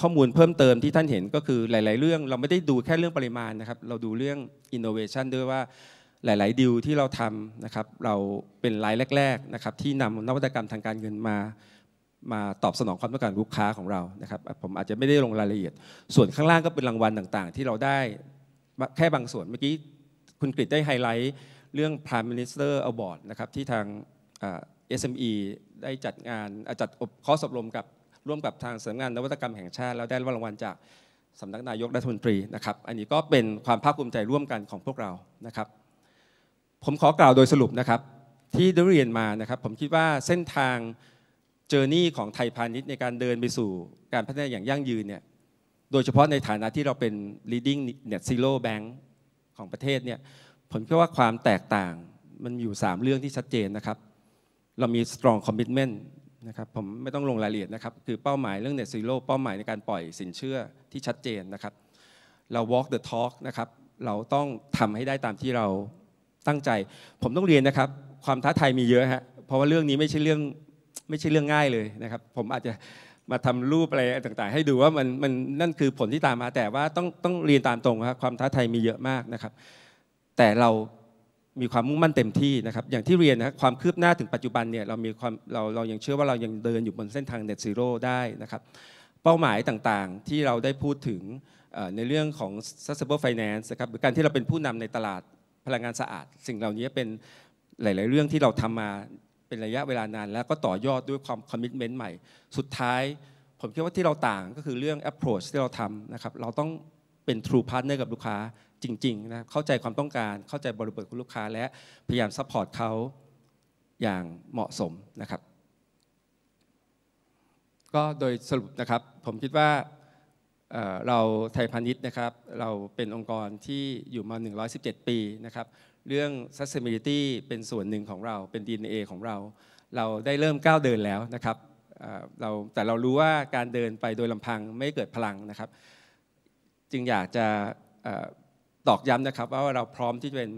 ข้อมูลเพิ่มเติมที่ท่านเห็นก็คือหลาย ๆ เรื่อง เราไม่ได้ดูแค่เรื่องปริมาณนะครับ เราดูเรื่อง innovation ด้วยว่าหลายๆดิวที่เราทำนะครับเราเป็นรายแรกๆนะครับที่นำนวัตกรรมทางการเงินมา มาตอบสนองความต้องการลูกค้าของเรานะครับผมอาจจะไม่ได้ลงรายละเอียด ส่วนข้างล่างก็เป็นรางวัลต่างๆ ที่เราได้แค่บางส่วนเมื่อกี้คุณกริดได้ไฮไลท์เรื่อง Prime Minister Award นะครับที่ทาง SME ได้จัดงานจัดคอสอบรมกับร่วมกับทางสำนักงานนวัตกรรมแห่งชาติแล้วได้รับรางวัลจากสำนักนายกรัฐมนตรีนะครับอันนี้ก็เป็นความภาคภูมิใจร่วมกันของพวกเรานะครับผมขอกล่าวโดยสรุปนะครับที่ได้เรียนมานะครับผมคิดว่าเส้นทางเจอร์นี่ของไทยพาณิชย์ในการเดินไปสู่การพัฒนาอย่างยั่งยืนเนี่ยโดยเฉพาะในฐานะที่เราเป็น leading net zero bank ของประเทศเนี่ยผมคิดว่าความแตกต่างมันอยู่ 3 เรื่องที่ชัดเจนนะครับเรามี strong commitment นะครับผมไม่ต้องลงรายละเอียดนะครับคือเป้าหมายเรื่องเน็ตซีโร่เป้าหมายในการปล่อยสินเชื่อที่ชัดเจนนะครับ เรา walk the talk นะครับเราต้องทำให้ได้ตามที่เราตั้งใจ ผมต้องเรียนนะครับ ความท้าทายมีเยอะฮะเพราะว่าเรื่องนี้ไม่ใช่เรื่องไม่ใช่เรื่องง่ายเลยนะครับ ผมอาจจะมาทำรูปอะไรต่าง ๆ ให้ดูว่ามันมันนั่นคือผลที่ตามมาแต่ว่าต้องต้องเรียนตามตรงครับความท้าทายมีเยอะมากนะครับ แต่เรามีความมุ่งมั่นเต็มที่นะครับอย่างที่เรียนนะความคืบหน้าถึงปัจจุบันเนี่ยเรามีความเราเรายังเชื่อว่าเรายังเดินอยู่บนเส้นทาง Net Zero ได้นะครับเป้าหมายต่างๆที่เราได้พูดถึงในเรื่องของ sustainable finance นะครับหรือการที่เราเป็นผู้นำในตลาดพลังงานสะอาดสิ่งเหล่านี้เป็นหลายๆเรื่องที่เราทำมาเป็นระยะเวลานานแล้วก็ต่อยอดด้วยความคอมมิชเมนต์ใหม่ สุดท้าย ผมคิดว่าที่เราต่างก็คือเรื่อง approach ที่เราทำนะครับเราต้องเป็นทรูพาร์ t เนอร์กับลูกค้าจริงๆนะเข้าใจความต้องการ เข้าใจบริบทของลูกค้า และพยายามซัพพอร์ตเขาอย่างเหมาะสมนะครับก็โดยสรุปนะครับผมคิดว่าเราไทยพาณิชย์นะครับ เราเป็นองค์กรที่อยู่มา 117 ปีนะครับ เรื่อง sustainability เป็นส่วนหนึ่งของเรา เป็น DNA ของเรา เราได้เริ่มก้าวเดินแล้วนะครับเราแต่เรารู้ว่าการเดินไปโดยลำพังไม่เกิดพลังนะครับจึงอยากจะตอกย้ำนะครับว่าเราพร้อมที่จะเป็น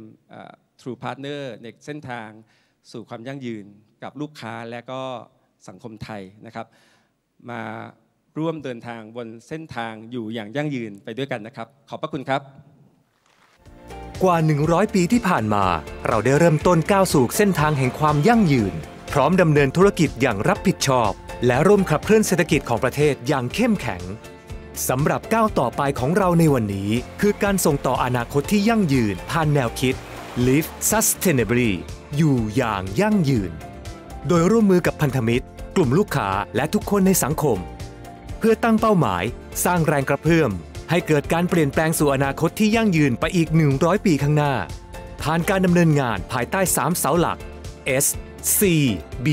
True Partner ในเส้นทางสู่ความยั่งยืน กับลูกค้าและก็สังคมไทยนะครับมาร่วมเดินทางบนเส้นทางอยู่อย่างยั่งยืนไปด้วยกันนะครับ ขอบพระคุณครับ กว่า 100 ปีที่ผ่านมา เราได้เริ่มต้นก้าวสู่เส้นทางแห่งความยั่งยืน พร้อมดำเนินธุรกิจอย่างรับผิดชอบ และร่วมขับเคลื่อนเศรษฐกิจของประเทศอย่างเข้มแข็งสำหรับก้าวต่อไปของเราในวันนี้ คือการส่งต่ออนาคตที่ยั่งยืน ผ่านแนวคิด Live Sustainably อยู่อย่างยั่งยืน โดยร่วมมือกับพันธมิตร กลุ่มลูกค้าและทุกคนในสังคม เพื่อตั้งเป้าหมาย สร้างแรงกระเพื่อมให้เกิดการเปลี่ยนแปลงสู่อนาคตที่ยั่งยืนไปอีก 100 ปีข้างหน้า ผ่านการดำเนินงานภายใต้ 3 เสาหลัก S C B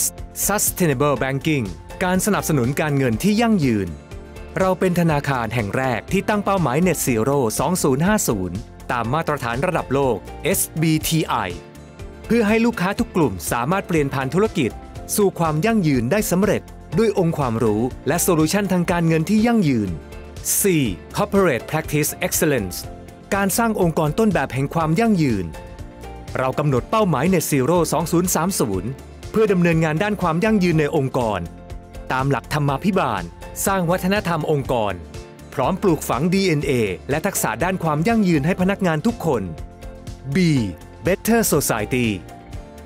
S Sustainable Banking การสนับสนุนการเงินที่ยั่งยืน เราเป็นธนาคารแห่งแรกที่ตั้งเป้าหมาย Net Zero 2050 ตามมาตรฐานระดับโลก SBTi เพื่อให้ลูกค้าทุกกลุ่มสามารถเปลี่ยนผ่านธุรกิจสู่ความยั่งยืนได้สำเร็จด้วยองค์ความรู้และโซลูชันทางการเงินที่ยั่งยืน 4. Corporate Practice Excellence การสร้างองค์กรต้นแบบแห่งความยั่งยืน เรากำหนดเป้าหมาย Net Zero 2030 เพื่อดำเนินงานด้านความยั่งยืนในองค์กรตามหลักธรรมาภิบาล สร้างวัฒนธรรมองค์กร พร้อมปลูกฝัง DNA และทักษะด้านความยั่งยืนให้พนักงานทุกคน B Better Society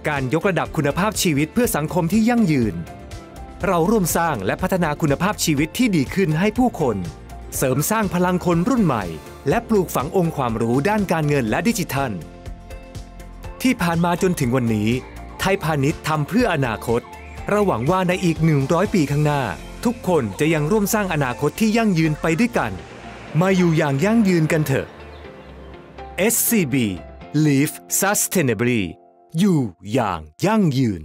การยกระดับคุณภาพชีวิตเพื่อสังคมที่ยั่งยืน เราร่วมสร้างและพัฒนาคุณภาพชีวิตที่ดีขึ้นให้ผู้คน เสริมสร้างพลังคนรุ่นใหม่และปลูกฝังองค์ความรู้ด้านการเงินและดิจิทัล ที่ผ่านมาจนถึงวันนี้ ไทยพาณิชย์ทำเพื่ออนาคตเราหวังว่าในอีก 100 ปีข้างหน้า ทุกคนจะยังร่วมสร้างอนาคตที่ยั่งยืนไปด้วยกัน มาอยู่อย่างยั่งยืนกันเถอะ SCB Live Sustainably อยู่อย่างยั่งยืน